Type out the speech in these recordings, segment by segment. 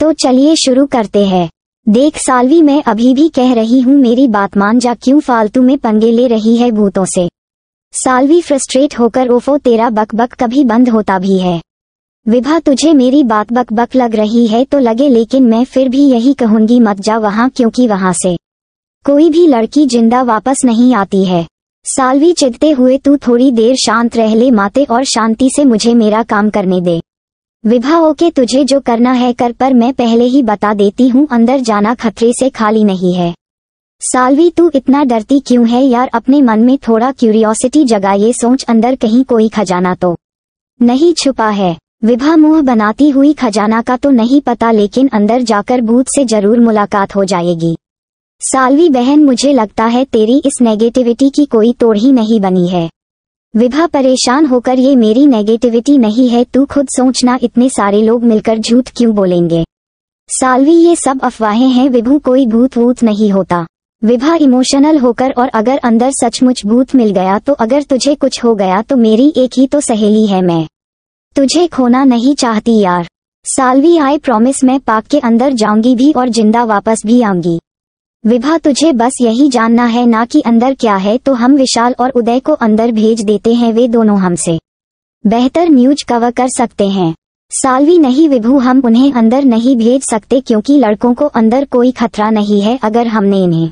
तो चलिए शुरू करते हैं देख सालवी मैं अभी भी कह रही हूँ मेरी बात मान जा क्यों फालतू में पंगे ले रही है भूतों से सालवी फ्रस्ट्रेट होकर ओफो तेरा बक बक कभी बंद होता भी है विभा तुझे मेरी बात बक बक लग रही है तो लगे लेकिन मैं फिर भी यही कहूंगी मत जा वहाँ क्योंकि वहाँ से कोई भी लड़की जिंदा वापस नहीं आती है सालवी चिदते हुए तू थोड़ी देर शांत रह ले माते और शांति से मुझे मेरा काम करने दे विभा ओके तुझे जो करना है कर पर मैं पहले ही बता देती हूँ अंदर जाना खतरे से खाली नहीं है सालवी तू इतना डरती क्यों है यार अपने मन में थोड़ा क्यूरियोसिटी जगा ये सोच अंदर कहीं कोई खजाना तो नहीं छुपा है विभा मुंह बनाती हुई खजाना का तो नहीं पता लेकिन अंदर जाकर भूत से जरूर मुलाकात हो जाएगी सालवी बहन मुझे लगता है तेरी इस नेगेटिविटी की कोई तोड़ ही नहीं बनी है विभा परेशान होकर ये मेरी नेगेटिविटी नहीं है तू खुद सोचना इतने सारे लोग मिलकर झूठ क्यों बोलेंगे सालवी ये सब अफवाहें हैं विभू कोई भूत वूत नहीं होता विभा इमोशनल होकर और अगर अंदर सचमुच भूत मिल गया तो अगर तुझे कुछ हो गया तो मेरी एक ही तो सहेली है मैं तुझे खोना नहीं चाहती यार सालवी आई प्रॉमिस मैं पाक के अंदर जाऊंगी भी और जिंदा वापस भी आऊंगी विभा तुझे बस यही जानना है ना कि अंदर क्या है तो हम विशाल और उदय को अंदर भेज देते हैं वे दोनों हमसे बेहतर न्यूज कवर कर सकते हैं सालवी नहीं विभू हम उन्हें अंदर नहीं भेज सकते क्योंकि लड़कों को अंदर कोई खतरा नहीं है अगर हमने इन्हें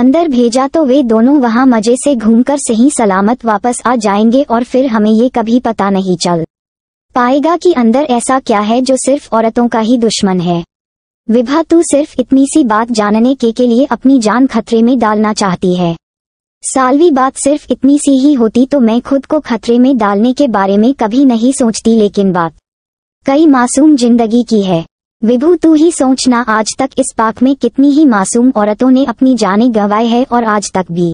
अंदर भेजा तो वे दोनों वहां मजे से घूमकर सही सलामत वापस आ जाएंगे और फिर हमें ये कभी पता नहीं चल पाएगा कि अंदर ऐसा क्या है जो सिर्फ औरतों का ही दुश्मन है विभा तू सिर्फ इतनी सी बात जानने के के लिए अपनी जान खतरे में डालना चाहती है सालवी बात सिर्फ इतनी सी ही होती तो मैं खुद को खतरे में डालने के बारे में कभी नहीं सोचती लेकिन बात कई मासूम जिंदगी की है विभू तू ही सोचना आज तक इस पाक में कितनी ही मासूम औरतों ने अपनी जानें गंवाई है और आज तक भी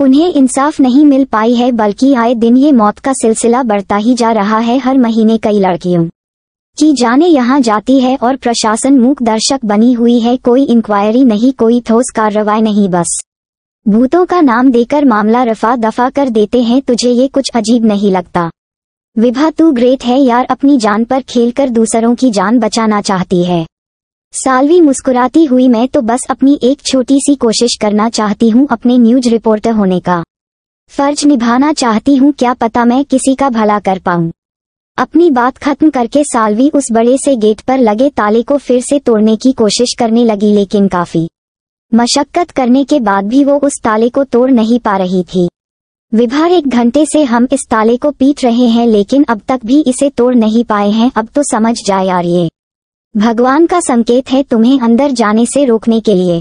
उन्हें इंसाफ नहीं मिल पाई है बल्कि आए दिन ये मौत का सिलसिला बढ़ता ही जा रहा है हर महीने कई लड़कियों की जाने यहाँ जाती है और प्रशासन मूक दर्शक बनी हुई है कोई इंक्वायरी नहीं कोई ठोस कार्रवाई नहीं बस भूतों का नाम देकर मामला रफा दफा कर देते हैं तुझे ये कुछ अजीब नहीं लगता विभा तू ग्रेट है यार अपनी जान पर खेलकर दूसरों की जान बचाना चाहती है सालवी मुस्कुराती हुई मैं तो बस अपनी एक छोटी सी कोशिश करना चाहती हूँ अपने न्यूज रिपोर्टर होने का फर्ज निभाना चाहती हूँ क्या पता मैं किसी का भला कर पाऊँ अपनी बात खत्म करके सालवी उस बड़े से गेट पर लगे ताले को फिर से तोड़ने की कोशिश करने लगी लेकिन काफी मशक्कत करने के बाद भी वो उस ताले को तोड़ नहीं पा रही थी विभार एक घंटे से हम इस ताले को पीट रहे हैं लेकिन अब तक भी इसे तोड़ नहीं पाए हैं अब तो समझ जाए आ रही भगवान का संकेत है तुम्हें अंदर जाने से रोकने के लिए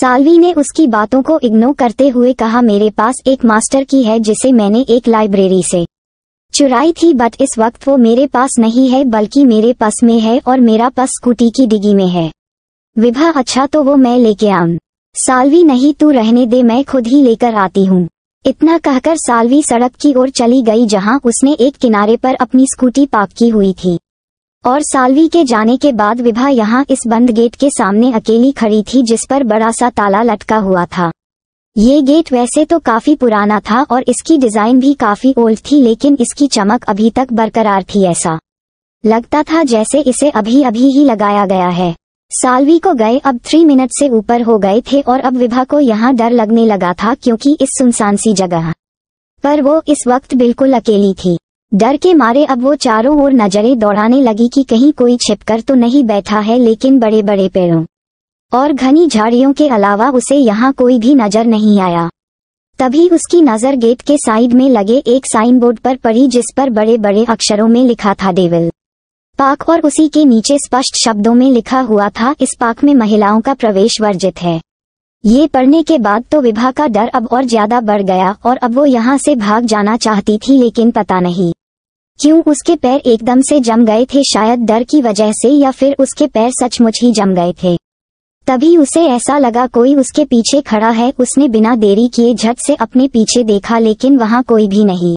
सालवी ने उसकी बातों को इग्नोर करते हुए कहा मेरे पास एक मास्टर की है जिसे मैंने एक लाइब्रेरी से चुराई थी बट इस वक्त वो मेरे पास नहीं है बल्कि मेरे पास में है और मेरा पास स्कूटी की डिगी में है विभा अच्छा तो वो मैं लेके आऊ सालवी नहीं तू रहने दे मैं खुद ही लेकर आती हूँ इतना कहकर सालवी सड़क की ओर चली गई जहाँ उसने एक किनारे पर अपनी स्कूटी पार्क की हुई थी और सालवी के जाने के बाद विभा यहाँ इस बंद गेट के सामने अकेली खड़ी थी जिस पर बड़ा सा ताला लटका हुआ था ये गेट वैसे तो काफी पुराना था और इसकी डिजाइन भी काफी ओल्ड थी लेकिन इसकी चमक अभी तक बरकरार थी ऐसा लगता था जैसे इसे अभी अभी ही लगाया गया है सालवी को गए अब थ्री मिनट से ऊपर हो गए थे और अब विभा को यहाँ डर लगने लगा था क्योंकि इस सुनसान सी जगह पर वो इस वक्त बिल्कुल अकेली थी डर के मारे अब वो चारों ओर नजरें दौड़ाने लगी कि कहीं कोई छिपकर तो नहीं बैठा है लेकिन बड़े बड़े पेड़ों और घनी झाड़ियों के अलावा उसे यहाँ कोई भी नजर नहीं आया तभी उसकी नजर गेट के साइड में लगे एक साइन बोर्ड पर पड़ी जिस पर बड़े बड़े अक्षरों में लिखा था देविल पार्क और उसी के नीचे स्पष्ट शब्दों में लिखा हुआ था इस पार्क में महिलाओं का प्रवेश वर्जित है ये पढ़ने के बाद तो विभा का डर अब और ज्यादा बढ़ गया और अब वो यहाँ से भाग जाना चाहती थी लेकिन पता नहीं क्यों उसके पैर एकदम से जम गए थे शायद डर की वजह से या फिर उसके पैर सचमुच ही जम गए थे तभी उसे ऐसा लगा कोई उसके पीछे खड़ा है उसने बिना देरी किए झट से अपने पीछे देखा लेकिन वहाँ कोई भी नहीं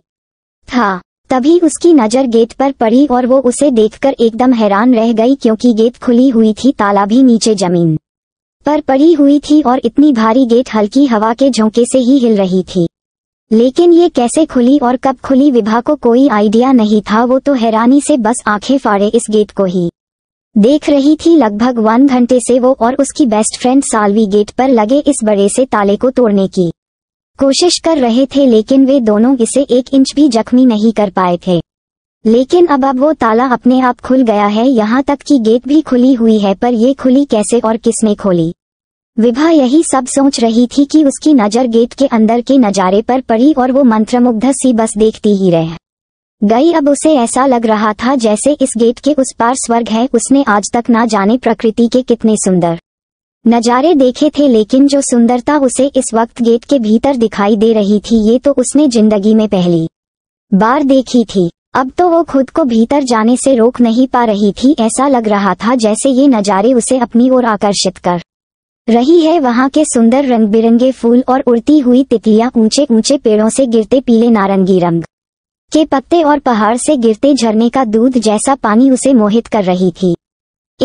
था तभी उसकी नजर गेट पर पड़ी और वो उसे देखकर एकदम हैरान रह गई क्योंकि गेट खुली हुई थी ताला भी नीचे जमीन पर पड़ी हुई थी और इतनी भारी गेट हल्की हवा के झोंके से ही हिल रही थी लेकिन ये कैसे खुली और कब खुली विभा को कोई आइडिया नहीं था वो तो हैरानी से बस आंखें फाड़े इस गेट को ही देख रही थी लगभग वन घंटे से वो और उसकी बेस्ट फ्रेंड सालवी गेट पर लगे इस बड़े से ताले को तोड़ने की कोशिश कर रहे थे लेकिन वे दोनों इसे एक इंच भी जख्मी नहीं कर पाए थे लेकिन अब अब वो ताला अपने आप खुल गया है यहाँ तक कि गेट भी खुली हुई है पर ये खुली कैसे और किसने खोली विभा यही सब सोच रही थी कि उसकी नज़र गेट के अंदर के नज़ारे पर पड़ी और वो मंत्रमुग्ध सी बस देखती ही रहे गई अब उसे ऐसा लग रहा था जैसे इस गेट के उस पार स्वर्ग है उसने आज तक ना जाने प्रकृति के कितने सुंदर नजारे देखे थे लेकिन जो सुंदरता उसे इस वक्त गेट के भीतर दिखाई दे रही थी ये तो उसने जिंदगी में पहली बार देखी थी अब तो वो खुद को भीतर जाने से रोक नहीं पा रही थी ऐसा लग रहा था जैसे ये नजारे उसे अपनी ओर आकर्षित कर रही है वहाँ के सुंदर रंग बिरंगे फूल और उड़ती हुई तितलियाँ ऊंचे ऊंचे पेड़ों से गिरते पीले नारंगी रंग के पत्ते और पहाड़ से गिरते झरने का दूध जैसा पानी उसे मोहित कर रही थी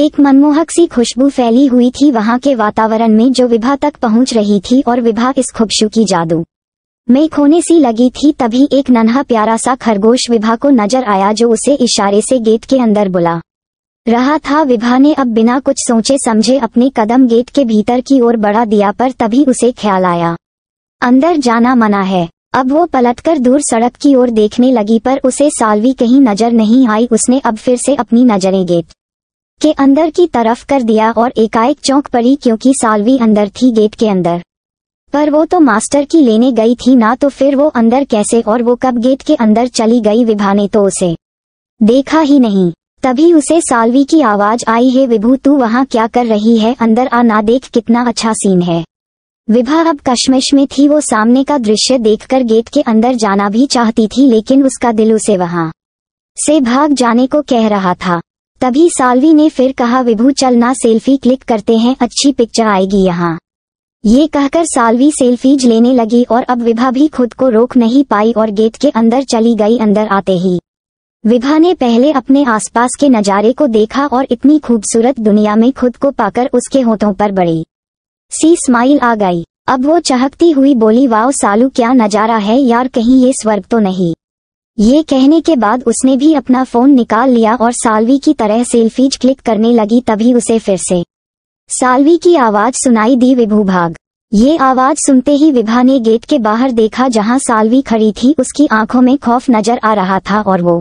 एक मनमोहक सी खुशबू फैली हुई थी वहां के वातावरण में जो विभा तक पहुंच रही थी और विभा इस खुशबू की जादू मैं खोने सी लगी थी तभी एक नन्हा प्यारा सा खरगोश विभा को नजर आया जो उसे इशारे से गेट के अंदर बुला रहा था विभा ने अब बिना कुछ सोचे समझे अपने कदम गेट के भीतर की ओर बढ़ा दिया पर तभी उसे ख्याल आया अंदर जाना मना है अब वो पलटकर दूर सड़क की ओर देखने लगी पर उसे सालवी कहीं नजर नहीं आई उसने अब फिर से अपनी नजरें गेट के अंदर की तरफ कर दिया और एकाएक चौंक पड़ी क्योंकि सालवी अंदर थी गेट के अंदर पर वो तो मास्टर की लेने गई थी ना तो फिर वो अंदर कैसे और वो कब गेट के अंदर चली गई विभा ने तो उसे देखा ही नहीं तभी उसे सालवी की आवाज आई है विभू तू वहाँ क्या कर रही है अंदर आ ना देख कितना अच्छा सीन है विभा अब कश्मीश में थी वो सामने का दृश्य देखकर गेट के अंदर जाना भी चाहती थी लेकिन उसका दिल उसे वहां से भाग जाने को कह रहा था तभी सालवी ने फिर कहा विभू चलना सेल्फी क्लिक करते हैं अच्छी पिक्चर आएगी यहाँ ये कहकर सालवी सेल्फीज लेने लगी और अब विभा भी खुद को रोक नहीं पाई और गेट के अंदर चली गई अंदर आते ही विभा ने पहले अपने आसपास के नज़ारे को देखा और इतनी खूबसूरत दुनिया में खुद को पाकर उसके होठों पर बड़ी सी स्माइल आ गई अब वो चहकती हुई बोली वाओ सालू क्या नजारा है यार कहीं ये स्वर्ग तो नहीं ये कहने के बाद उसने भी अपना फोन निकाल लिया और सालवी की तरह सेल्फीज क्लिक करने लगी तभी उसे फिर से सालवी की आवाज सुनाई दी विभू भाग ये आवाज सुनते ही विभा ने गेट के बाहर देखा जहां सालवी खड़ी थी उसकी आंखों में खौफ नजर आ रहा था और वो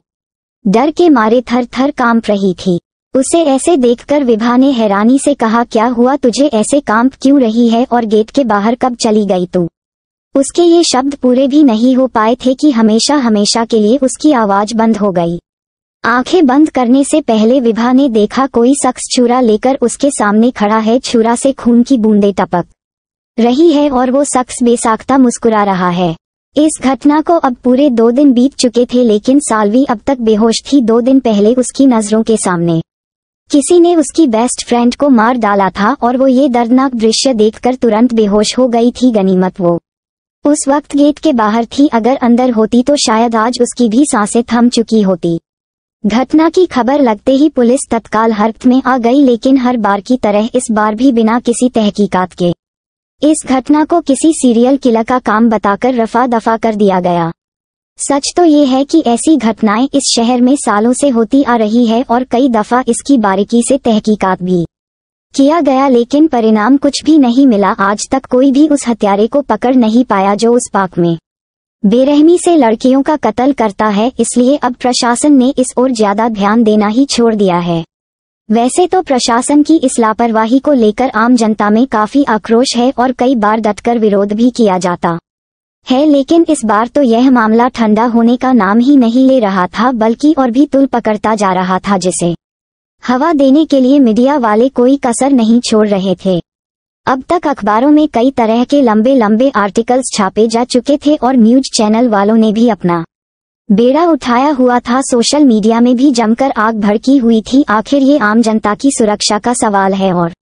डर के मारे थर थर काम रही थी उसे ऐसे देखकर विभा ने हैरानी से कहा क्या हुआ तुझे ऐसे कांप क्यों रही है और गेट के बाहर कब चली गई तू उसके ये शब्द पूरे भी नहीं हो पाए थे कि हमेशा हमेशा के लिए उसकी आवाज बंद हो गई आंखें बंद करने से पहले विभा ने देखा कोई शख्स छुरा लेकर उसके सामने खड़ा है छुरा से खून की बूंदे टपक रही है और वो शख्स बेसाख्ता मुस्कुरा रहा है इस घटना को अब पूरे दो दिन बीत चुके थे लेकिन सालवी अब तक बेहोश थी दो दिन पहले उसकी नजरों के सामने किसी ने उसकी बेस्ट फ्रेंड को मार डाला था और वो ये दर्दनाक दृश्य देखकर तुरंत बेहोश हो गई थी गनीमत वो उस वक्त गेट के बाहर थी अगर अंदर होती तो शायद आज उसकी भी सांसें थम चुकी होती घटना की खबर लगते ही पुलिस तत्काल हरकत में आ गई लेकिन हर बार की तरह इस बार भी बिना किसी तहकीकात के इस घटना को किसी सीरियल किलर का काम बताकर रफा दफा कर दिया गया सच तो ये है कि ऐसी घटनाएं इस शहर में सालों से होती आ रही है और कई दफा इसकी बारीकी से तहकीकात भी किया गया लेकिन परिणाम कुछ भी नहीं मिला आज तक कोई भी उस हत्यारे को पकड़ नहीं पाया जो उस पाक में बेरहमी से लड़कियों का कत्ल करता है इसलिए अब प्रशासन ने इस ओर ज्यादा ध्यान देना ही छोड़ दिया है वैसे तो प्रशासन की इस लापरवाही को लेकर आम जनता में काफी आक्रोश है और कई बार डटकर विरोध भी किया जाता है लेकिन इस बार तो यह मामला ठंडा होने का नाम ही नहीं ले रहा था बल्कि और भी तुल पकड़ता जा रहा था जिसे हवा देने के लिए मीडिया वाले कोई कसर नहीं छोड़ रहे थे अब तक अखबारों में कई तरह के लंबे लंबे आर्टिकल्स छापे जा चुके थे और न्यूज चैनल वालों ने भी अपना बेड़ा उठाया हुआ था सोशल मीडिया में भी जमकर आग भड़की हुई थी आखिर ये आम जनता की सुरक्षा का सवाल है और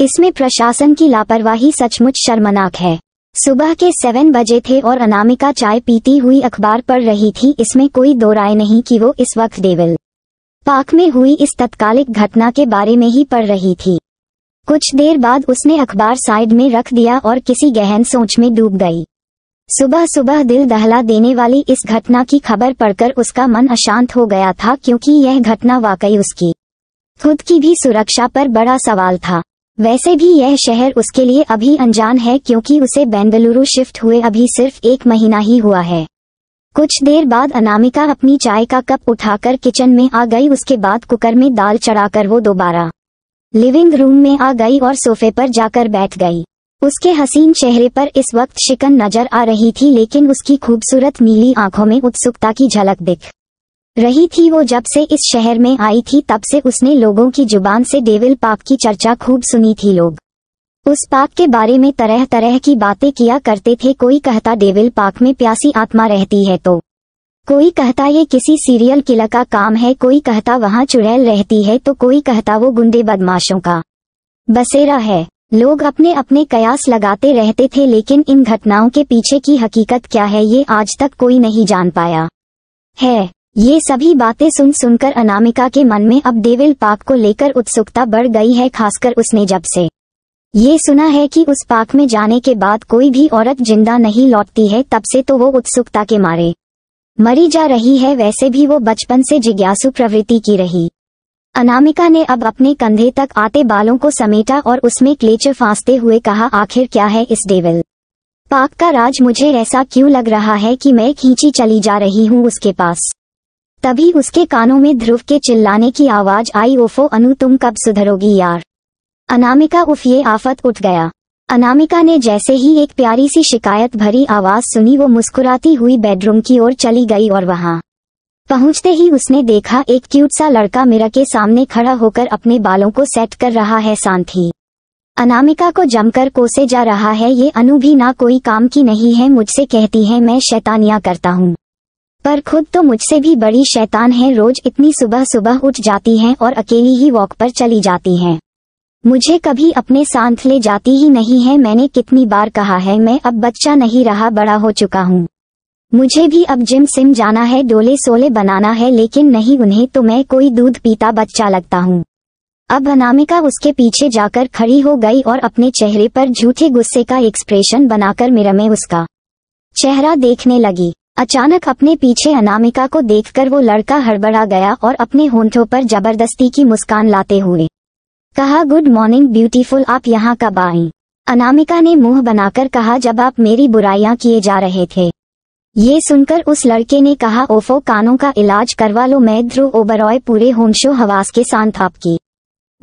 इसमें प्रशासन की लापरवाही सचमुच शर्मनाक है सुबह के सेवन बजे थे और अनामिका चाय पीती हुई अखबार पढ़ रही थी इसमें कोई दो राय नहीं कि वो इस वक्त देवल पाक में हुई इस तत्कालिक घटना के बारे में ही पढ़ रही थी कुछ देर बाद उसने अखबार साइड में रख दिया और किसी गहन सोच में डूब गई सुबह सुबह दिल दहला देने वाली इस घटना की खबर पढ़कर उसका मन अशांत हो गया था क्योंकि यह घटना वाकई उसकी खुद की भी सुरक्षा पर बड़ा सवाल था वैसे भी यह शहर उसके लिए अभी अनजान है क्योंकि उसे बेंगलुरु शिफ्ट हुए अभी सिर्फ एक महीना ही हुआ है कुछ देर बाद अनामिका अपनी चाय का कप उठाकर किचन में आ गई उसके बाद कुकर में दाल चढ़ाकर वो दोबारा लिविंग रूम में आ गई और सोफे पर जाकर बैठ गई उसके हसीन चेहरे पर इस वक्त शिकन नजर आ रही थी लेकिन उसकी खूबसूरत नीली आंखों में उत्सुकता की झलक दिख रही थी वो जब से इस शहर में आई थी तब से उसने लोगों की जुबान से डेविल पाप की चर्चा खूब सुनी थी लोग उस पाक के बारे में तरह तरह की बातें किया करते थे कोई कहता डेविल पाक में प्यासी आत्मा रहती है तो कोई कहता ये किसी सीरियल किला का काम है कोई कहता वहाँ चुड़ैल रहती है तो कोई कहता वो गुंडे बदमाशों का बसेरा है लोग अपने अपने कयास लगाते रहते थे लेकिन इन घटनाओं के पीछे की हकीकत क्या है ये आज तक कोई नहीं जान पाया है ये सभी बातें सुन सुनकर अनामिका के मन में अब देविल पाक को लेकर उत्सुकता बढ़ गई है खासकर उसने जब से ये सुना है कि उस पाक में जाने के बाद कोई भी औरत जिंदा नहीं लौटती है तब से तो वो उत्सुकता के मारे मरी जा रही है वैसे भी वो बचपन से जिज्ञासु प्रवृत्ति की रही अनामिका ने अब अपने कंधे तक आते बालों को समेटा और उसमें क्लेचर फांसते हुए कहा आखिर क्या है इस डेविल पाक का राज मुझे ऐसा क्यों लग रहा है कि मैं खींची चली जा रही हूँ उसके पास तभी उसके कानों में ध्रुव के चिल्लाने की आवाज आई ओफो अनु तुम कब सुधरोगी यार अनामिका उफ ये आफत उठ गया अनामिका ने जैसे ही एक प्यारी सी शिकायत भरी आवाज सुनी वो मुस्कुराती हुई बेडरूम की ओर चली गई और वहां पहुंचते ही उसने देखा एक क्यूट सा लड़का मेरा के सामने खड़ा होकर अपने बालों को सेट कर रहा है सांथी अनामिका को जमकर कोसे जा रहा है ये अनु भी ना कोई काम की नहीं है मुझसे कहती है मैं शैतानिया करता हूँ पर खुद तो मुझसे भी बड़ी शैतान है रोज इतनी सुबह सुबह उठ जाती हैं और अकेली ही वॉक पर चली जाती हैं मुझे कभी अपने साथ ले जाती ही नहीं है मैंने कितनी बार कहा है मैं अब बच्चा नहीं रहा बड़ा हो चुका हूँ मुझे भी अब जिम सिम जाना है डोले सोले बनाना है लेकिन नहीं उन्हें तो मैं कोई दूध पीता बच्चा लगता हूँ अब अनामिका उसके पीछे जाकर खड़ी हो गई और अपने चेहरे पर झूठे गुस्से का एक्सप्रेशन बनाकर मिरमे उसका चेहरा देखने लगी अचानक अपने पीछे अनामिका को देखकर वो लड़का हड़बड़ा गया और अपने होंठों पर जबरदस्ती की मुस्कान लाते हुए कहा गुड मॉर्निंग ब्यूटीफुल आप यहाँ कब आई अनामिका ने मुंह बनाकर कहा जब आप मेरी बुराइयां किए जा रहे थे ये सुनकर उस लड़के ने कहा ओफो कानों का इलाज करवा लो मैं ध्रुव ओबरॉय पूरे होमशो हवास के साथ आपकी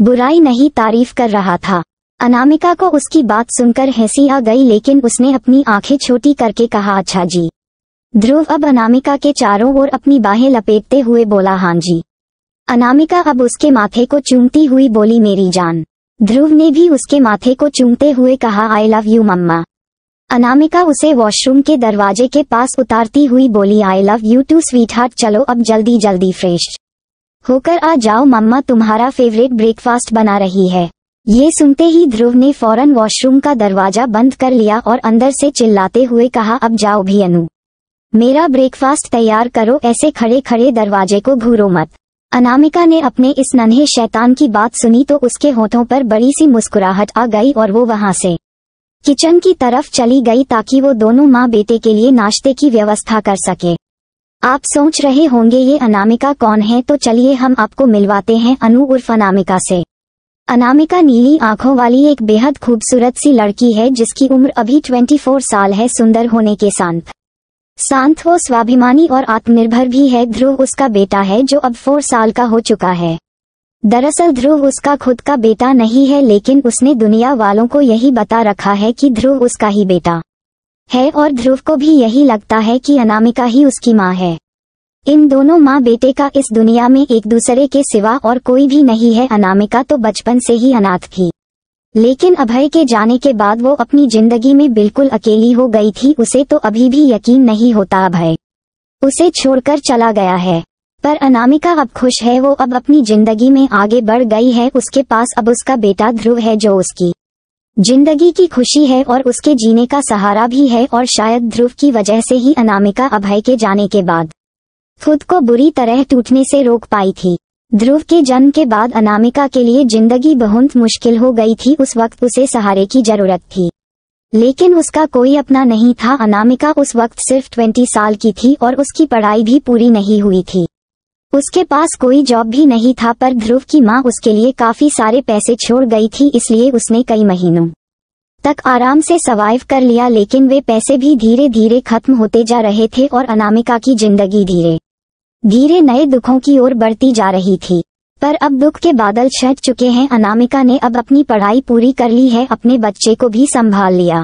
बुराई नहीं तारीफ कर रहा था अनामिका को उसकी बात सुनकर हंसी आ गई लेकिन उसने अपनी आंखें छोटी करके कहा अच्छा जी ध्रुव अब अनामिका के चारों ओर अपनी बाहें लपेटते हुए बोला हां जी अनामिका अब उसके माथे को चूमती हुई बोली मेरी जान ध्रुव ने भी उसके माथे को चूमते हुए कहा I love you mama Anamika उसे वॉशरूम के दरवाजे के पास उतारती हुई बोली I love you too sweetheart चलो अब जल्दी जल्दी फ्रेश होकर आ जाओ मम्मा तुम्हारा फेवरेट ब्रेकफास्ट बना रही है ये सुनते ही ध्रुव ने फौरन वॉशरूम का दरवाजा बंद कर लिया और अंदर से चिल्लाते हुए कहा अब जाओ भी अनु मेरा ब्रेकफास्ट तैयार करो ऐसे खड़े खड़े दरवाजे को घूरो मत अनामिका ने अपने इस नन्हे शैतान की बात सुनी तो उसके होठों पर बड़ी सी मुस्कुराहट आ गई और वो वहां से किचन की तरफ चली गई ताकि वो दोनों माँ बेटे के लिए नाश्ते की व्यवस्था कर सके आप सोच रहे होंगे ये अनामिका कौन है तो चलिए हम आपको मिलवाते हैं अनु उर्फ अनामिका से अनामिका नीली आंखों वाली एक बेहद खूबसूरत सी लड़की है जिसकी उम्र अभी 24 साल है सुंदर होने के साथ शांत हो स्वाभिमानी और आत्मनिर्भर भी है ध्रुव उसका बेटा है जो अब फोर साल का हो चुका है दरअसल ध्रुव उसका खुद का बेटा नहीं है लेकिन उसने दुनिया वालों को यही बता रखा है कि ध्रुव उसका ही बेटा है और ध्रुव को भी यही लगता है कि अनामिका ही उसकी माँ है इन दोनों माँ बेटे का इस दुनिया में एक दूसरे के सिवा और कोई भी नहीं है अनामिका तो बचपन से ही अनाथ थी लेकिन अभय के जाने के बाद वो अपनी जिंदगी में बिल्कुल अकेली हो गई थी उसे तो अभी भी यकीन नहीं होता अभय उसे छोड़कर चला गया है पर अनामिका अब खुश है वो अब अपनी जिंदगी में आगे बढ़ गई है उसके पास अब उसका बेटा ध्रुव है जो उसकी जिंदगी की खुशी है और उसके जीने का सहारा भी है और शायद ध्रुव की वजह से ही अनामिका अभय के जाने के बाद खुद को बुरी तरह टूटने से रोक पाई थी ध्रुव के जन्म के बाद अनामिका के लिए जिंदगी बहुत मुश्किल हो गई थी उस वक्त उसे सहारे की जरूरत थी लेकिन उसका कोई अपना नहीं था अनामिका उस वक्त सिर्फ ट्वेंटी साल की थी और उसकी पढ़ाई भी पूरी नहीं हुई थी उसके पास कोई जॉब भी नहीं था पर ध्रुव की माँ उसके लिए काफी सारे पैसे छोड़ गई थी इसलिए उसने कई महीनों तक आराम से सर्वाइव कर लिया लेकिन वे पैसे भी धीरे धीरे खत्म होते जा रहे थे और अनामिका की जिंदगी धीरे धीरे नए दुखों की ओर बढ़ती जा रही थी पर अब दुख के बादल छट चुके हैं अनामिका ने अब अपनी पढ़ाई पूरी कर ली है अपने बच्चे को भी संभाल लिया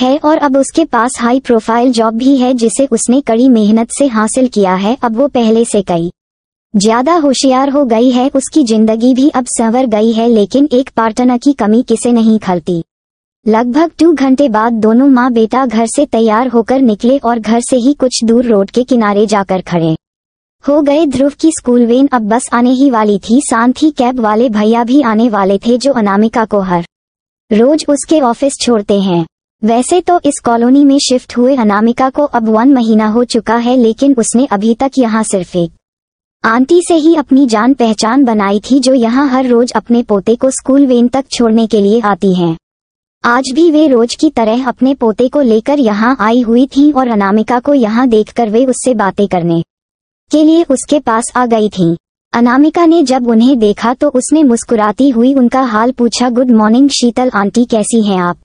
है और अब उसके पास हाई प्रोफाइल जॉब भी है जिसे उसने कड़ी मेहनत से हासिल किया है अब वो पहले से कई ज्यादा होशियार हो गई है उसकी जिंदगी भी अब संवर गई है लेकिन एक पार्टनर की कमी किसे नहीं खलती लगभग टू घंटे बाद दोनों माँ बेटा घर से तैयार होकर निकले और घर से ही कुछ दूर रोड के किनारे जाकर खड़े हो गए ध्रुव की स्कूल वेन अब बस आने ही वाली थी साथ ही कैब वाले भैया भी आने वाले थे जो अनामिका को हर रोज उसके ऑफिस छोड़ते हैं वैसे तो इस कॉलोनी में शिफ्ट हुए अनामिका को अब वन महीना हो चुका है लेकिन उसने अभी तक यहाँ सिर्फ एक आंटी से ही अपनी जान पहचान बनाई थी जो यहाँ हर रोज अपने पोते को स्कूल वेन तक छोड़ने के लिए आती है आज भी वे रोज की तरह अपने पोते को लेकर यहाँ आई हुई थी और अनामिका को यहाँ देखकर वे उससे बातें करने के लिए उसके पास आ गई थी अनामिका ने जब उन्हें देखा तो उसने मुस्कुराती हुई उनका हाल पूछा गुड मॉर्निंग शीतल आंटी कैसी हैं आप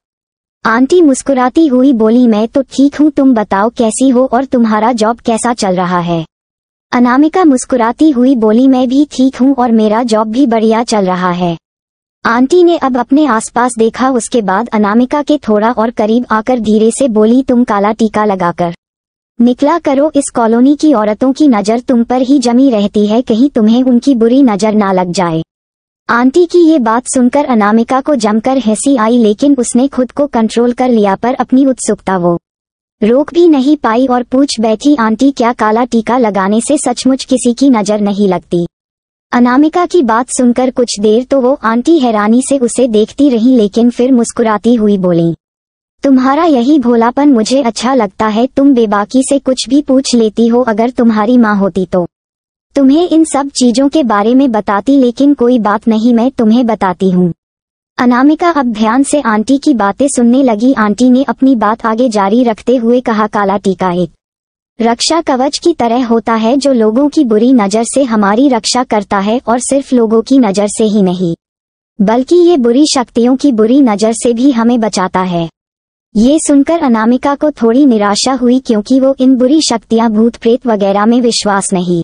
आंटी मुस्कुराती हुई बोली मैं तो ठीक हूँ तुम बताओ कैसी हो और तुम्हारा जॉब कैसा चल रहा है अनामिका मुस्कुराती हुई बोली मैं भी ठीक हूँ और मेरा जॉब भी बढ़िया चल रहा है आंटी ने अब अपने आसपास देखा उसके बाद अनामिका के थोड़ा और करीब आकर धीरे से बोली तुम काला टीका लगाकर निकला करो इस कॉलोनी की औरतों की नज़र तुम पर ही जमी रहती है कहीं तुम्हें उनकी बुरी नज़र ना लग जाए आंटी की ये बात सुनकर अनामिका को जमकर हैसी आई लेकिन उसने खुद को कंट्रोल कर लिया पर अपनी उत्सुकता वो रोक भी नहीं पाई और पूछ बैठी आंटी क्या काला टीका लगाने से सचमुच किसी की नज़र नहीं लगती अनामिका की बात सुनकर कुछ देर तो वो आंटी हैरानी से उसे देखती रही लेकिन फिर मुस्कुराती हुई बोली तुम्हारा यही भोलापन मुझे अच्छा लगता है तुम बेबाकी से कुछ भी पूछ लेती हो अगर तुम्हारी माँ होती तो तुम्हें इन सब चीजों के बारे में बताती लेकिन कोई बात नहीं मैं तुम्हें बताती हूँ अनामिका अब ध्यान से आंटी की बातें सुनने लगी आंटी ने अपनी बात आगे जारी रखते हुए कहा काला टीका एक रक्षा कवच की तरह होता है जो लोगों की बुरी नज़र से हमारी रक्षा करता है और सिर्फ लोगों की नज़र से ही नहीं बल्कि ये बुरी शक्तियों की बुरी नज़र से भी हमें बचाता है ये सुनकर अनामिका को थोड़ी निराशा हुई क्योंकि वो इन बुरी शक्तियां भूत प्रेत वगैरह में विश्वास नहीं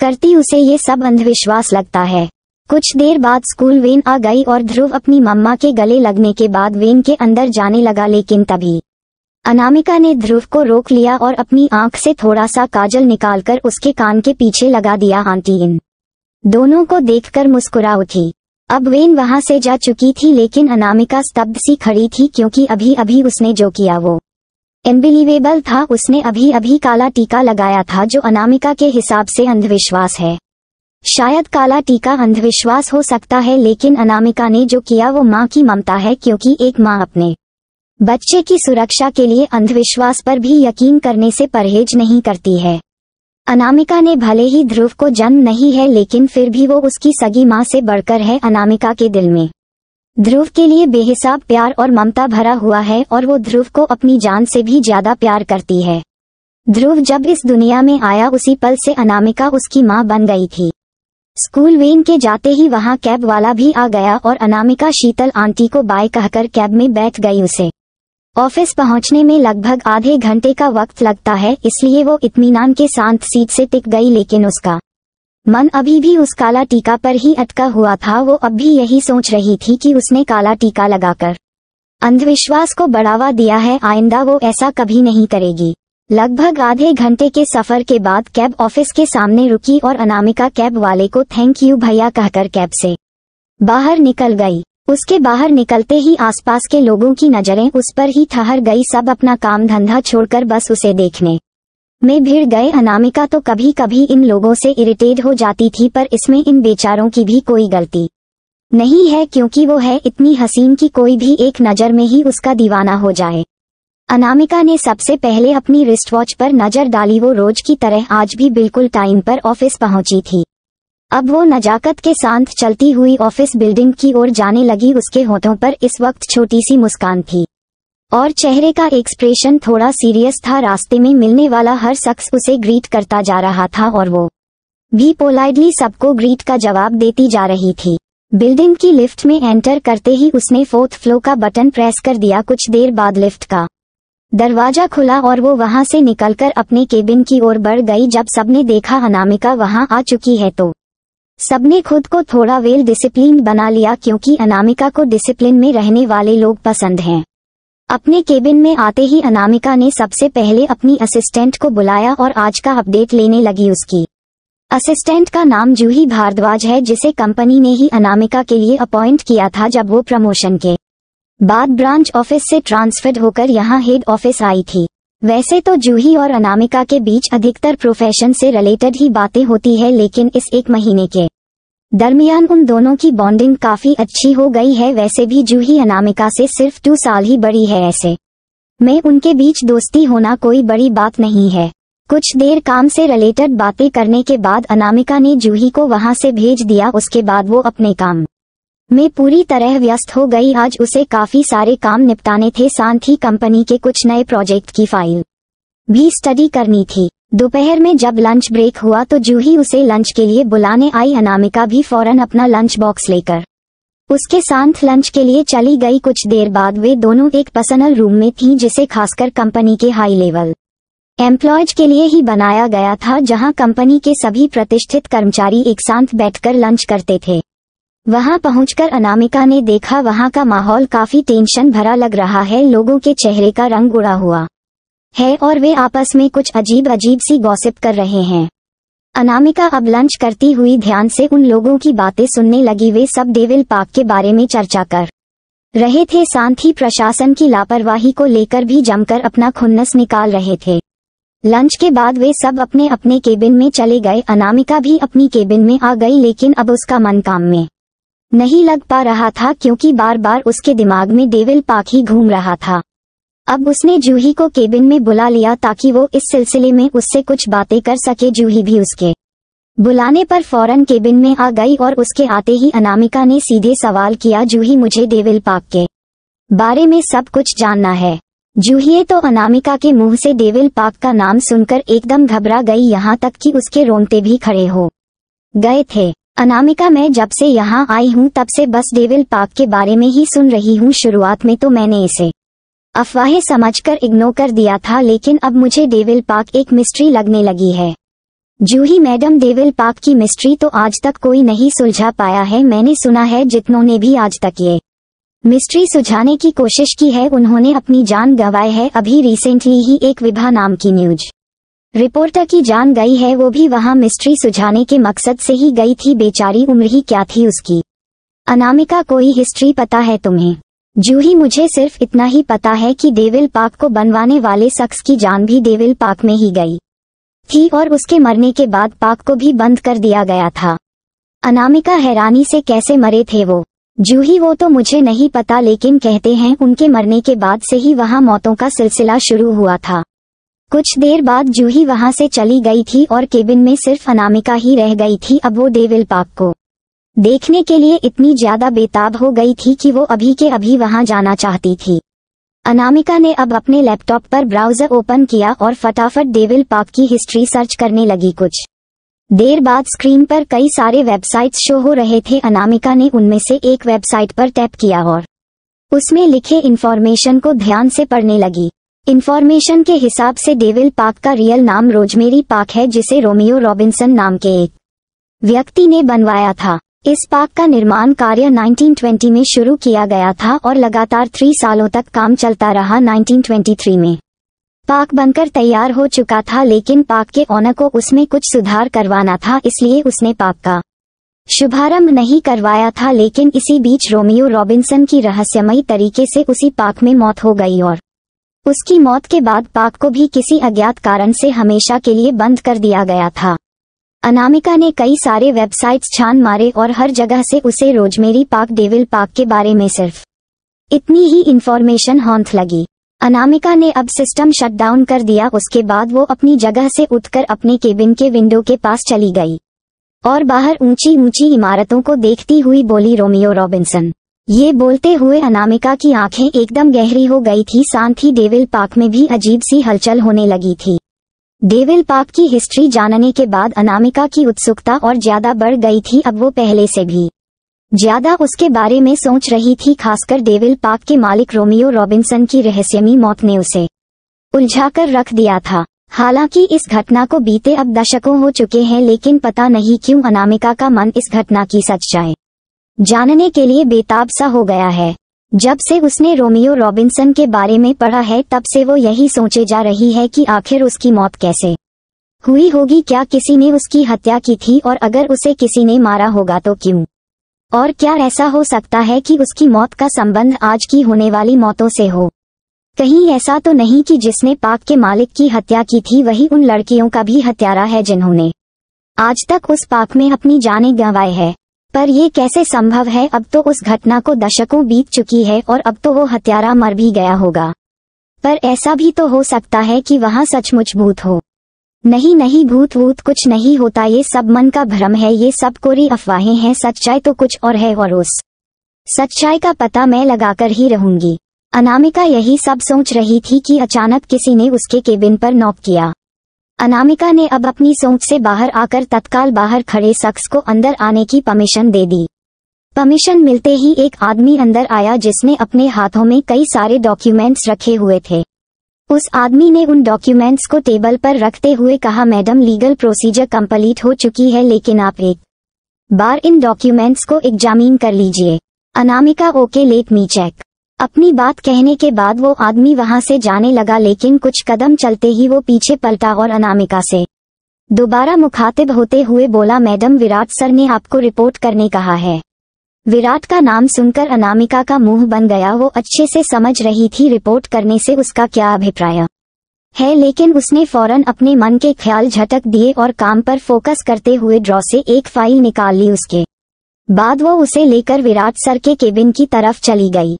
करती उसे ये सब अंधविश्वास लगता है कुछ देर बाद स्कूल वेन आ गई और ध्रुव अपनी मम्मा के गले लगने के बाद वेन के अंदर जाने लगा लेकिन तभी अनामिका ने ध्रुव को रोक लिया और अपनी आंख से थोड़ा सा काजल निकालकर उसके कान के पीछे लगा दिया आंटी इन दोनों को देखकर मुस्कुरा उठी अब वेन वहां से जा चुकी थी लेकिन अनामिका स्तब्ध सी खड़ी थी क्योंकि अभी अभी उसने जो किया वो इनबिलीवेबल था उसने अभी अभी काला टीका लगाया था जो अनामिका के हिसाब से अंधविश्वास है शायद काला टीका अंधविश्वास हो सकता है लेकिन अनामिका ने जो किया वो माँ की ममता है क्योंकि एक माँ अपने बच्चे की सुरक्षा के लिए अंधविश्वास पर भी यकीन करने से परहेज नहीं करती है अनामिका ने भले ही ध्रुव को जन्म नहीं है लेकिन फिर भी वो उसकी सगी माँ से बढ़कर है अनामिका के दिल में ध्रुव के लिए बेहिसाब प्यार और ममता भरा हुआ है और वो ध्रुव को अपनी जान से भी ज्यादा प्यार करती है ध्रुव जब इस दुनिया में आया उसी पल से अनामिका उसकी माँ बन गई थी स्कूल वेन के जाते ही वहाँ कैब वाला भी आ गया और अनामिका शीतल आंटी को बाय कहकर कैब में बैठ गई उसे ऑफिस पहुंचने में लगभग आधे घंटे का वक्त लगता है इसलिए वो इतमीनान के शांत सीट से टिक गई लेकिन उसका मन अभी भी उस काला टीका पर ही अटका हुआ था वो अब भी यही सोच रही थी कि उसने काला टीका लगाकर अंधविश्वास को बढ़ावा दिया है आइंदा वो ऐसा कभी नहीं करेगी लगभग आधे घंटे के सफर के बाद कैब ऑफिस के सामने रुकी और अनामिका कैब वाले को थैंक यू भैया कहकर कैब से बाहर निकल गई उसके बाहर निकलते ही आसपास के लोगों की नजरें उस पर ही ठहर गई सब अपना काम धंधा छोड़कर बस उसे देखने में भीड़ गए अनामिका तो कभी कभी इन लोगों से इरिटेट हो जाती थी पर इसमें इन बेचारों की भी कोई गलती नहीं है क्योंकि वो है इतनी हसीन की कोई भी एक नज़र में ही उसका दीवाना हो जाए अनामिका ने सबसे पहले अपनी रिस्ट वॉच पर नज़र डाली वो रोज की तरह आज भी बिल्कुल टाइम पर ऑफिस पहुंची थी अब वो नजाकत के साथ चलती हुई ऑफिस बिल्डिंग की ओर जाने लगी उसके होठों पर इस वक्त छोटी सी मुस्कान थी और चेहरे का एक्सप्रेशन थोड़ा सीरियस था रास्ते में मिलने वाला हर शख्स उसे ग्रीट करता जा रहा था और वो भी पोलाइडली सबको ग्रीट का जवाब देती जा रही थी बिल्डिंग की लिफ्ट में एंटर करते ही उसने फोर्थ फ्लो का बटन प्रेस कर दिया कुछ देर बाद लिफ्ट का दरवाजा खुला और वो वहां से निकलकर अपने केबिन की ओर बढ़ गई जब सबने देखा अनामिका वहां आ चुकी है तो सबने खुद को थोड़ा वेल डिसिप्लिन बना लिया क्योंकि अनामिका को डिसिप्लिन में रहने वाले लोग पसंद हैं अपने केबिन में आते ही अनामिका ने सबसे पहले अपनी असिस्टेंट को बुलाया और आज का अपडेट लेने लगी उसकी असिस्टेंट का नाम जूही भारद्वाज है जिसे कंपनी ने ही अनामिका के लिए अपॉइंट किया था जब वो प्रमोशन के बाद ब्रांच ऑफिस से ट्रांसफर्ड होकर यहाँ हेड ऑफिस आई थी वैसे तो जूही और अनामिका के बीच अधिकतर प्रोफेशन से रिलेटेड ही बातें होती है लेकिन इस एक महीने के दरमियान उन दोनों की बॉन्डिंग काफी अच्छी हो गई है वैसे भी जूही अनामिका से सिर्फ टू साल ही बड़ी है ऐसे में उनके बीच दोस्ती होना कोई बड़ी बात नहीं है कुछ देर काम से रिलेटेड बातें करने के बाद अनामिका ने जूही को वहां से भेज दिया उसके बाद वो अपने काम में पूरी तरह व्यस्त हो गई आज उसे काफी सारे काम निपटाने थे साथ ही कंपनी के कुछ नए प्रोजेक्ट की फाइल भी स्टडी करनी थी दोपहर में जब लंच ब्रेक हुआ तो जूही उसे लंच के लिए बुलाने आई अनामिका भी फौरन अपना लंच बॉक्स लेकर उसके साथ लंच के लिए चली गई कुछ देर बाद वे दोनों एक पर्सनल रूम में थीं जिसे खासकर कंपनी के हाई लेवल एम्प्लॉयज के लिए ही बनाया गया था जहां कंपनी के सभी प्रतिष्ठित कर्मचारी एक साथ बैठकर लंच करते थे वहां पहुंचकर अनामिका ने देखा वहां का माहौल काफी टेंशन भरा लग रहा है लोगों के चेहरे का रंग उड़ा हुआ है और वे आपस में कुछ अजीब अजीब सी गॉसिप कर रहे हैं अनामिका अब लंच करती हुई ध्यान से उन लोगों की बातें सुनने लगी वे सब डेविल पार्क के बारे में चर्चा कर रहे थे साथ ही प्रशासन की लापरवाही को लेकर भी जमकर अपना खुन्नस निकाल रहे थे लंच के बाद वे सब अपने अपने केबिन में चले गए अनामिका भी अपनी केबिन में आ गई लेकिन अब उसका मन काम में नहीं लग पा रहा था क्योंकि बार बार उसके दिमाग में डेविल पाक ही घूम रहा था अब उसने जूही को केबिन में बुला लिया ताकि वो इस सिलसिले में उससे कुछ बातें कर सके जूही भी उसके बुलाने पर फौरन केबिन में आ गई और उसके आते ही अनामिका ने सीधे सवाल किया जूही मुझे डेविल पाक के बारे में सब कुछ जानना है जूहिए तो अनामिका के मुंह से डेविल पाक का नाम सुनकर एकदम घबरा गई यहाँ तक कि उसके रोंगटे भी खड़े हो गए थे अनामिका मैं जब से यहाँ आई हूँ तब से बस डेविल पाप के बारे में ही सुन रही हूँ शुरुआत में तो मैंने इसे अफवाहें समझकर इग्नोर कर दिया था लेकिन अब मुझे डेविल पाक एक मिस्ट्री लगने लगी है जूही मैडम डेविल पाक की मिस्ट्री तो आज तक कोई नहीं सुलझा पाया है मैंने सुना है जितनों ने भी आज तक ये मिस्ट्री सुझाने की कोशिश की है उन्होंने अपनी जान गंवाई है अभी रिसेंटली ही एक विभा नाम की न्यूज रिपोर्टर की जान गई है वो भी वहाँ मिस्ट्री सुझाने के मकसद से ही गई थी बेचारी उम्र ही क्या थी उसकी अनामिका कोई हिस्ट्री पता है तुम्हें जूही मुझे सिर्फ इतना ही पता है कि देविल पाक को बनवाने वाले शख्स की जान भी देविल पाक में ही गई थी और उसके मरने के बाद पाक को भी बंद कर दिया गया था अनामिका हैरानी से कैसे मरे थे वो जूही वो तो मुझे नहीं पता लेकिन कहते हैं उनके मरने के बाद से ही वहाँ मौतों का सिलसिला शुरू हुआ था कुछ देर बाद जूही वहां से चली गई थी और केबिन में सिर्फ अनामिका ही रह गई थी अब वो डेविल पाप को देखने के लिए इतनी ज्यादा बेताब हो गई थी कि वो अभी के अभी वहां जाना चाहती थी अनामिका ने अब अपने लैपटॉप पर ब्राउजर ओपन किया और फटाफट डेविल पाप की हिस्ट्री सर्च करने लगी कुछ देर बाद स्क्रीन पर कई सारे वेबसाइट्स शो हो रहे थे अनामिका ने उनमें से एक वेबसाइट पर टैप किया और उसमें लिखे इन्फॉर्मेशन को ध्यान से पढ़ने लगी इन्फॉर्मेशन के हिसाब से डेविल पार्क का रियल नाम रोजमेरी पार्क है जिसे रोमियो रॉबिन्सन नाम के एक व्यक्ति ने बनवाया था इस पार्क का निर्माण कार्य 1920 में शुरू किया गया था और लगातार थ्री सालों तक काम चलता रहा 1923 में पार्क बनकर तैयार हो चुका था लेकिन पार्क के ऑनर को उसमें कुछ सुधार करवाना था इसलिए उसने पार्क का शुभारंभ नहीं करवाया था लेकिन इसी बीच रोमियो रॉबिन्सन की रहस्यमयी तरीके से उसी पार्क में मौत हो गई और उसकी मौत के बाद पाक को भी किसी अज्ञात कारण से हमेशा के लिए बंद कर दिया गया था अनामिका ने कई सारे वेबसाइट्स छान मारे और हर जगह से उसे रोजमेरी पाक डेविल पाक के बारे में सिर्फ इतनी ही इन्फॉर्मेशन हौंथ लगी अनामिका ने अब सिस्टम शटडाउन कर दिया उसके बाद वो अपनी जगह से उठकर अपने केबिन के विंडो के पास चली गई और बाहर ऊंची ऊंची इमारतों को देखती हुई बोली रोमियो रॉबिन्सन ये बोलते हुए अनामिका की आंखें एकदम गहरी हो गई थी साथ ही डेविल पार्क में भी अजीब सी हलचल होने लगी थी डेविल पार्क की हिस्ट्री जानने के बाद अनामिका की उत्सुकता और ज्यादा बढ़ गई थी अब वो पहले से भी ज्यादा उसके बारे में सोच रही थी खासकर डेविल पार्क के मालिक रोमियो रॉबिन्सन की रहस्यमी मौत ने उसे उलझा कर रख दिया था हालांकि इस घटना को बीते अब दशकों हो चुके हैं लेकिन पता नहीं क्यों अनामिका का मन इस घटना की सच जाए जानने के लिए बेताब सा हो गया है जब से उसने रोमियो रॉबिन्सन के बारे में पढ़ा है तब से वो यही सोचे जा रही है कि आखिर उसकी मौत कैसे हुई होगी क्या किसी ने उसकी हत्या की थी और अगर उसे किसी ने मारा होगा तो क्यों और क्या ऐसा हो सकता है कि उसकी मौत का संबंध आज की होने वाली मौतों से हो कहीं ऐसा तो नहीं कि जिसने पाक के मालिक की हत्या की थी वही उन लड़कियों का भी हत्यारा है जिन्होंने आज तक उस पाक में अपनी जानें गंवाई है पर यह कैसे संभव है अब तो उस घटना को दशकों बीत चुकी है और अब तो वो हत्यारा मर भी गया होगा पर ऐसा भी तो हो सकता है कि वहाँ सचमुच भूत हो नहीं नहीं भूत भूत कुछ नहीं होता ये सब मन का भ्रम है ये सब कोरी अफवाहें हैं सच्चाई तो कुछ और है और उस सच्चाई का पता मैं लगाकर ही रहूंगी अनामिका यही सब सोच रही थी कि अचानक किसी ने उसके केबिन पर नॉक किया अनामिका ने अब अपनी सोच से बाहर आकर तत्काल बाहर खड़े शख्स को अंदर आने की परमिशन दे दी परमिशन मिलते ही एक आदमी अंदर आया जिसने अपने हाथों में कई सारे डॉक्यूमेंट्स रखे हुए थे उस आदमी ने उन डॉक्यूमेंट्स को टेबल पर रखते हुए कहा मैडम लीगल प्रोसीजर कम्प्लीट हो चुकी है लेकिन आप एक बार इन डॉक्यूमेंट्स को एग्जामिन कर लीजिए Anamika okay let me check अपनी बात कहने के बाद वो आदमी वहां से जाने लगा लेकिन कुछ कदम चलते ही वो पीछे पलटा और अनामिका से दोबारा मुखातिब होते हुए बोला मैडम विराट सर ने आपको रिपोर्ट करने कहा है विराट का नाम सुनकर अनामिका का मुंह बन गया वो अच्छे से समझ रही थी रिपोर्ट करने से उसका क्या अभिप्राय है लेकिन उसने फौरन अपने मन के ख्याल झटक दिए और काम पर फोकस करते हुए ड्रॉ से एक फाइल निकाल ली उसके बाद वो उसे लेकर विराट सर के केबिन की तरफ चली गई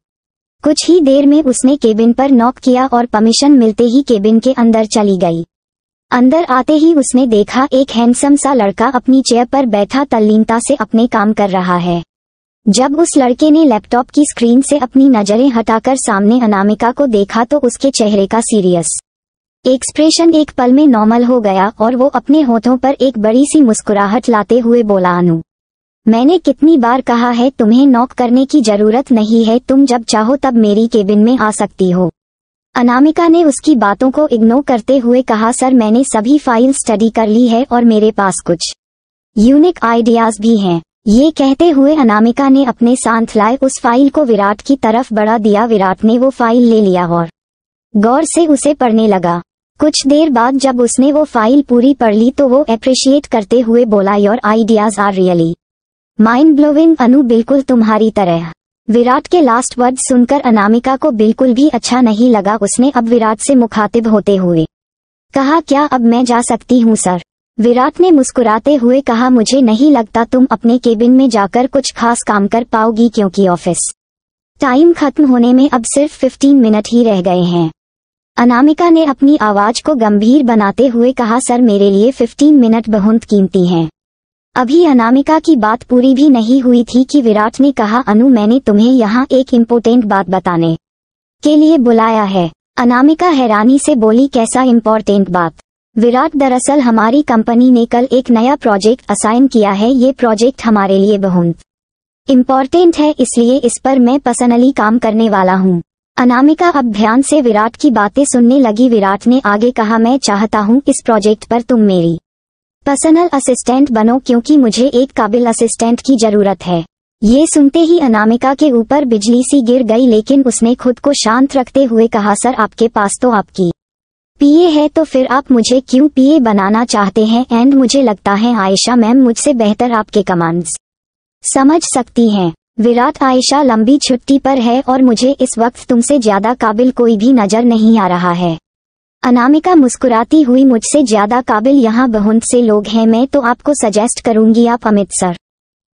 कुछ ही देर में उसने केबिन पर नॉक किया और परमिशन मिलते ही केबिन के अंदर चली गई अंदर आते ही उसने देखा एक हैंडसम सा लड़का अपनी चेयर पर बैठा तल्लीनता से अपने काम कर रहा है जब उस लड़के ने लैपटॉप की स्क्रीन से अपनी नजरें हटाकर सामने अनामिका को देखा तो उसके चेहरे का सीरियस एक्सप्रेशन एक पल में नॉर्मल हो गया और वो अपने होठों पर एक बड़ी सी मुस्कुराहट लाते हुए बोला अनु मैंने कितनी बार कहा है तुम्हें नॉक करने की जरूरत नहीं है तुम जब चाहो तब मेरी केबिन में आ सकती हो अनामिका ने उसकी बातों को इग्नोर करते हुए कहा सर मैंने सभी फाइल स्टडी कर ली है और मेरे पास कुछ यूनिक आइडियाज भी हैं ये कहते हुए अनामिका ने अपने साथ लाए उस फाइल को विराट की तरफ बढ़ा दिया विराट ने वो फाइल ले लिया और गौर से उसे पढ़ने लगा कुछ देर बाद जब उसने वो फाइल पूरी पढ़ ली तो वो अप्रिशिएट करते हुए बोला your ideas are really mind blowing Anu बिल्कुल तुम्हारी तरह विराट के लास्ट वर्ड सुनकर अनामिका को बिल्कुल भी अच्छा नहीं लगा उसने अब विराट से मुखातिब होते हुए कहा क्या अब मैं जा सकती हूँ सर विराट ने मुस्कुराते हुए कहा मुझे नहीं लगता तुम अपने केबिन में जाकर कुछ खास काम कर पाओगी क्योंकि ऑफिस टाइम खत्म होने में अब सिर्फ 15 मिनट ही रह गए हैं अनामिका ने अपनी आवाज को गंभीर बनाते हुए कहा सर मेरे लिए 15 मिनट बहुत कीमती हैं अभी अनामिका की बात पूरी भी नहीं हुई थी कि विराट ने कहा अनु मैंने तुम्हें यहाँ एक इम्पोर्टेंट बात बताने के लिए बुलाया है अनामिका हैरानी से बोली कैसा इम्पोर्टेंट बात विराट दरअसल हमारी कंपनी ने कल एक नया प्रोजेक्ट असाइन किया है ये प्रोजेक्ट हमारे लिए बहुत इम्पोर्टेंट है इसलिए इस पर मैं पर्सनली काम करने वाला हूँ अनामिका अब ध्यान से विराट की बातें सुनने लगी विराट ने आगे कहा मैं चाहता हूँ इस प्रोजेक्ट पर तुम मेरी पर्सनल असिस्टेंट बनो क्योंकि मुझे एक काबिल असिस्टेंट की जरूरत है ये सुनते ही अनामिका के ऊपर बिजली सी गिर गई लेकिन उसने खुद को शांत रखते हुए कहा सर आपके पास तो आपकी पीए है तो फिर आप मुझे क्यों पीए बनाना चाहते हैं एंड मुझे लगता है आयशा मैम मुझसे बेहतर आपके कमांड्स समझ सकती हैं विराट आयशा लंबी छुट्टी पर है और मुझे इस वक्त तुमसे ज्यादा काबिल कोई भी नजर नहीं आ रहा है अनामिका मुस्कुराती हुई मुझसे ज्यादा काबिल यहाँ बहुत से लोग हैं मैं तो आपको सजेस्ट करूंगी आप अमित सर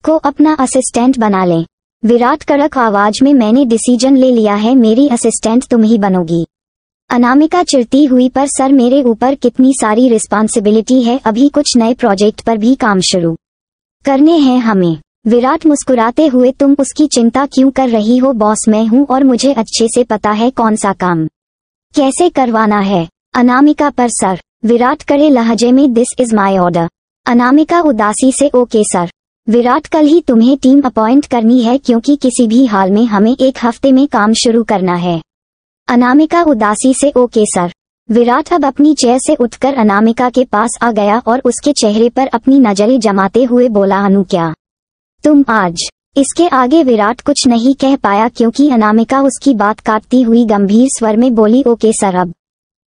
को अपना असिस्टेंट बना लें विराट कड़क आवाज में मैंने डिसीजन ले लिया है मेरी असिस्टेंट तुम ही बनोगी अनामिका चिड़ती हुई पर सर मेरे ऊपर कितनी सारी रिस्पांसिबिलिटी है अभी कुछ नए प्रोजेक्ट पर भी काम शुरू करने हैं हमें विराट मुस्कुराते हुए तुम उसकी चिंता क्यों कर रही हो बॉस मैं हूँ और मुझे अच्छे से पता है कौन सा काम कैसे करवाना है अनामिका पर सर विराट करे लहजे में this is my order Anamika उदासी से ओके सर विराट कल ही तुम्हें टीम अपॉइंट करनी है क्योंकि किसी भी हाल में हमें एक हफ्ते में काम शुरू करना है अनामिका उदासी से ओके सर विराट अब अपनी चेयर से उठकर अनामिका के पास आ गया और उसके चेहरे पर अपनी नजरें जमाते हुए बोला अनु क्या तुम आज इसके आगे विराट कुछ नहीं कह पाया क्योंकि अनामिका उसकी बात काटती हुई गंभीर स्वर में बोली ओके सर अब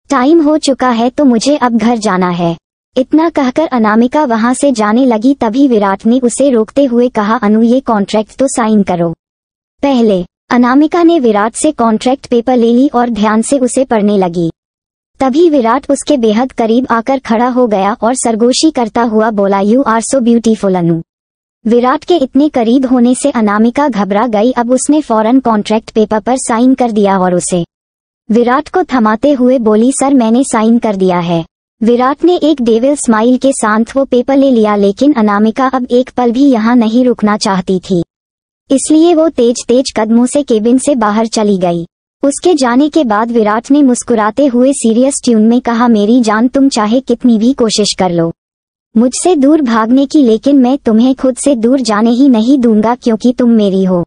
टाइम हो चुका है तो मुझे अब घर जाना है इतना कहकर अनामिका वहां से जाने लगी तभी विराट ने उसे रोकते हुए कहा अनु ये कॉन्ट्रैक्ट तो साइन करो पहले अनामिका ने विराट से कॉन्ट्रैक्ट पेपर ले ली और ध्यान से उसे पढ़ने लगी तभी विराट उसके बेहद करीब आकर खड़ा हो गया और सरगोशी करता हुआ बोला you are so beautiful Anu Virat के इतने करीब होने से अनामिका घबरा गई अब उसने फौरन कॉन्ट्रैक्ट पेपर पर साइन कर दिया और उसे विराट को थमाते हुए बोली सर मैंने साइन कर दिया है विराट ने एक डेविल स्माइल के साथ वो पेपर ले लिया लेकिन अनामिका अब एक पल भी यहाँ नहीं रुकना चाहती थी इसलिए वो तेज तेज कदमों से केबिन से बाहर चली गई उसके जाने के बाद विराट ने मुस्कुराते हुए सीरियस ट्यून में कहा मेरी जान तुम चाहे कितनी भी कोशिश कर लो मुझसे दूर भागने की लेकिन मैं तुम्हें खुद से दूर जाने ही नहीं दूंगा क्योंकि तुम मेरी हो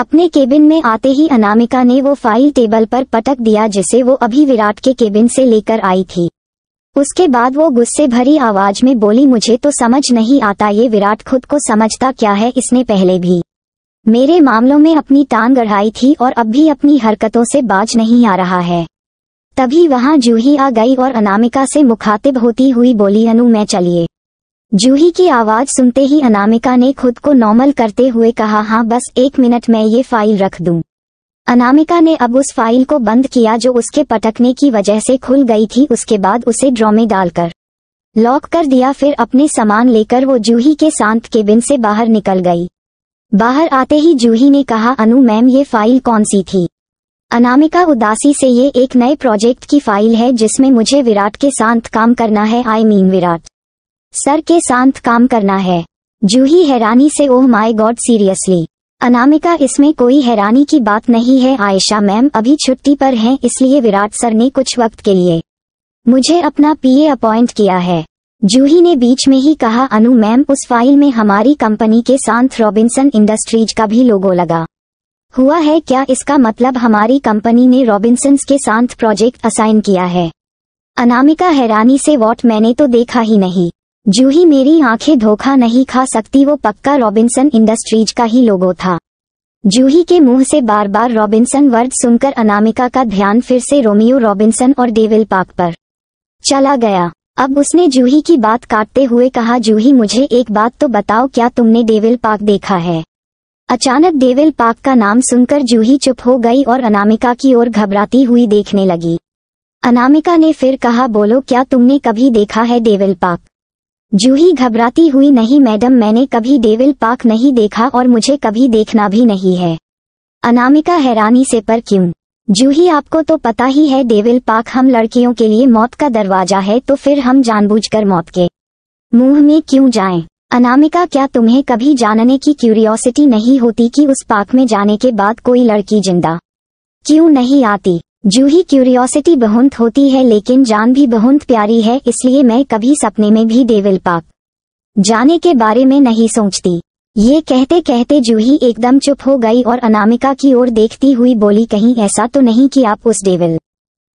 अपने केबिन में आते ही अनामिका ने वो फाइल टेबल पर पटक दिया जिसे वो अभी विराट के केबिन से लेकर आई थी उसके बाद वो गुस्से भरी आवाज में बोली मुझे तो समझ नहीं आता ये विराट खुद को समझता क्या है इसने पहले भी मेरे मामलों में अपनी टांग गढ़ाई थी और अब भी अपनी हरकतों से बाज नहीं आ रहा है तभी वहां जूही आ गई और अनामिका से मुखातिब होती हुई बोली अनु मैं चलिए जूही की आवाज सुनते ही अनामिका ने खुद को नॉर्मल करते हुए कहा हाँ बस एक मिनट मैं ये फाइल रख दूं। अनामिका ने अब उस फाइल को बंद किया जो उसके पटकने की वजह से खुल गई थी उसके बाद उसे ड्रॉ में डालकर लॉक कर दिया फिर अपने सामान लेकर वो जूही के शांत केबिन से बाहर निकल गई बाहर आते ही जूही ने कहा अनु मैम ये फाइल कौन सी थी अनामिका उदासी से ये एक नए प्रोजेक्ट की फाइल है जिसमें मुझे विराट के साथ काम करना है आई मीन विराट सर के साथ काम करना है जूही हैरानी से oh my god seriously Anamika इसमें कोई हैरानी की बात नहीं है आयशा मैम अभी छुट्टी पर हैं इसलिए विराट सर ने कुछ वक्त के लिए मुझे अपना पीए अपॉइंट किया है जूही ने बीच में ही कहा अनु मैम उस फाइल में हमारी कंपनी के साथ रॉबिन्सन इंडस्ट्रीज का भी लोगो लगा हुआ है क्या इसका मतलब हमारी कंपनी ने रॉबिन्सन के साथ प्रोजेक्ट असाइन किया है अनामिका हैरानी से वॉट मैंने तो देखा ही नहीं जूही मेरी आंखें धोखा नहीं खा सकती वो पक्का रॉबिन्सन इंडस्ट्रीज का ही लोगो था जूही के मुंह से बार बार रॉबिन्सन वर्ड सुनकर अनामिका का ध्यान फिर से रोमियो रॉबिन्सन और डेविल पाक पर चला गया अब उसने जूही की बात काटते हुए कहा जूही मुझे एक बात तो बताओ क्या तुमने डेविल पाक देखा है अचानक डेविल पाक का नाम सुनकर जूही चुप हो गई और अनामिका की ओर घबराती हुई देखने लगी अनामिका ने फिर कहा बोलो क्या तुमने कभी देखा है डेविल पाक जूही घबराती हुई नहीं मैडम मैंने कभी डेविल पार्क नहीं देखा और मुझे कभी देखना भी नहीं है अनामिका हैरानी से पर क्यों जूही आपको तो पता ही है डेविल पार्क हम लड़कियों के लिए मौत का दरवाजा है तो फिर हम जानबूझकर मौत के मुंह में क्यों जाएं? अनामिका क्या तुम्हें कभी जानने की क्यूरियोसिटी नहीं होती कि उस पार्क में जाने के बाद कोई लड़की जिंदा क्यों नहीं आती जूही क्यूरियोसिटी बहुत होती है लेकिन जान भी बहुत प्यारी है इसलिए मैं कभी सपने में भी डेविल पाप जाने के बारे में नहीं सोचती ये कहते कहते जूही एकदम चुप हो गई और अनामिका की ओर देखती हुई बोली कहीं ऐसा तो नहीं कि आप उस डेविल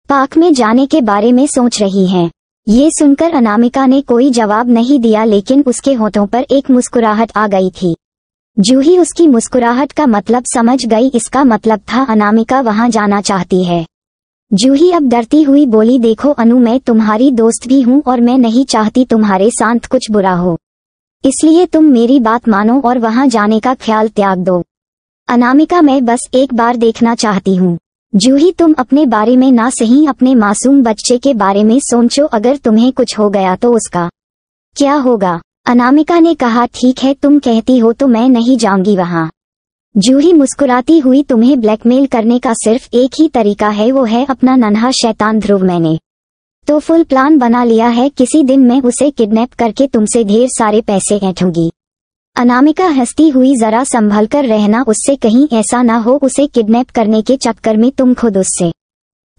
पार्क में जाने के बारे में सोच रही हैं ये सुनकर अनामिका ने कोई जवाब नहीं दिया लेकिन उसके होठों पर एक मुस्कुराहट आ गई थी जूही उसकी मुस्कुराहट का मतलब समझ गई इसका मतलब था अनामिका वहां जाना चाहती है जूही अब डरती हुई बोली देखो अनु मैं तुम्हारी दोस्त भी हूँ और मैं नहीं चाहती तुम्हारे साथ कुछ बुरा हो इसलिए तुम मेरी बात मानो और वहाँ जाने का ख्याल त्याग दो अनामिका मैं बस एक बार देखना चाहती हूँ जूही तुम अपने बारे में ना सही अपने मासूम बच्चे के बारे में सोचो अगर तुम्हें कुछ हो गया तो उसका क्या होगा अनामिका ने कहा ठीक है तुम कहती हो तो मैं नहीं जाऊंगी वहाँ जूही मुस्कुराती हुई तुम्हें ब्लैकमेल करने का सिर्फ एक ही तरीका है वो है अपना नन्हा शैतान ध्रुव मैंने तो फुल प्लान बना लिया है किसी दिन मैं उसे किडनैप करके तुमसे ढेर सारे पैसे ऐठूंगी अनामिका हंसती हुई जरा संभल कर रहना उससे कहीं ऐसा ना हो उसे किडनैप करने के चक्कर में तुम खुद उससे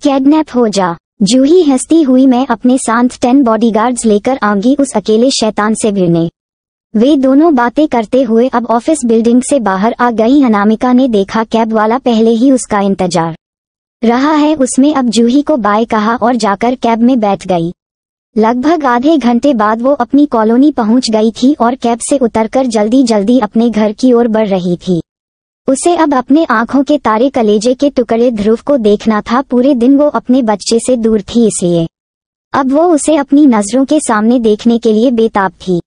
किडनैप हो जा जूही हंसती हुई मैं अपने शांत टेन बॉडीगार्ड्स लेकर आऊंगी उस अकेले शैतान से भिड़ने वे दोनों बातें करते हुए अब ऑफिस बिल्डिंग से बाहर आ गई अनामिका ने देखा कैब वाला पहले ही उसका इंतजार रहा है उसमें अब जूही को बाय कहा और जाकर कैब में बैठ गई लगभग आधे घंटे बाद वो अपनी कॉलोनी पहुंच गई थी और कैब से उतरकर जल्दी जल्दी अपने घर की ओर बढ़ रही थी उसे अब अपने आंखों के तारे कलेजे के टुकड़े ध्रुव को देखना था पूरे दिन वो अपने बच्चे से दूर थी इसलिए अब वो उसे अपनी नजरों के सामने देखने के लिए बेताब थी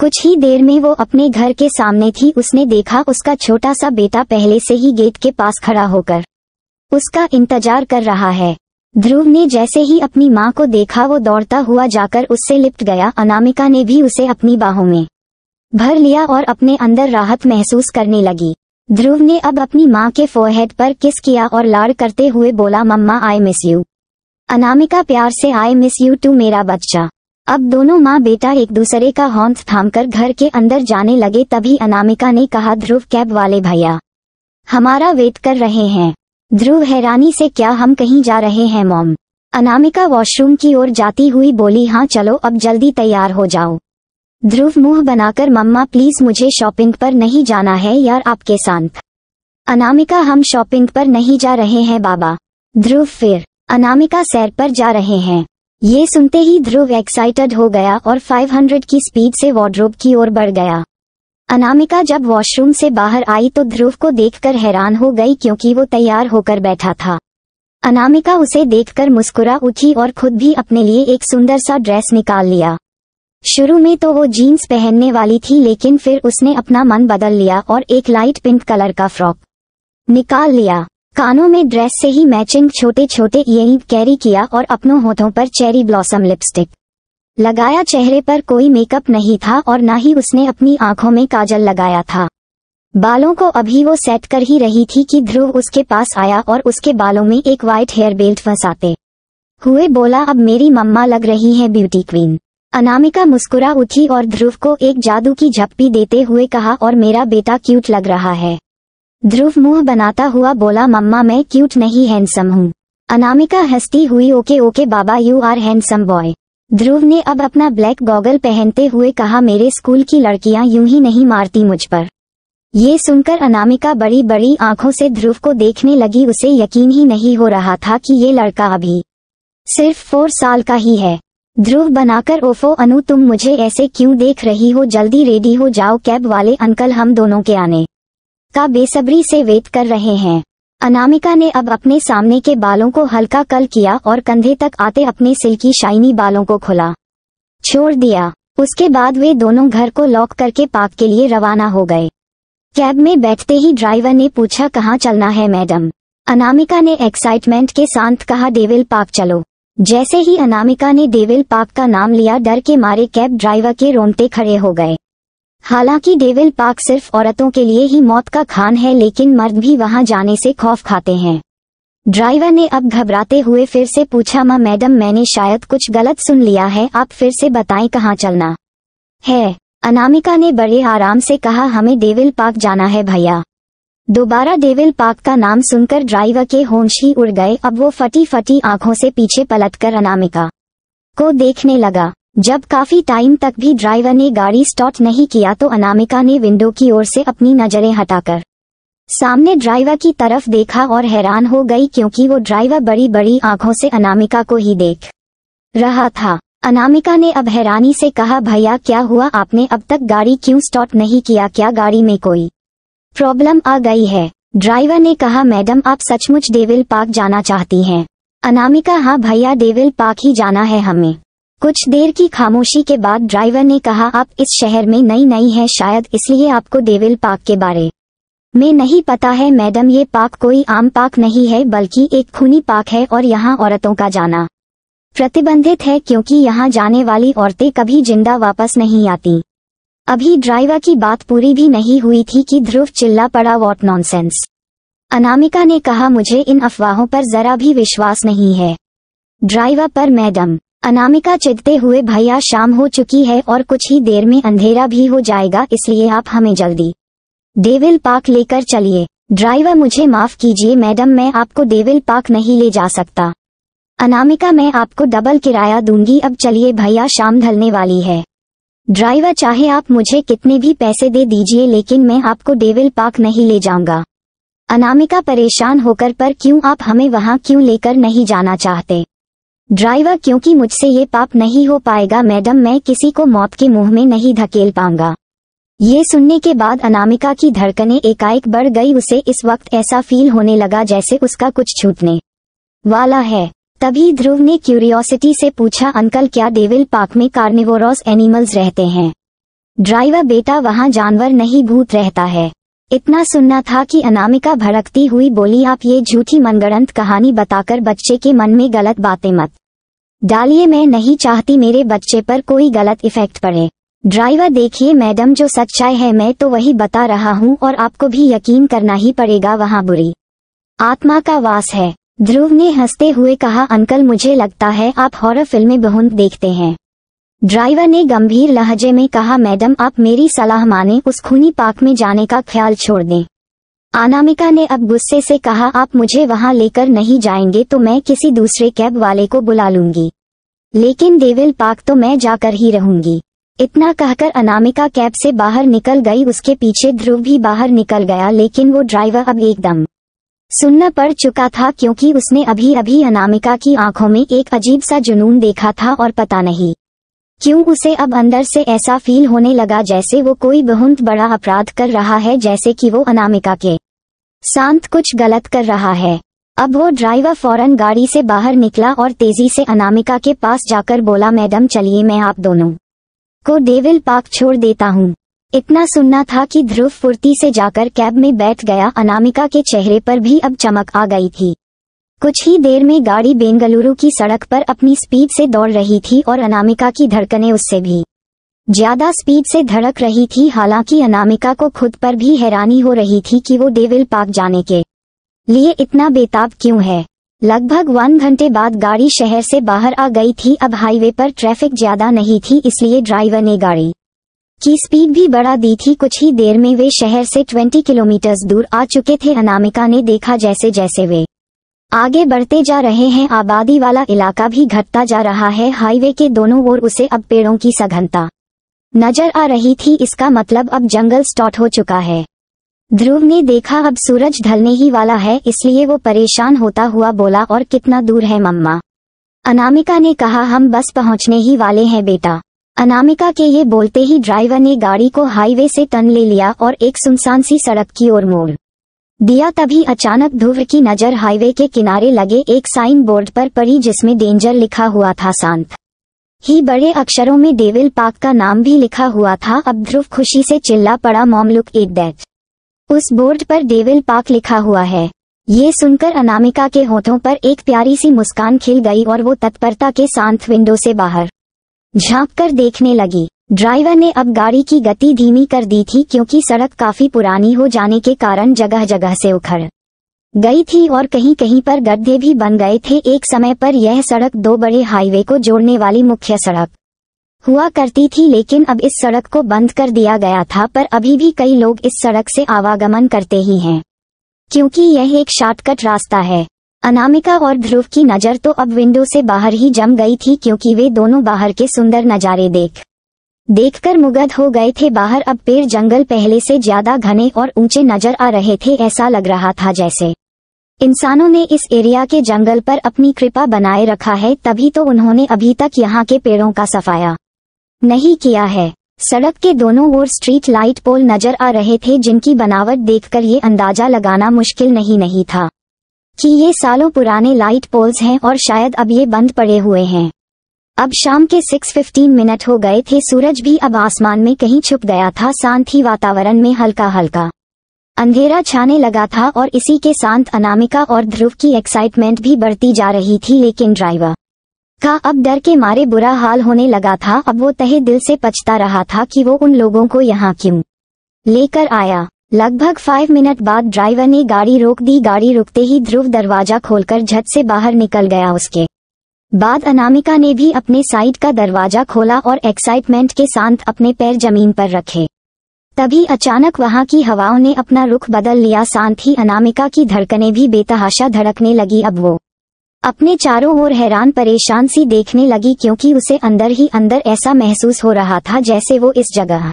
कुछ ही देर में वो अपने घर के सामने थी उसने देखा उसका छोटा सा बेटा पहले से ही गेट के पास खड़ा होकर उसका इंतजार कर रहा है ध्रुव ने जैसे ही अपनी माँ को देखा वो दौड़ता हुआ जाकर उससे लिपट गया अनामिका ने भी उसे अपनी बाहों में भर लिया और अपने अंदर राहत महसूस करने लगी ध्रुव ने अब अपनी माँ के फोरहेड पर किस किया और लाड़ करते हुए बोला mama I miss you Anamika प्यार से आई मिस यू टू मेरा बच्चा अब दोनों माँ बेटा एक दूसरे का थाम थामकर घर के अंदर जाने लगे तभी अनामिका ने कहा ध्रुव कैब वाले भैया हमारा वेट कर रहे हैं ध्रुव हैरानी से क्या हम कहीं जा रहे हैं मॉम अनामिका वॉशरूम की ओर जाती हुई बोली हाँ चलो अब जल्दी तैयार हो जाओ ध्रुव मुंह बनाकर मम्मा प्लीज मुझे शॉपिंग पर नहीं जाना है यार आपके साथ अनामिका हम शॉपिंग पर नहीं जा रहे हैं बाबा ध्रुव फिर अनामिका सैर पर जा रहे हैं ये सुनते ही ध्रुव एक्साइटेड हो गया और 500 की स्पीड से वार्ड्रोब की ओर बढ़ गया अनामिका जब वॉशरूम से बाहर आई तो ध्रुव को देखकर हैरान हो गई क्योंकि वो तैयार होकर बैठा था अनामिका उसे देखकर मुस्कुरा उठी और खुद भी अपने लिए एक सुंदर सा ड्रेस निकाल लिया शुरू में तो वो जीन्स पहनने वाली थी लेकिन फिर उसने अपना मन बदल लिया और एक लाइट पिंक कलर का फ्रॉक निकाल लिया कानों में ड्रेस से ही मैचिंग छोटे छोटे यही कैरी किया और अपनों होठों पर चेरी ब्लॉसम लिपस्टिक लगाया चेहरे पर कोई मेकअप नहीं था और न ही उसने अपनी आंखों में काजल लगाया था बालों को अभी वो सेट कर ही रही थी कि ध्रुव उसके पास आया और उसके बालों में एक व्हाइट हेयर बेल्ट फंसाते हुए बोला अब मेरी मम्मा लग रही है ब्यूटी क्वीन अनामिका मुस्कुरा उठी और ध्रुव को एक जादू की झप्पी देते हुए कहा और मेरा बेटा क्यूट लग रहा है ध्रुव मुंह बनाता हुआ बोला मम्मा मैं क्यूट नहीं हैंडसम हूँ अनामिका हंसती हुई ओके ओके बाबा you are handsome boy Dhruv ने अब अपना ब्लैक गॉगल पहनते हुए कहा मेरे स्कूल की लड़कियां यूं ही नहीं मारती मुझ पर ये सुनकर अनामिका बड़ी बड़ी आंखों से ध्रुव को देखने लगी उसे यकीन ही नहीं हो रहा था कि ये लड़का अभी सिर्फ फोर साल का ही है ध्रुव बनाकर ओफो अनु तुम मुझे ऐसे क्यों देख रही हो जल्दी रेडी हो जाओ कैब वाले अंकल हम दोनों के आने का बेसब्री से वेट कर रहे हैं अनामिका ने अब अपने सामने के बालों को हल्का कल किया और कंधे तक आते अपने सिल्की शाइनी बालों को खोला छोड़ दिया उसके बाद वे दोनों घर को लॉक करके पाक के लिए रवाना हो गए कैब में बैठते ही ड्राइवर ने पूछा कहाँ चलना है मैडम अनामिका ने एक्साइटमेंट के साथ कहा देविल पाक चलो जैसे ही अनामिका ने देविल पाक का नाम लिया डर के मारे कैब ड्राइवर के रोंगटे खड़े हो गए हालांकि डेविल पार्क सिर्फ औरतों के लिए ही मौत का खान है लेकिन मर्द भी वहां जाने से खौफ खाते हैं ड्राइवर ने अब घबराते हुए फिर से पूछा मां मैडम मैंने शायद कुछ गलत सुन लिया है आप फिर से बताएं कहाँ चलना है अनामिका ने बड़े आराम से कहा हमें डेविल पार्क जाना है भैया दोबारा डेविल पार्क का नाम सुनकर ड्राइवर के होंश ही उड़ गए अब वो फटी फटी आंखों से पीछे पलटकर अनामिका को देखने लगा जब काफी टाइम तक भी ड्राइवर ने गाड़ी स्टार्ट नहीं किया तो अनामिका ने विंडो की ओर से अपनी नजरें हटाकर सामने ड्राइवर की तरफ देखा और हैरान हो गई क्योंकि वो ड्राइवर बड़ी बड़ी आंखों से अनामिका को ही देख रहा था अनामिका ने अब हैरानी से कहा भैया क्या हुआ आपने अब तक गाड़ी क्यों स्टार्ट नहीं किया क्या गाड़ी में कोई प्रॉब्लम आ गई है ड्राइवर ने कहा मैडम आप सचमुच डेविल पार्क जाना चाहती हैं अनामिका हाँ भैया डेविल पार्क ही जाना है हमें कुछ देर की खामोशी के बाद ड्राइवर ने कहा आप इस शहर में नई नई हैं शायद इसलिए आपको देविल पार्क के बारे में नहीं पता है मैडम ये पार्क कोई आम पार्क नहीं है बल्कि एक खूनी पार्क है और यहाँ औरतों का जाना प्रतिबंधित है क्योंकि यहाँ जाने वाली औरतें कभी जिंदा वापस नहीं आती अभी ड्राइवर की बात पूरी भी नहीं हुई थी कि ध्रुव चिल्ला पड़ा वॉट नॉन अनामिका ने कहा मुझे इन अफवाहों पर जरा भी विश्वास नहीं है ड्राइवर पर मैडम अनामिका चिदते हुए भैया शाम हो चुकी है और कुछ ही देर में अंधेरा भी हो जाएगा इसलिए आप हमें जल्दी डेविल पार्क लेकर चलिए ड्राइवर मुझे माफ कीजिए मैडम मैं आपको डेविल पार्क नहीं ले जा सकता अनामिका मैं आपको डबल किराया दूंगी अब चलिए भैया शाम ढलने वाली है ड्राइवर चाहे आप मुझे कितने भी पैसे दे दीजिए लेकिन मैं आपको डेविल पार्क नहीं ले जाऊंगा अनामिका परेशान होकर पर क्यों आप हमें वहां क्यों लेकर नहीं जाना चाहते ड्राइवर क्योंकि मुझसे ये पाप नहीं हो पाएगा मैडम मैं किसी को मौत के मुंह में नहीं धकेल पाऊंगा ये सुनने के बाद अनामिका की धड़कने एकाएक बढ़ गई उसे इस वक्त ऐसा फील होने लगा जैसे उसका कुछ छूटने वाला है तभी ध्रुव ने क्यूरियोसिटी से पूछा अंकल क्या डेविल पार्क में कार्निवोरस एनिमल्स रहते हैं ड्राइवर बेटा वहाँ जानवर नहीं भूत रहता है इतना सुनना था कि अनामिका भड़कती हुई बोली आप ये झूठी मनगढ़ंत कहानी बताकर बच्चे के मन में गलत बातें मत डालिए मैं नहीं चाहती मेरे बच्चे पर कोई गलत इफेक्ट पड़े ड्राइवर देखिए मैडम जो सच्चाई है मैं तो वही बता रहा हूँ और आपको भी यकीन करना ही पड़ेगा वहाँ बुरी आत्मा का वास है ध्रुव ने हंसते हुए कहा अंकल मुझे लगता है आप हॉरर फिल्में बहुत देखते हैं ड्राइवर ने गंभीर लहजे में कहा मैडम आप मेरी सलाह माने उस खूनी पार्क में जाने का ख्याल छोड़ दें अनामिका ने अब गुस्से से कहा आप मुझे वहां लेकर नहीं जाएंगे तो मैं किसी दूसरे कैब वाले को बुला लूंगी लेकिन देविल पार्क तो मैं जाकर ही रहूंगी इतना कहकर अनामिका कैब से बाहर निकल गई उसके पीछे ध्रुव भी बाहर निकल गया लेकिन वो ड्राइवर अब एकदम सुनना पड़ चुका था क्योंकि उसने अभी अभी अनामिका की आंखों में एक अजीब सा जुनून देखा था और पता नहीं क्यों उसे अब अंदर से ऐसा फील होने लगा जैसे वो कोई बहुत बड़ा अपराध कर रहा है जैसे कि वो अनामिका के शांत कुछ गलत कर रहा है अब वो ड्राइवर फौरन गाड़ी से बाहर निकला और तेजी से अनामिका के पास जाकर बोला मैडम चलिए मैं आप दोनों को डेविल पार्क छोड़ देता हूँ इतना सुनना था कि ध्रुव फुर्ती से जाकर कैब में बैठ गया अनामिका के चेहरे पर भी अब चमक आ गई थी कुछ ही देर में गाड़ी बेंगलुरु की सड़क पर अपनी स्पीड से दौड़ रही थी और अनामिका की धड़कनें उससे भी ज्यादा स्पीड से धड़क रही थी हालांकि अनामिका को खुद पर भी हैरानी हो रही थी कि वो डेविल पार्क जाने के लिए इतना बेताब क्यों है लगभग वन घंटे बाद गाड़ी शहर से बाहर आ गई थी अब हाईवे पर ट्रैफिक ज्यादा नहीं थी इसलिए ड्राइवर ने गाड़ी की स्पीड भी बढ़ा दी थी कुछ ही देर में वे शहर से 20 किलोमीटर दूर आ चुके थे अनामिका ने देखा जैसे जैसे वे आगे बढ़ते जा रहे हैं आबादी वाला इलाका भी घटता जा रहा है हाईवे के दोनों ओर उसे अब पेड़ों की सघनता नजर आ रही थी इसका मतलब अब जंगल स्टॉट हो चुका है ध्रुव ने देखा अब सूरज ढलने ही वाला है इसलिए वो परेशान होता हुआ बोला और कितना दूर है मम्मा अनामिका ने कहा हम बस पहुंचने ही वाले हैं बेटा अनामिका के ये बोलते ही ड्राइवर ने गाड़ी को हाईवे से टन ले लिया और एक सुनसान सी सड़क की ओर मोड़ दिया तभी अचानक ध्रुव की नजर हाईवे के किनारे लगे एक साइन बोर्ड पर पड़ी जिसमें डेंजर लिखा हुआ था शांत ही बड़े अक्षरों में डेविल पार्क का नाम भी लिखा हुआ था अब ध्रुव खुशी से चिल्ला पड़ा मॉमलुक एक एट उस बोर्ड पर डेविल पार्क लिखा हुआ है ये सुनकर अनामिका के होठों पर एक प्यारी सी मुस्कान खिल गई और वो तत्परता के शांत विंडो से बाहर झांक कर देखने लगी ड्राइवर ने अब गाड़ी की गति धीमी कर दी थी क्योंकि सड़क काफी पुरानी हो जाने के कारण जगह जगह से उखड़ गई थी और कहीं कहीं पर गड्ढे भी बन गए थे एक समय पर यह सड़क दो बड़े हाईवे को जोड़ने वाली मुख्य सड़क हुआ करती थी लेकिन अब इस सड़क को बंद कर दिया गया था पर अभी भी कई लोग इस सड़क से आवागमन करते ही हैं क्योंकि यह एक शॉर्टकट रास्ता है अनामिका और ध्रुव की नज़र तो अब विंडो से बाहर ही जम गई थी क्योंकि वे दोनों बाहर के सुंदर नज़ारे देख देखकर मुगध हो गए थे बाहर अब पेड़ जंगल पहले से ज्यादा घने और ऊंचे नजर आ रहे थे ऐसा लग रहा था जैसे इंसानों ने इस एरिया के जंगल पर अपनी कृपा बनाए रखा है तभी तो उन्होंने अभी तक यहाँ के पेड़ों का सफाया नहीं किया है सड़क के दोनों ओर स्ट्रीट लाइट पोल नजर आ रहे थे जिनकी बनावट देखकर ये अंदाजा लगाना मुश्किल नहीं नहीं था कि ये सालों पुराने लाइट पोल्स हैं और शायद अब ये बंद पड़े हुए हैं अब शाम के 6:15 मिनट हो गए थे सूरज भी अब आसमान में कहीं छुप गया था शांत ही वातावरण में हल्का हल्का अंधेरा छाने लगा था और इसी के साथ अनामिका और ध्रुव की एक्साइटमेंट भी बढ़ती जा रही थी लेकिन ड्राइवर का अब डर के मारे बुरा हाल होने लगा था अब वो तहे दिल से पछता रहा था कि वो उन लोगों को यहाँ क्यों लेकर आया लगभग फाइव मिनट बाद ड्राइवर ने गाड़ी रोक दी गाड़ी रुकते ही ध्रुव दरवाजा खोलकर झट से बाहर निकल गया उसके बाद अनामिका ने भी अपने साइड का दरवाजा खोला और एक्साइटमेंट के साथ अपने पैर जमीन पर रखे तभी अचानक वहां की हवाओं ने अपना रुख बदल लिया साथ ही अनामिका की धड़कने भी बेतहाशा धड़कने लगी अब वो अपने चारों ओर हैरान परेशान सी देखने लगी क्योंकि उसे अंदर ही अंदर ऐसा महसूस हो रहा था जैसे वो इस जगह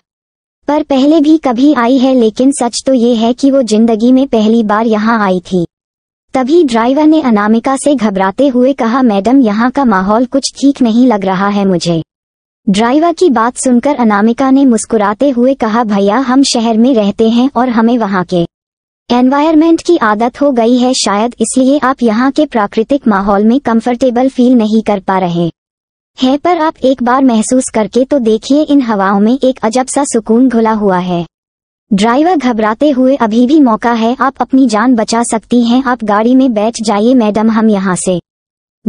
पर पहले भी कभी आई है लेकिन सच तो ये है कि वो जिंदगी में पहली बार यहाँ आई थी तभी ड्राइवर ने अनामिका से घबराते हुए कहा मैडम यहाँ का माहौल कुछ ठीक नहीं लग रहा है मुझे ड्राइवर की बात सुनकर अनामिका ने मुस्कुराते हुए कहा भैया हम शहर में रहते हैं और हमें वहाँ के एनवायरमेंट की आदत हो गई है शायद इसलिए आप यहाँ के प्राकृतिक माहौल में कंफर्टेबल फील नहीं कर पा रहे हैं पर आप एक बार महसूस करके तो देखिए इन हवाओं में एक अजब सा सुकून घुला हुआ है ड्राइवर घबराते हुए अभी भी मौका है आप अपनी जान बचा सकती हैं आप गाड़ी में बैठ जाइए मैडम हम यहाँ से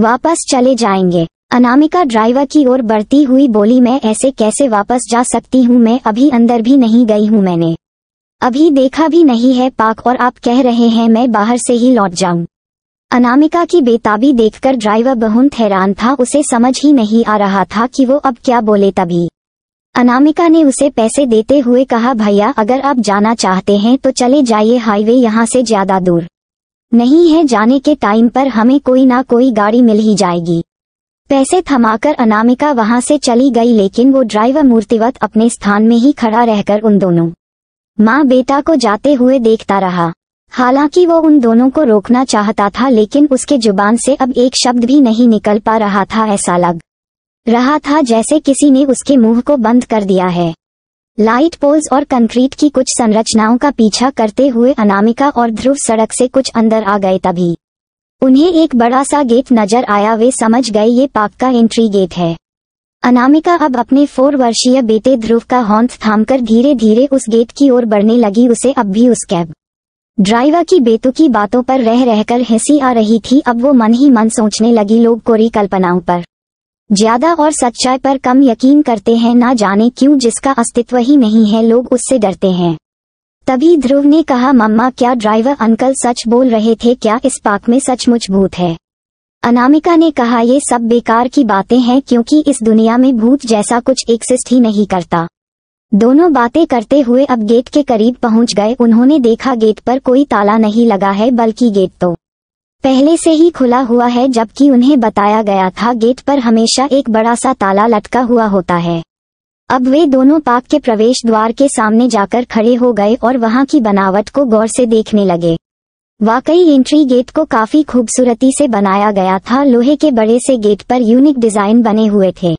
वापस चले जाएंगे अनामिका ड्राइवर की ओर बढ़ती हुई बोली मैं ऐसे कैसे वापस जा सकती हूँ मैं अभी अंदर भी नहीं गई हूँ मैंने अभी देखा भी नहीं है पाक और आप कह रहे हैं मैं बाहर से ही लौट जाऊँ अनामिका की बेताबी देखकर ड्राइवर बहुत हैरान था उसे समझ ही नहीं आ रहा था कि वो अब क्या बोले तभी अनामिका ने उसे पैसे देते हुए कहा भैया अगर आप जाना चाहते हैं तो चले जाइए हाईवे यहाँ से ज्यादा दूर नहीं है जाने के टाइम पर हमें कोई ना कोई गाड़ी मिल ही जाएगी पैसे थमाकर अनामिका वहाँ से चली गई लेकिन वो ड्राइवर मूर्तिवत अपने स्थान में ही खड़ा रहकर उन दोनों माँ बेटा को जाते हुए देखता रहा हालांकि वो उन दोनों को रोकना चाहता था लेकिन उसके जुबान से अब एक शब्द भी नहीं निकल पा रहा था ऐसा लग रहा था जैसे किसी ने उसके मुंह को बंद कर दिया है लाइट पोल्स और कंक्रीट की कुछ संरचनाओं का पीछा करते हुए अनामिका और ध्रुव सड़क से कुछ अंदर आ गए तभी उन्हें एक बड़ा सा गेट नजर आया वे समझ गए ये पाप का एंट्री गेट है अनामिका अब अपने फोर वर्षीय बेटे ध्रुव का हॉन्थ थामकर धीरे धीरे उस गेट की ओर बढ़ने लगी उसे अब भी उस कैब ड्राइवर की बेतुकी बातों पर रह रहकर हंसी आ रही थी अब वो मन ही मन सोचने लगी लोग कोरी कल्पनाओं पर ज्यादा और सच्चाई पर कम यकीन करते हैं ना जाने क्यों जिसका अस्तित्व ही नहीं है लोग उससे डरते हैं तभी ध्रुव ने कहा मम्मा क्या ड्राइवर अंकल सच बोल रहे थे क्या इस पाक में सचमुच भूत है अनामिका ने कहा ये सब बेकार की बातें हैं क्योंकि इस दुनिया में भूत जैसा कुछ एक्सिस्ट ही नहीं करता दोनों बातें करते हुए अब गेट के करीब पहुंच गए उन्होंने देखा गेट पर कोई ताला नहीं लगा है बल्कि गेट तो पहले से ही खुला हुआ है जबकि उन्हें बताया गया था गेट पर हमेशा एक बड़ा सा ताला लटका हुआ होता है अब वे दोनों पाक के प्रवेश द्वार के सामने जाकर खड़े हो गए और वहां की बनावट को गौर से देखने लगे वाकई एंट्री गेट को काफी खूबसूरती से बनाया गया था लोहे के बड़े से गेट पर यूनिक डिजाइन बने हुए थे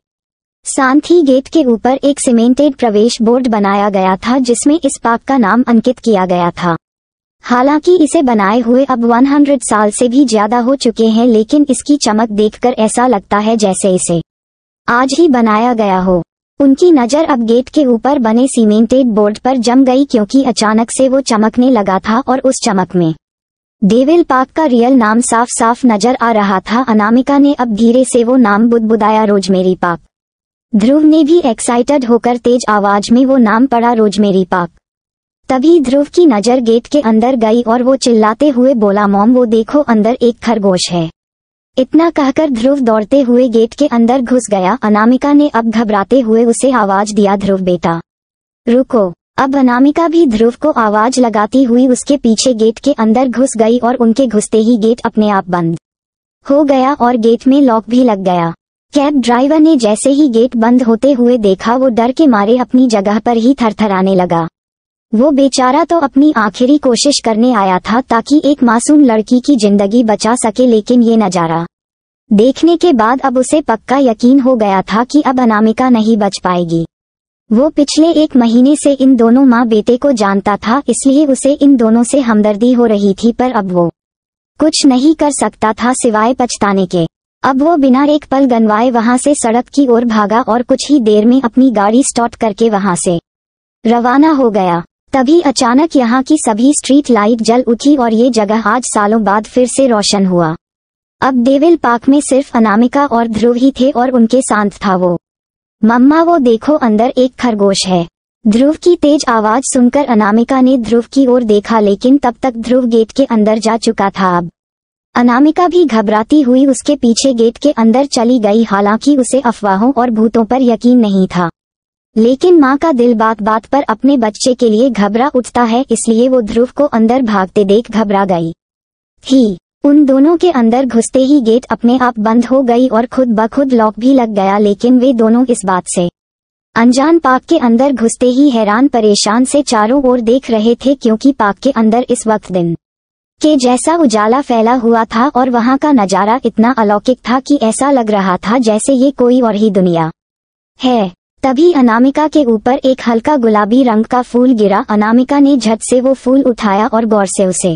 साथ ही गेट के ऊपर एक सीमेंटेड प्रवेश बोर्ड बनाया गया था जिसमें इस पाक का नाम अंकित किया गया था हालांकि इसे बनाए हुए अब 100 साल से भी ज्यादा हो चुके हैं लेकिन इसकी चमक देखकर ऐसा लगता है जैसे इसे आज ही बनाया गया हो उनकी नज़र अब गेट के ऊपर बने सीमेंटेड बोर्ड पर जम गई क्योंकि अचानक से वो चमकने लगा था और उस चमक में देविल पाक का रियल नाम साफ साफ नजर आ रहा था अनामिका ने अब धीरे से वो नाम बुदबुदाया रोजमेरी पाक ध्रुव ने भी एक्साइटेड होकर तेज आवाज में वो नाम पड़ा रोजमेरी पाक तभी ध्रुव की नजर गेट के अंदर गई और वो चिल्लाते हुए बोला मोम वो देखो अंदर एक खरगोश है इतना कहकर ध्रुव दौड़ते हुए गेट के अंदर घुस गया अनामिका ने अब घबराते हुए उसे आवाज दिया ध्रुव बेटा रुको अब अनामिका भी ध्रुव को आवाज लगाती हुई उसके पीछे गेट के अंदर घुस गई और उनके घुसते ही गेट अपने आप बंद हो गया और गेट में लॉक भी लग गया कैब ड्राइवर ने जैसे ही गेट बंद होते हुए देखा वो डर के मारे अपनी जगह पर ही थरथराने लगा वो बेचारा तो अपनी आखिरी कोशिश करने आया था ताकि एक मासूम लड़की की जिंदगी बचा सके लेकिन ये नजारा देखने के बाद अब उसे पक्का यकीन हो गया था कि अब अनामिका नहीं बच पाएगी वो पिछले एक महीने से इन दोनों माँ बेटे को जानता था इसलिए उसे इन दोनों से हमदर्दी हो रही थी पर अब वो कुछ नहीं कर सकता था सिवाय पछताने के अब वो बिना एक पल गनवाए वहां से सड़क की ओर भागा और कुछ ही देर में अपनी गाड़ी स्टॉट करके वहां से रवाना हो गया तभी अचानक यहाँ की सभी स्ट्रीट लाइट जल उठी और ये जगह आज सालों बाद फिर से रोशन हुआ अब देविल पार्क में सिर्फ अनामिका और ध्रुव ही थे और उनके शांत था वो मम्मा वो देखो अंदर एक खरगोश है ध्रुव की तेज आवाज सुनकर अनामिका ने ध्रुव की ओर देखा लेकिन तब तक ध्रुव गेट के अंदर जा चुका था अब अनामिका भी घबराती हुई उसके पीछे गेट के अंदर चली गई हालांकि उसे अफवाहों और भूतों पर यकीन नहीं था लेकिन माँ का दिल बात बात पर अपने बच्चे के लिए घबरा उठता है इसलिए वो ध्रुव को अंदर भागते देख घबरा गई ही उन दोनों के अंदर घुसते ही गेट अपने आप बंद हो गई और खुद ब खुद लॉक भी लग गया लेकिन वे दोनों इस बात से अनजान पाक के अंदर घुसते ही हैरान परेशान से चारों ओर देख रहे थे क्योंकि पाक के अंदर इस वक्त दिन के जैसा उजाला फैला हुआ था और वहां का नजारा इतना अलौकिक था कि ऐसा लग रहा था जैसे ये कोई और ही दुनिया है तभी अनामिका के ऊपर एक हल्का गुलाबी रंग का फूल गिरा अनामिका ने झट से वो फूल उठाया और गौर से उसे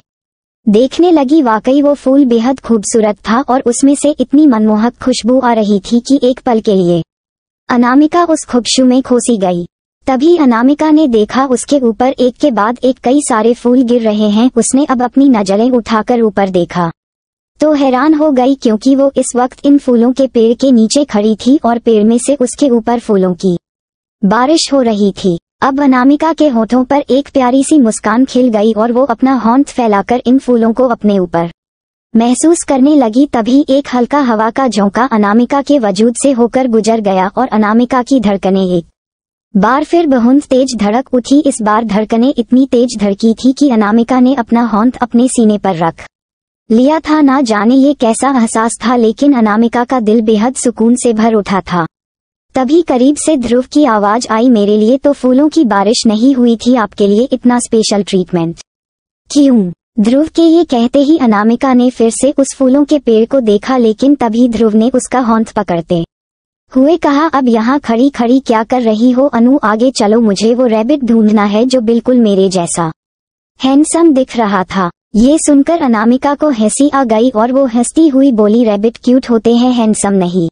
देखने लगी वाकई वो फूल बेहद खूबसूरत था और उसमें से इतनी मनमोहक खुशबू आ रही थी कि एक पल के लिए अनामिका उस खुशबू में खोसी गई तभी अनामिका ने देखा उसके ऊपर एक के बाद एक कई सारे फूल गिर रहे हैं उसने अब अपनी नजरें उठाकर ऊपर देखा तो हैरान हो गई क्योंकि वो इस वक्त इन फूलों के पेड़ के नीचे खड़ी थी और पेड़ में से उसके ऊपर फूलों की बारिश हो रही थी अब अनामिका के होठों पर एक प्यारी सी मुस्कान खिल गई और वो अपना हॉन्थ फैलाकर इन फूलों को अपने ऊपर महसूस करने लगी तभी एक हल्का हवा का झोंका अनामिका के वजूद से होकर गुजर गया और अनामिका की धड़कने एक बार फिर बहुत तेज धड़क उठी इस बार धड़कने इतनी तेज धड़की थी कि अनामिका ने अपना हॉन्थ अपने सीने पर रख लिया था ना जाने ये कैसा एहसास था लेकिन अनामिका का दिल बेहद सुकून से भर उठा था तभी करीब से ध्रुव की आवाज आई मेरे लिए तो फूलों की बारिश नहीं हुई थी आपके लिए इतना स्पेशल ट्रीटमेंट क्यूँ ध्रुव के ये कहते ही अनामिका ने फिर से उस फूलों के पेड़ को देखा लेकिन तभी ध्रुव ने उसका हौंथ पकड़ते हुए कहा अब यहाँ खड़ी खड़ी क्या कर रही हो अनु आगे चलो मुझे वो रैबिट ढूंढना है जो बिल्कुल मेरे जैसा हैंडसम दिख रहा था ये सुनकर अनामिका को हंसी आ गई और वो हंसती हुई बोली रैबिट क्यूट होते हैं हैंडसम नहीं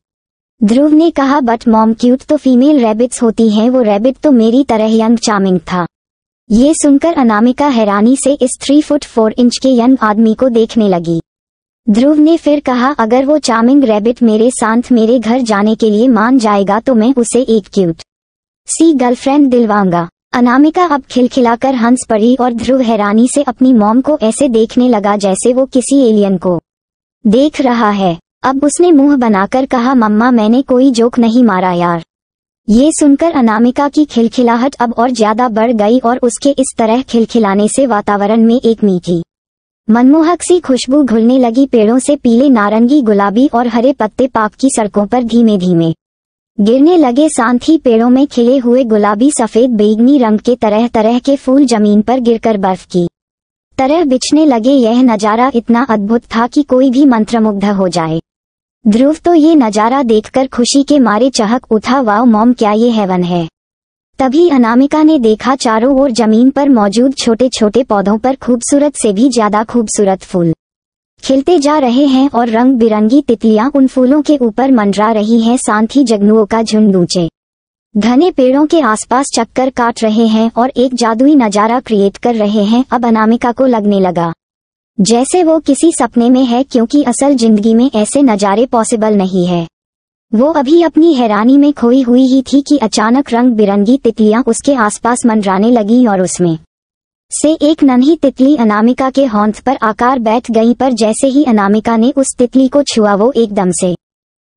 ध्रुव ने कहा बट मॉम क्यूट तो फीमेल रैबिट्स होती हैं वो रैबिट तो मेरी तरह यंग चार्मिंग था ये सुनकर अनामिका हैरानी से इस थ्री फुट फोर इंच के यंग आदमी को देखने लगी ध्रुव ने फिर कहा अगर वो चार्मिंग रैबिट मेरे साथ मेरे घर जाने के लिए मान जाएगा तो मैं उसे एक क्यूट सी गर्लफ्रेंड दिलवाऊंगा अनामिका अब खिलखिलाकर हंस पड़ी और ध्रुव हैरानी से अपनी मॉम को ऐसे देखने लगा जैसे वो किसी एलियन को देख रहा है अब उसने मुंह बनाकर कहा मम्मा मैंने कोई जोक नहीं मारा यार ये सुनकर अनामिका की खिलखिलाहट अब और ज्यादा बढ़ गई और उसके इस तरह खिलखिलाने से वातावरण में एक मीठी मनमोहक सी खुशबू घुलने लगी पेड़ों से पीले नारंगी गुलाबी और हरे पत्ते पाक की सड़कों पर धीमे धीमे गिरने लगे साथ ही पेड़ों में खिले हुए गुलाबी सफेद बेगनी रंग के तरह तरह के फूल जमीन पर गिरकर बर्फ की तरह बिछने लगे यह नज़ारा इतना अद्भुत था कि कोई भी मंत्रमुग्ध हो जाए ध्रुव तो ये नजारा देखकर खुशी के मारे चहक उठा वाव मॉम क्या ये हेवन है तभी अनामिका ने देखा चारों ओर जमीन पर मौजूद छोटे छोटे पौधों पर खूबसूरत से भी ज्यादा खूबसूरत फूल खिलते जा रहे हैं और रंग बिरंगी तितलियां उन फूलों के ऊपर मंडरा रही हैं साथ ही जगनुओं का झुंड ऊंचे घने पेड़ों के आसपास चक्कर काट रहे हैं और एक जादुई नजारा क्रिएट कर रहे हैं अब अनामिका को लगने लगा जैसे वो किसी सपने में है क्योंकि असल जिंदगी में ऐसे नज़ारे पॉसिबल नहीं है वो अभी अपनी हैरानी में खोई हुई ही थी कि अचानक रंग बिरंगी तितलियां उसके आसपास मंडराने लगी और उसमें से एक नन्ही तितली अनामिका के हौंथ पर आकार बैठ गई पर जैसे ही अनामिका ने उस तितली को छुआ वो एकदम से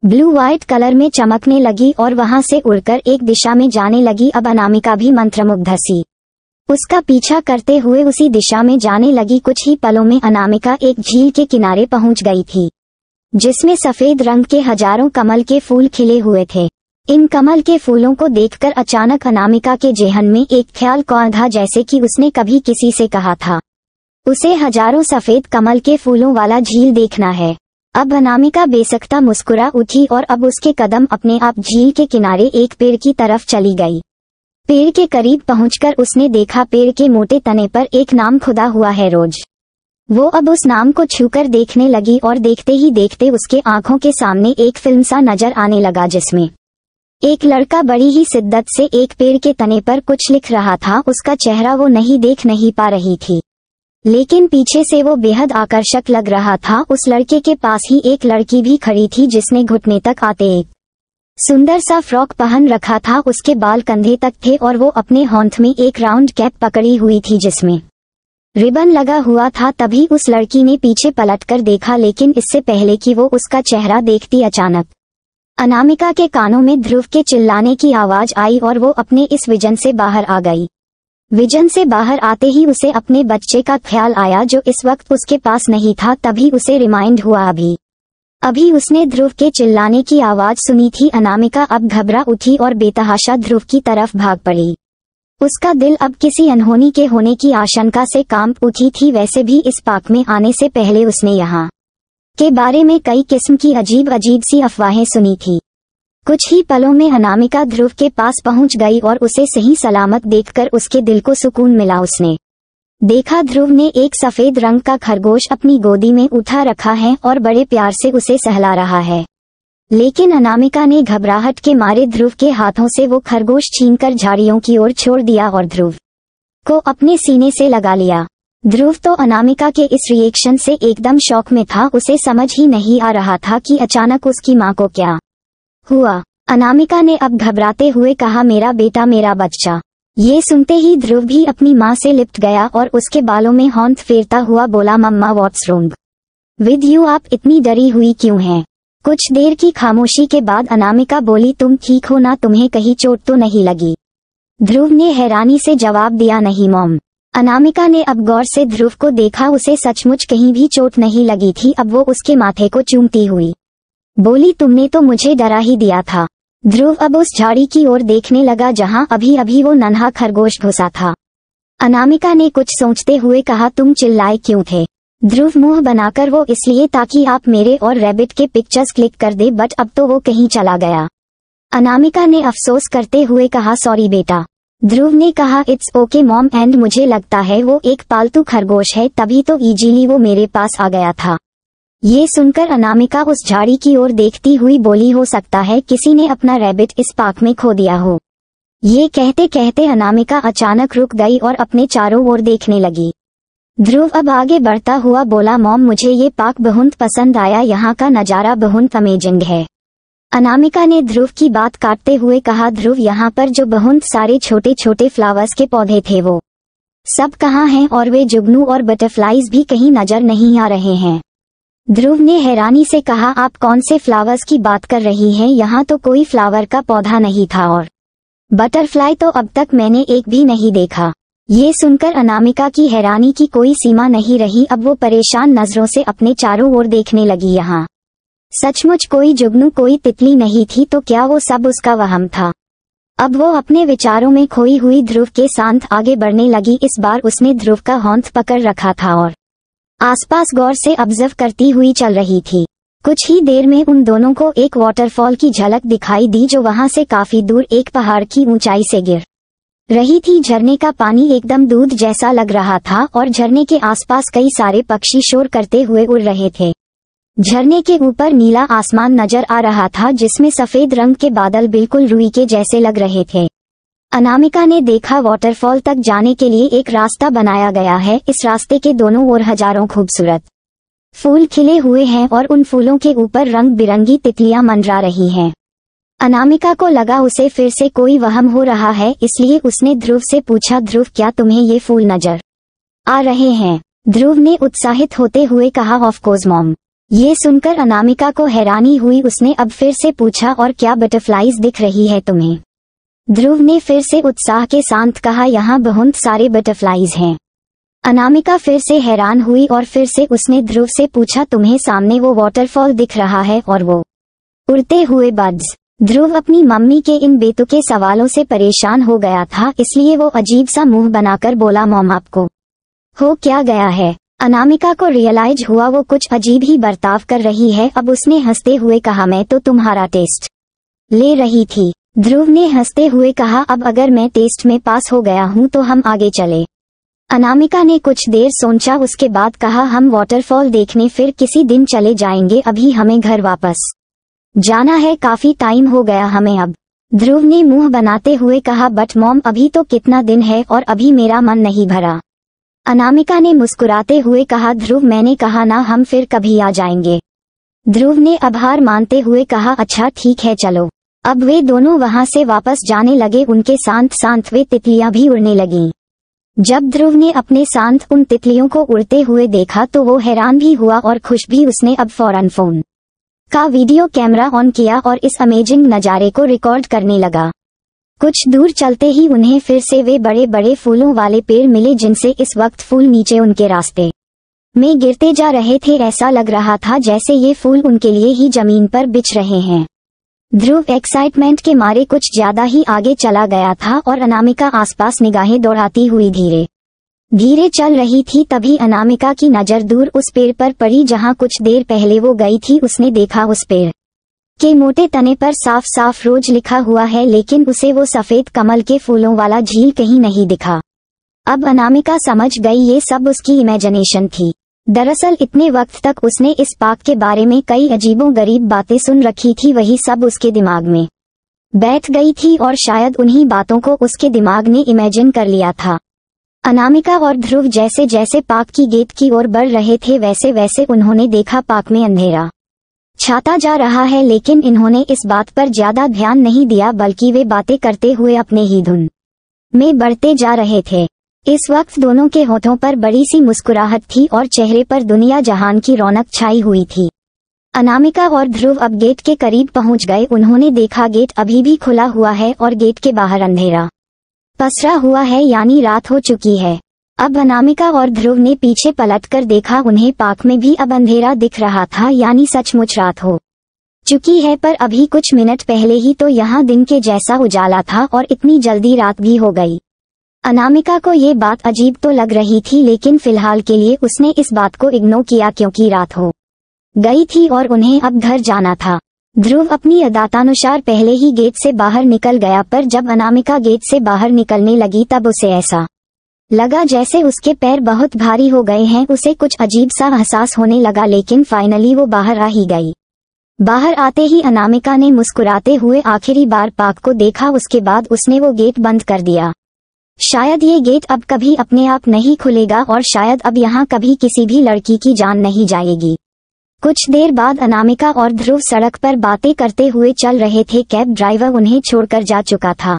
ब्लू व्हाइट कलर में चमकने लगी और वहां से उड़कर एक दिशा में जाने लगी अब अनामिका भी मंत्रमुग्ध सी उसका पीछा करते हुए उसी दिशा में जाने लगी कुछ ही पलों में अनामिका एक झील के किनारे पहुंच गई थी जिसमें सफेद रंग के हजारों कमल के फूल खिले हुए थे इन कमल के फूलों को देखकर अचानक अनामिका के जेहन में एक ख्याल था जैसे कि उसने कभी किसी से कहा था उसे हजारों सफेद कमल के फूलों वाला झील देखना है अब अनामिका बेसकता मुस्कुरा उठी और अब उसके कदम अपने आप झील के किनारे एक पेड़ की तरफ चली गई पेड़ के करीब पहुंचकर उसने देखा पेड़ के मोटे तने पर एक नाम खुदा हुआ है रोज वो अब उस नाम को छूकर देखने लगी और देखते ही देखते उसके आंखों के सामने एक फिल्म सा नजर आने लगा जिसमें एक लड़का बड़ी ही शिद्दत से एक पेड़ के तने पर कुछ लिख रहा था उसका चेहरा वो नहीं देख नहीं पा रही थी लेकिन पीछे से वो बेहद आकर्षक लग रहा था उस लड़के के पास ही एक लड़की भी खड़ी थी जिसने घुटने तक आते एक सुंदर सा फ्रॉक पहन रखा था उसके बाल कंधे तक थे और वो अपने हॉन्थ में एक राउंड कैप पकड़ी हुई थी जिसमें रिबन लगा हुआ था तभी उस लड़की ने पीछे पलटकर देखा लेकिन इससे पहले कि वो उसका चेहरा देखती अचानक अनामिका के कानों में ध्रुव के चिल्लाने की आवाज आई और वो अपने इस विजन से बाहर आ गई विजन से बाहर आते ही उसे अपने बच्चे का ख्याल आया जो इस वक्त उसके पास नहीं था तभी उसे रिमाइंड हुआ अभी अभी उसने ध्रुव के चिल्लाने की आवाज सुनी थी अनामिका अब घबरा उठी और बेतहाशा ध्रुव की तरफ भाग पड़ी उसका दिल अब किसी अनहोनी के होने की आशंका से कांप उठी थी वैसे भी इस पाक में आने से पहले उसने यहाँ के बारे में कई किस्म की अजीब अजीब सी अफवाहें सुनी थी कुछ ही पलों में अनामिका ध्रुव के पास पहुंच गई और उसे सही सलामत देखकर उसके दिल को सुकून मिला उसने देखा ध्रुव ने एक सफेद रंग का खरगोश अपनी गोदी में उठा रखा है और बड़े प्यार से उसे सहला रहा है लेकिन अनामिका ने घबराहट के मारे ध्रुव के हाथों से वो खरगोश छीनकर झाड़ियों की ओर छोड़ दिया और ध्रुव को अपने सीने से लगा लिया ध्रुव तो अनामिका के इस रिएक्शन से एकदम शौक में था उसे समझ ही नहीं आ रहा था कि अचानक उसकी माँ को क्या हुआ अनामिका ने अब घबराते हुए कहा मेरा बेटा मेरा बच्चा ये सुनते ही ध्रुव भी अपनी माँ से लिप्त गया और उसके बालों में हॉन्थ फेरता हुआ बोला mama what's wrong with you आप इतनी डरी हुई क्यों हैं? कुछ देर की खामोशी के बाद अनामिका बोली तुम ठीक हो ना तुम्हें कहीं चोट तो नहीं लगी ध्रुव ने हैरानी से जवाब दिया नहीं मॉम अनामिका ने अब गौर से ध्रुव को देखा उसे सचमुच कहीं भी चोट नहीं लगी थी अब वो उसके माथे को चूमती हुई बोली तुमने तो मुझे डरा ही दिया था ध्रुव अब उस झाड़ी की ओर देखने लगा जहां अभी अभी वो नन्हा खरगोश घुसा था अनामिका ने कुछ सोचते हुए कहा तुम चिल्लाए क्यों थे ध्रुव मुंह बनाकर वो इसलिए ताकि आप मेरे और रैबिट के पिक्चर्स क्लिक कर दे बट अब तो वो कहीं चला गया अनामिका ने अफसोस करते हुए कहा सॉरी बेटा ध्रुव ने कहा इट्स ओके मॉम एंड मुझे लगता है वो एक पालतू खरगोश है तभी तो इजीली वो मेरे पास आ गया था ये सुनकर अनामिका उस झाड़ी की ओर देखती हुई बोली हो सकता है किसी ने अपना रैबिट इस पार्क में खो दिया हो ये कहते कहते अनामिका अचानक रुक गई और अपने चारों ओर देखने लगी ध्रुव अब आगे बढ़ता हुआ बोला मॉम मुझे ये पार्क बहुत पसंद आया यहाँ का नज़ारा बहुत अमेजिंग है अनामिका ने ध्रुव की बात काटते हुए कहा ध्रुव यहाँ पर जो बहुत सारे छोटे छोटे फ्लावर्स के पौधे थे वो सब कहाँ हैं और वे जुगनू और बटरफ्लाईज भी कहीं नजर नहीं आ रहे हैं ध्रुव ने हैरानी से कहा आप कौन से फ्लावर्स की बात कर रही हैं यहाँ तो कोई फ्लावर का पौधा नहीं था और बटरफ्लाई तो अब तक मैंने एक भी नहीं देखा ये सुनकर अनामिका की हैरानी की कोई सीमा नहीं रही अब वो परेशान नजरों से अपने चारों ओर देखने लगी यहाँ सचमुच कोई जुगनू कोई तितली नहीं थी तो क्या वो सब उसका वहम था अब वो अपने विचारों में खोई हुई ध्रुव के साथ आगे बढ़ने लगी इस बार उसने ध्रुव का हौंथ पकड़ रखा था और आसपास गौर से ऑब्जर्व करती हुई चल रही थी कुछ ही देर में उन दोनों को एक वाटरफॉल की झलक दिखाई दी जो वहां से काफी दूर एक पहाड़ की ऊंचाई से गिर रही थी झरने का पानी एकदम दूध जैसा लग रहा था और झरने के आसपास कई सारे पक्षी शोर करते हुए उड़ रहे थे झरने के ऊपर नीला आसमान नजर आ रहा था जिसमें सफेद रंग के बादल बिल्कुल रुई के जैसे लग रहे थे अनामिका ने देखा वाटरफॉल तक जाने के लिए एक रास्ता बनाया गया है इस रास्ते के दोनों ओर हजारों खूबसूरत फूल खिले हुए हैं और उन फूलों के ऊपर रंग बिरंगी तितलियां मंडरा रही हैं अनामिका को लगा उसे फिर से कोई वहम हो रहा है इसलिए उसने ध्रुव से पूछा ध्रुव क्या तुम्हें ये फूल नजर आ रहे हैं ध्रुव ने उत्साहित होते हुए कहा ऑफकोर्स मॉम ये सुनकर अनामिका को हैरानी हुई उसने अब फिर से पूछा और क्या बटरफ्लाईज दिख रही है तुम्हें ध्रुव ने फिर से उत्साह के साथ कहा यहाँ बहुत सारे बटरफ्लाईज हैं अनामिका फिर से हैरान हुई और फिर से उसने ध्रुव से पूछा तुम्हें सामने वो वॉटरफॉल दिख रहा है और वो उड़ते हुए बर्ड्स ध्रुव अपनी मम्मी के इन बेतुके सवालों से परेशान हो गया था इसलिए वो अजीब सा मुंह बनाकर बोला मोम आपको हो क्या गया है अनामिका को रियलाइज हुआ वो कुछ अजीब ही बर्ताव कर रही है अब उसने हंसते हुए कहा मैं तो तुम्हारा टेस्ट ले रही थी ध्रुव ने हंसते हुए कहा अब अगर मैं टेस्ट में पास हो गया हूँ तो हम आगे चले अनामिका ने कुछ देर सोचा उसके बाद कहा हम वॉटरफॉल देखने फिर किसी दिन चले जाएंगे अभी हमें घर वापस जाना है काफी टाइम हो गया हमें अब ध्रुव ने मुंह बनाते हुए कहा बट मॉम अभी तो कितना दिन है और अभी मेरा मन नहीं भरा अनामिका ने मुस्कुराते हुए कहा ध्रुव मैंने कहा ना हम फिर कभी आ जाएंगे ध्रुव ने आभार मानते हुए कहा अच्छा ठीक है चलो अब वे दोनों वहां से वापस जाने लगे उनके शांत शांत वे तितलियां भी उड़ने लगीं। जब ध्रुव ने अपने शांत उन तितलियों को उड़ते हुए देखा तो वो हैरान भी हुआ और खुश भी उसने अब फौरन फोन का वीडियो कैमरा ऑन किया और इस अमेजिंग नज़ारे को रिकॉर्ड करने लगा कुछ दूर चलते ही उन्हें फिर से वे बड़े बड़े फूलों वाले पेड़ मिले जिनसे इस वक्त फूल नीचे उनके रास्ते में गिरते जा रहे थे ऐसा लग रहा था जैसे ये फूल उनके लिए ही जमीन पर बिछ रहे हैं ध्रुव एक्साइटमेंट के मारे कुछ ज्यादा ही आगे चला गया था और अनामिका आसपास निगाहें दौड़ाती हुई धीरे धीरे चल रही थी तभी अनामिका की नजर दूर उस पेड़ पर पड़ी जहां कुछ देर पहले वो गई थी उसने देखा उस पेड़ के मोटे तने पर साफ साफ रोज लिखा हुआ है लेकिन उसे वो सफेद कमल के फूलों वाला झील कहीं नहीं दिखा अब अनामिका समझ गई ये सब उसकी इमेजिनेशन थी दरअसल इतने वक्त तक उसने इस पाक के बारे में कई अजीबों गरीब बातें सुन रखी थी वही सब उसके दिमाग में बैठ गई थी और शायद उन्हीं बातों को उसके दिमाग ने इमेजिन कर लिया था अनामिका और ध्रुव जैसे जैसे पाक की गेट की ओर बढ़ रहे थे वैसे वैसे उन्होंने देखा पाक में अंधेरा छाता जा रहा है लेकिन इन्होंने इस बात पर ज्यादा ध्यान नहीं दिया बल्कि वे बातें करते हुए अपने ही धुन में बढ़ते जा रहे थे इस वक्त दोनों के होठों पर बड़ी सी मुस्कुराहट थी और चेहरे पर दुनिया जहान की रौनक छाई हुई थी अनामिका और ध्रुव अब गेट के करीब पहुंच गए उन्होंने देखा गेट अभी भी खुला हुआ है और गेट के बाहर अंधेरा पसरा हुआ है यानी रात हो चुकी है अब अनामिका और ध्रुव ने पीछे पलटकर देखा उन्हें पार्क में भी अब अंधेरा दिख रहा था यानी सचमुच रात हो चुकी है पर अभी कुछ मिनट पहले ही तो यहाँ दिन के जैसा उजाला था और इतनी जल्दी रात भी हो गई अनामिका को ये बात अजीब तो लग रही थी लेकिन फिलहाल के लिए उसने इस बात को इग्नोर किया क्योंकि रात हो गई थी और उन्हें अब घर जाना था ध्रुव अपनी अदातानुसार पहले ही गेट से बाहर निकल गया पर जब अनामिका गेट से बाहर निकलने लगी तब उसे ऐसा लगा जैसे उसके पैर बहुत भारी हो गए हैं उसे कुछ अजीब सा एहसास होने लगा लेकिन फाइनली वो बाहर आ ही गई बाहर आते ही अनामिका ने मुस्कुराते हुए आखिरी बार पाक को देखा उसके बाद उसने वो गेट बंद कर दिया शायद ये गेट अब कभी अपने आप नहीं खुलेगा और शायद अब यहाँ कभी किसी भी लड़की की जान नहीं जाएगी कुछ देर बाद अनामिका और ध्रुव सड़क पर बातें करते हुए चल रहे थे कैब ड्राइवर उन्हें छोड़कर जा चुका था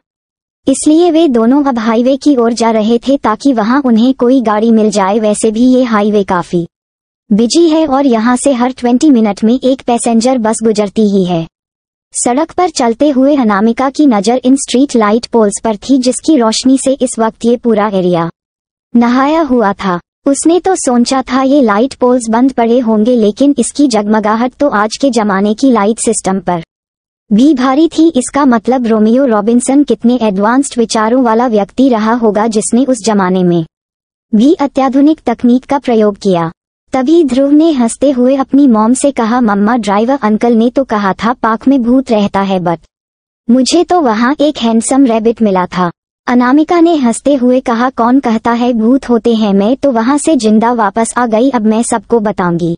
इसलिए वे दोनों अब हाईवे की ओर जा रहे थे ताकि वहां उन्हें कोई गाड़ी मिल जाए वैसे भी ये हाईवे काफी बिजी है और यहाँ से हर 20 मिनट में एक पैसेंजर बस गुजरती ही है सड़क पर चलते हुए हनामिका की नज़र इन स्ट्रीट लाइट पोल्स पर थी जिसकी रोशनी से इस वक्त ये पूरा एरिया नहाया हुआ था उसने तो सोचा था ये लाइट पोल्स बंद पड़े होंगे लेकिन इसकी जगमगाहट तो आज के जमाने की लाइट सिस्टम पर भी भारी थी इसका मतलब रोमियो रॉबिन्सन कितने एडवांस्ड विचारों वाला व्यक्ति रहा होगा जिसने उस जमाने में भी अत्याधुनिक तकनीक का प्रयोग किया तभी ध्रुव ने हंसते हुए अपनी मॉम से कहा मम्मा ड्राइवर अंकल ने तो कहा था पार्क में भूत रहता है बट मुझे तो वहाँ एक हैंडसम रैबिट मिला था अनामिका ने हंसते हुए कहा कौन कहता है भूत होते हैं मैं तो वहाँ से जिंदा वापस आ गई अब मैं सबको बताऊंगी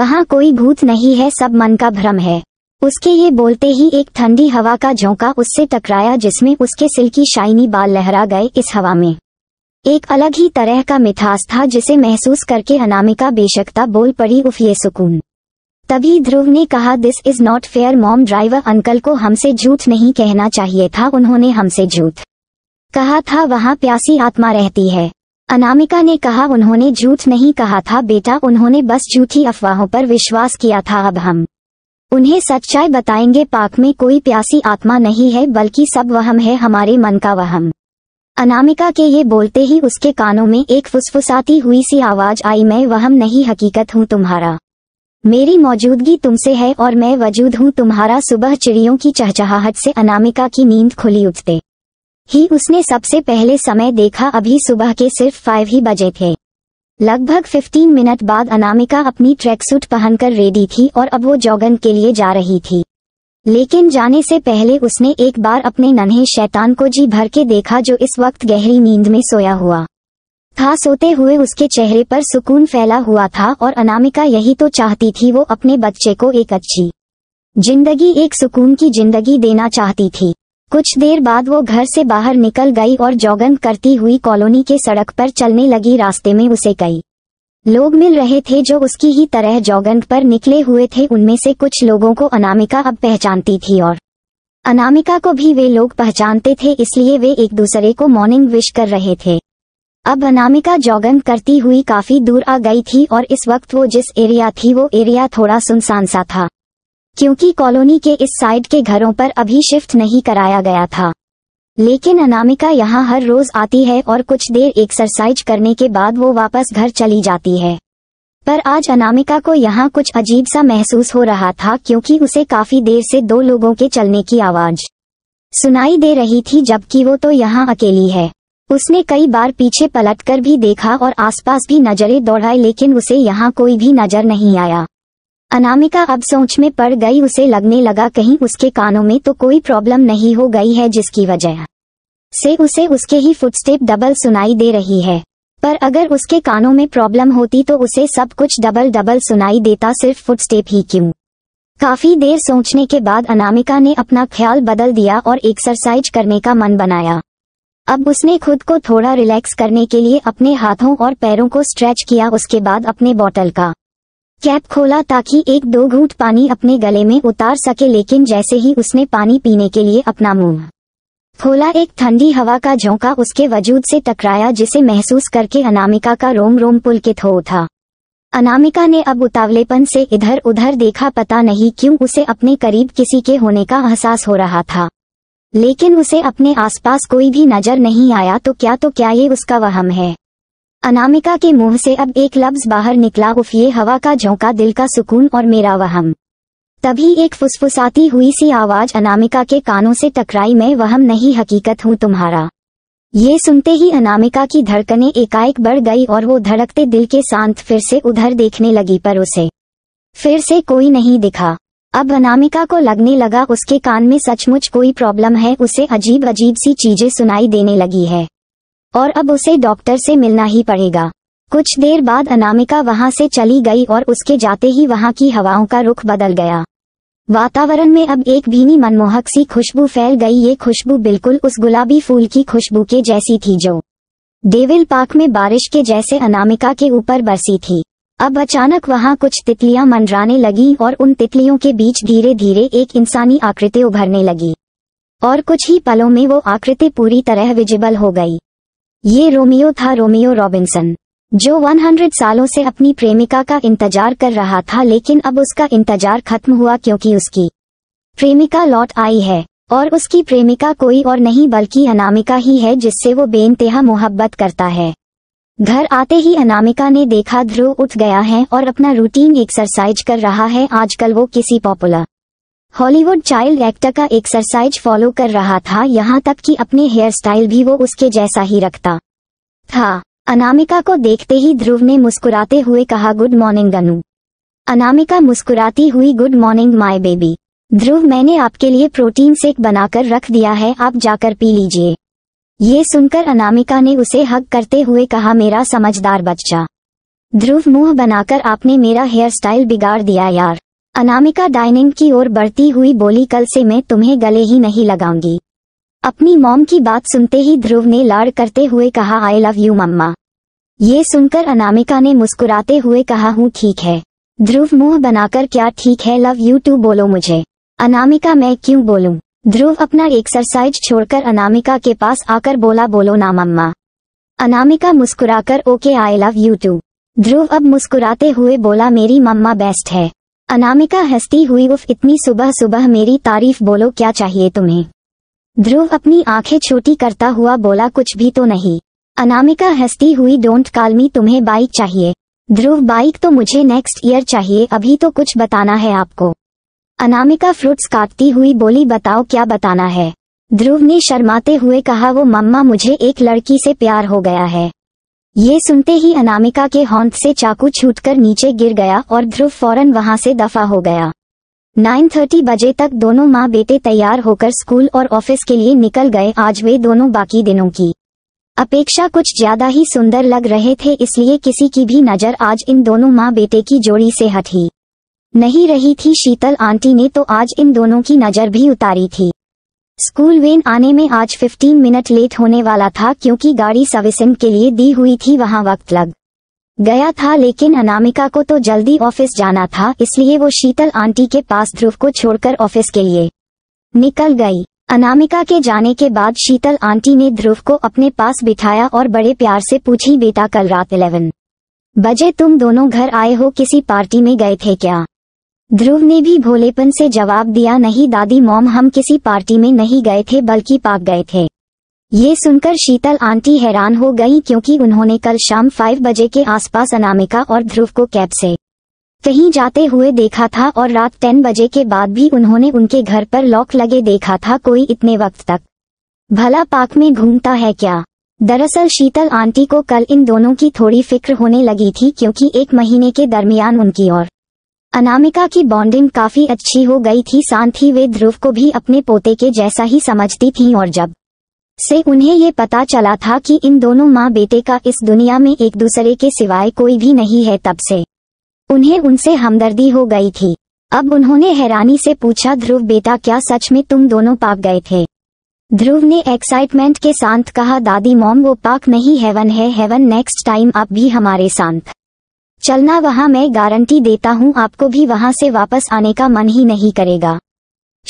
वहाँ कोई भूत नहीं है सब मन का भ्रम है उसके ये बोलते ही एक ठंडी हवा का झोंका उससे टकराया जिसमें उसके सिल्की शाइनी बाल लहरा गए इस हवा में एक अलग ही तरह का मिठास था जिसे महसूस करके अनामिका बेशकता बोल पड़ी उफ ये सुकून तभी ध्रुव ने कहा this is not fair mom driver uncle को हमसे झूठ नहीं कहना चाहिए था उन्होंने हमसे झूठ कहा था वहाँ प्यासी आत्मा रहती है अनामिका ने कहा उन्होंने झूठ नहीं कहा था बेटा उन्होंने बस झूठी अफवाहों पर विश्वास किया था अब हम उन्हें सच्चाई बताएंगे पाक में कोई प्यासी आत्मा नहीं है बल्कि सब वहम है हमारे मन का वहम अनामिका के ये बोलते ही उसके कानों में एक फुसफुसाती हुई सी आवाज आई मैं वहम नहीं हकीकत हूँ तुम्हारा मेरी मौजूदगी तुमसे है और मैं वजूद हूँ तुम्हारा सुबह चिड़ियों की चहचहाहट से अनामिका की नींद खुली उठते ही उसने सबसे पहले समय देखा अभी सुबह के सिर्फ फाइव ही बजे थे लगभग फिफ्टीन मिनट बाद अनामिका अपनी ट्रैक सूट पहनकर रेडी थी और अब वो जॉगन के लिए जा रही थी लेकिन जाने से पहले उसने एक बार अपने नन्हे शैतान को जी भर के देखा जो इस वक्त गहरी नींद में सोया हुआ था सोते हुए उसके चेहरे पर सुकून फैला हुआ था और अनामिका यही तो चाहती थी वो अपने बच्चे को एक अच्छी जिंदगी एक सुकून की जिंदगी देना चाहती थी कुछ देर बाद वो घर से बाहर निकल गई और जॉगन करती हुई कॉलोनी के सड़क पर चलने लगी रास्ते में उसे कई लोग मिल रहे थे जो उसकी ही तरह जौगन पर निकले हुए थे उनमें से कुछ लोगों को अनामिका अब पहचानती थी और अनामिका को भी वे लोग पहचानते थे इसलिए वे एक दूसरे को मॉर्निंग विश कर रहे थे अब अनामिका जोगंग करती हुई काफी दूर आ गई थी और इस वक्त वो जिस एरिया थी वो एरिया थोड़ा सुनसान सा था क्योंकि कॉलोनी के इस साइड के घरों पर अभी शिफ्ट नहीं कराया गया था लेकिन अनामिका यहाँ हर रोज आती है और कुछ देर एक्सरसाइज करने के बाद वो वापस घर चली जाती है पर आज अनामिका को यहाँ कुछ अजीब सा महसूस हो रहा था क्योंकि उसे काफी देर से दो लोगों के चलने की आवाज सुनाई दे रही थी जबकि वो तो यहाँ अकेली है उसने कई बार पीछे पलटकर भी देखा और आसपास भी नजरें दौड़ाई लेकिन उसे यहाँ कोई भी नजर नहीं आया अनामिका अब सोच में पड़ गई उसे लगने लगा कहीं उसके कानों में तो कोई प्रॉब्लम नहीं हो गई है जिसकी वजह से उसे उसके ही फुटस्टेप डबल सुनाई दे रही है पर अगर उसके कानों में प्रॉब्लम होती तो उसे सब कुछ डबल डबल सुनाई देता सिर्फ फुटस्टेप ही क्यों काफी देर सोचने के बाद अनामिका ने अपना ख्याल बदल दिया और एक्सरसाइज करने का मन बनाया अब उसने खुद को थोड़ा रिलैक्स करने के लिए अपने हाथों और पैरों को स्ट्रेच किया उसके बाद अपने बॉटल का कैप खोला ताकि एक दो घूट पानी अपने गले में उतार सके लेकिन जैसे ही उसने पानी पीने के लिए अपना मुंह खोला एक ठंडी हवा का झोंका उसके वजूद से टकराया जिसे महसूस करके अनामिका का रोम रोम पुलकित हो उठा अनामिका ने अब उतावलेपन से इधर उधर देखा पता नहीं क्यों उसे अपने करीब किसी के होने का एहसास हो रहा था लेकिन उसे अपने आसपास कोई भी नजर नहीं आया तो क्या तो क्या ये उसका वहम है अनामिका के मुंह से अब एक लफ्ज बाहर निकला उफ ये हवा का झोंका दिल का सुकून और मेरा वहम तभी एक फुसफुसाती हुई सी आवाज अनामिका के कानों से टकराई मैं वहम नहीं हकीकत हूँ तुम्हारा ये सुनते ही अनामिका की धड़कने एकाएक बढ़ गई और वो धड़कते दिल के शांत फिर से उधर देखने लगी पर उसे फिर से कोई नहीं दिखा अब अनामिका को लगने लगा उसके कान में सचमुच कोई प्रॉब्लम है उसे अजीब अजीब सी चीजें सुनाई देने लगी है और अब उसे डॉक्टर से मिलना ही पड़ेगा कुछ देर बाद अनामिका वहां से चली गई और उसके जाते ही वहां की हवाओं का रुख बदल गया वातावरण में अब एक भीनी मनमोहक सी खुशबू फैल गई ये खुशबू बिल्कुल उस गुलाबी फूल की खुशबू के जैसी थी जो डेविल पार्क में बारिश के जैसे अनामिका के ऊपर बरसी थी अब अचानक वहां कुछ तितलियां मंडराने लगी और उन तितलियों के बीच धीरे धीरे एक इंसानी आकृति उभरने लगी और कुछ ही पलों में वो आकृति पूरी तरह विजिबल हो गई ये रोमियो था रोमियो रॉबिन्सन जो 100 सालों से अपनी प्रेमिका का इंतजार कर रहा था लेकिन अब उसका इंतजार खत्म हुआ क्योंकि उसकी प्रेमिका लौट आई है और उसकी प्रेमिका कोई और नहीं बल्कि अनामिका ही है जिससे वो बेनतेहा मोहब्बत करता है घर आते ही अनामिका ने देखा ध्रुव उठ गया है और अपना रूटीन एक्सरसाइज कर रहा है आजकल वो किसी पॉपुलर हॉलीवुड चाइल्ड एक्टर का एक्सरसाइज फॉलो कर रहा था यहाँ तक कि अपने हेयर स्टाइल भी वो उसके जैसा ही रखता था अनामिका को देखते ही ध्रुव ने मुस्कुराते हुए कहा गुड मॉर्निंग गनु अनामिका मुस्कुराती हुई good morning my baby Dhruv मैंने आपके लिए प्रोटीन सेक बनाकर रख दिया है आप जाकर पी लीजिए ये सुनकर अनामिका ने उसे हक करते हुए कहा मेरा समझदार बच्चा ध्रुव मुंह बनाकर आपने मेरा हेयर स्टाइल बिगाड़ दिया यार अनामिका डाइनिंग की ओर बढ़ती हुई बोली कल से मैं तुम्हें गले ही नहीं लगाऊंगी अपनी मॉम की बात सुनते ही ध्रुव ने लाड़ करते हुए कहा आई लव यू मम्मा ये सुनकर अनामिका ने मुस्कुराते हुए कहा हूँ ठीक है ध्रुव मुंह बनाकर क्या ठीक है लव यू टू बोलो मुझे अनामिका मैं क्यों बोलूं ध्रुव अपना एक्सरसाइज छोड़कर अनामिका के पास आकर बोला बोलो ना मम्मा अनामिका मुस्कुराकर okay I love you too Dhruv अब मुस्कुराते हुए बोला मेरी मम्मा बेस्ट है अनामिका हंसती हुई उफ इतनी सुबह सुबह मेरी तारीफ बोलो क्या चाहिए तुम्हें ध्रुव अपनी आंखें छोटी करता हुआ बोला कुछ भी तो नहीं अनामिका हंसती हुई डोंट कालमी तुम्हें बाइक चाहिए ध्रुव बाइक तो मुझे नेक्स्ट ईयर चाहिए अभी तो कुछ बताना है आपको अनामिका फ्रूट्स काटती हुई बोली बताओ क्या बताना है ध्रुव ने शर्माते हुए कहा वो मम्मा मुझे एक लड़की से प्यार हो गया है ये सुनते ही अनामिका के हॉन्थ से चाकू छूटकर नीचे गिर गया और ध्रुव फौरन वहां से दफा हो गया 9:30 बजे तक दोनों माँ बेटे तैयार होकर स्कूल और ऑफिस के लिए निकल गए आज वे दोनों बाकी दिनों की अपेक्षा कुछ ज्यादा ही सुंदर लग रहे थे इसलिए किसी की भी नजर आज इन दोनों माँ बेटे की जोड़ी से हटी नहीं रही थी शीतल आंटी ने तो आज इन दोनों की नजर भी उतारी थी स्कूल वेन आने में आज 15 मिनट लेट होने वाला था क्योंकि गाड़ी सर्विसिंग के लिए दी हुई थी वहां वक्त लग गया था लेकिन अनामिका को तो जल्दी ऑफिस जाना था इसलिए वो शीतल आंटी के पास ध्रुव को छोड़कर ऑफिस के लिए निकल गई अनामिका के जाने के बाद शीतल आंटी ने ध्रुव को अपने पास बिठाया और बड़े प्यार से पूछी बेटा कल रात इलेवन बजे तुम दोनों घर आए हो किसी पार्टी में गए थे क्या ध्रुव ने भी भोलेपन से जवाब दिया नहीं दादी मोम हम किसी पार्टी में नहीं गए थे बल्कि पाक गए थे ये सुनकर शीतल आंटी हैरान हो गई क्योंकि उन्होंने कल शाम फाइव बजे के आसपास अनामिका और ध्रुव को कैब से कहीं जाते हुए देखा था और रात टेन बजे के बाद भी उन्होंने उनके घर पर लॉक लगे देखा था कोई इतने वक्त तक भला पाक में घूमता है क्या दरअसल शीतल आंटी को कल इन दोनों की थोड़ी फिक्र होने लगी थी क्योंकि एक महीने के दरमियान उनकी और अनामिका की बॉन्डिंग काफी अच्छी हो गई थी साथ ही वे ध्रुव को भी अपने पोते के जैसा ही समझती थीं और जब से उन्हें ये पता चला था कि इन दोनों माँ बेटे का इस दुनिया में एक दूसरे के सिवाय कोई भी नहीं है तब से उन्हें उनसे हमदर्दी हो गई थी अब उन्होंने हैरानी से पूछा ध्रुव बेटा क्या सच में तुम दोनों पाप गए थे ध्रुव ने एक्साइटमेंट के साथ कहा दादी मॉम वो पाक नहीं हैवन है हेवन नेक्स्ट टाइम आप भी हमारे साथ चलना वहां मैं गारंटी देता हूं आपको भी वहां से वापस आने का मन ही नहीं करेगा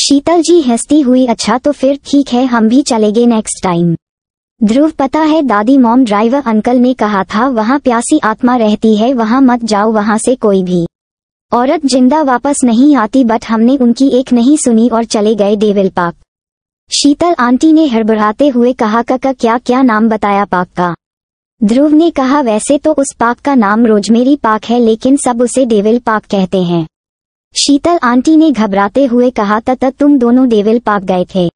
शीतल जी हंसती हुई अच्छा तो फिर ठीक है हम भी चलेंगे नेक्स्ट टाइम ध्रुव पता है दादी मॉम ड्राइवर अंकल ने कहा था वहां प्यासी आत्मा रहती है वहां मत जाओ वहां से कोई भी औरत जिंदा वापस नहीं आती बट हमने उनकी एक नहीं सुनी और चले गए डेविल पार्क शीतल आंटी ने हड़बड़ाते हुए कहा का क्या क्या नाम बताया पाक का ध्रुव ने कहा वैसे तो उस पाक का नाम रोजमेरी पाक है लेकिन सब उसे डेविल पाक कहते हैं शीतल आंटी ने घबराते हुए कहा तत तुम दोनों डेविल पाक गए थे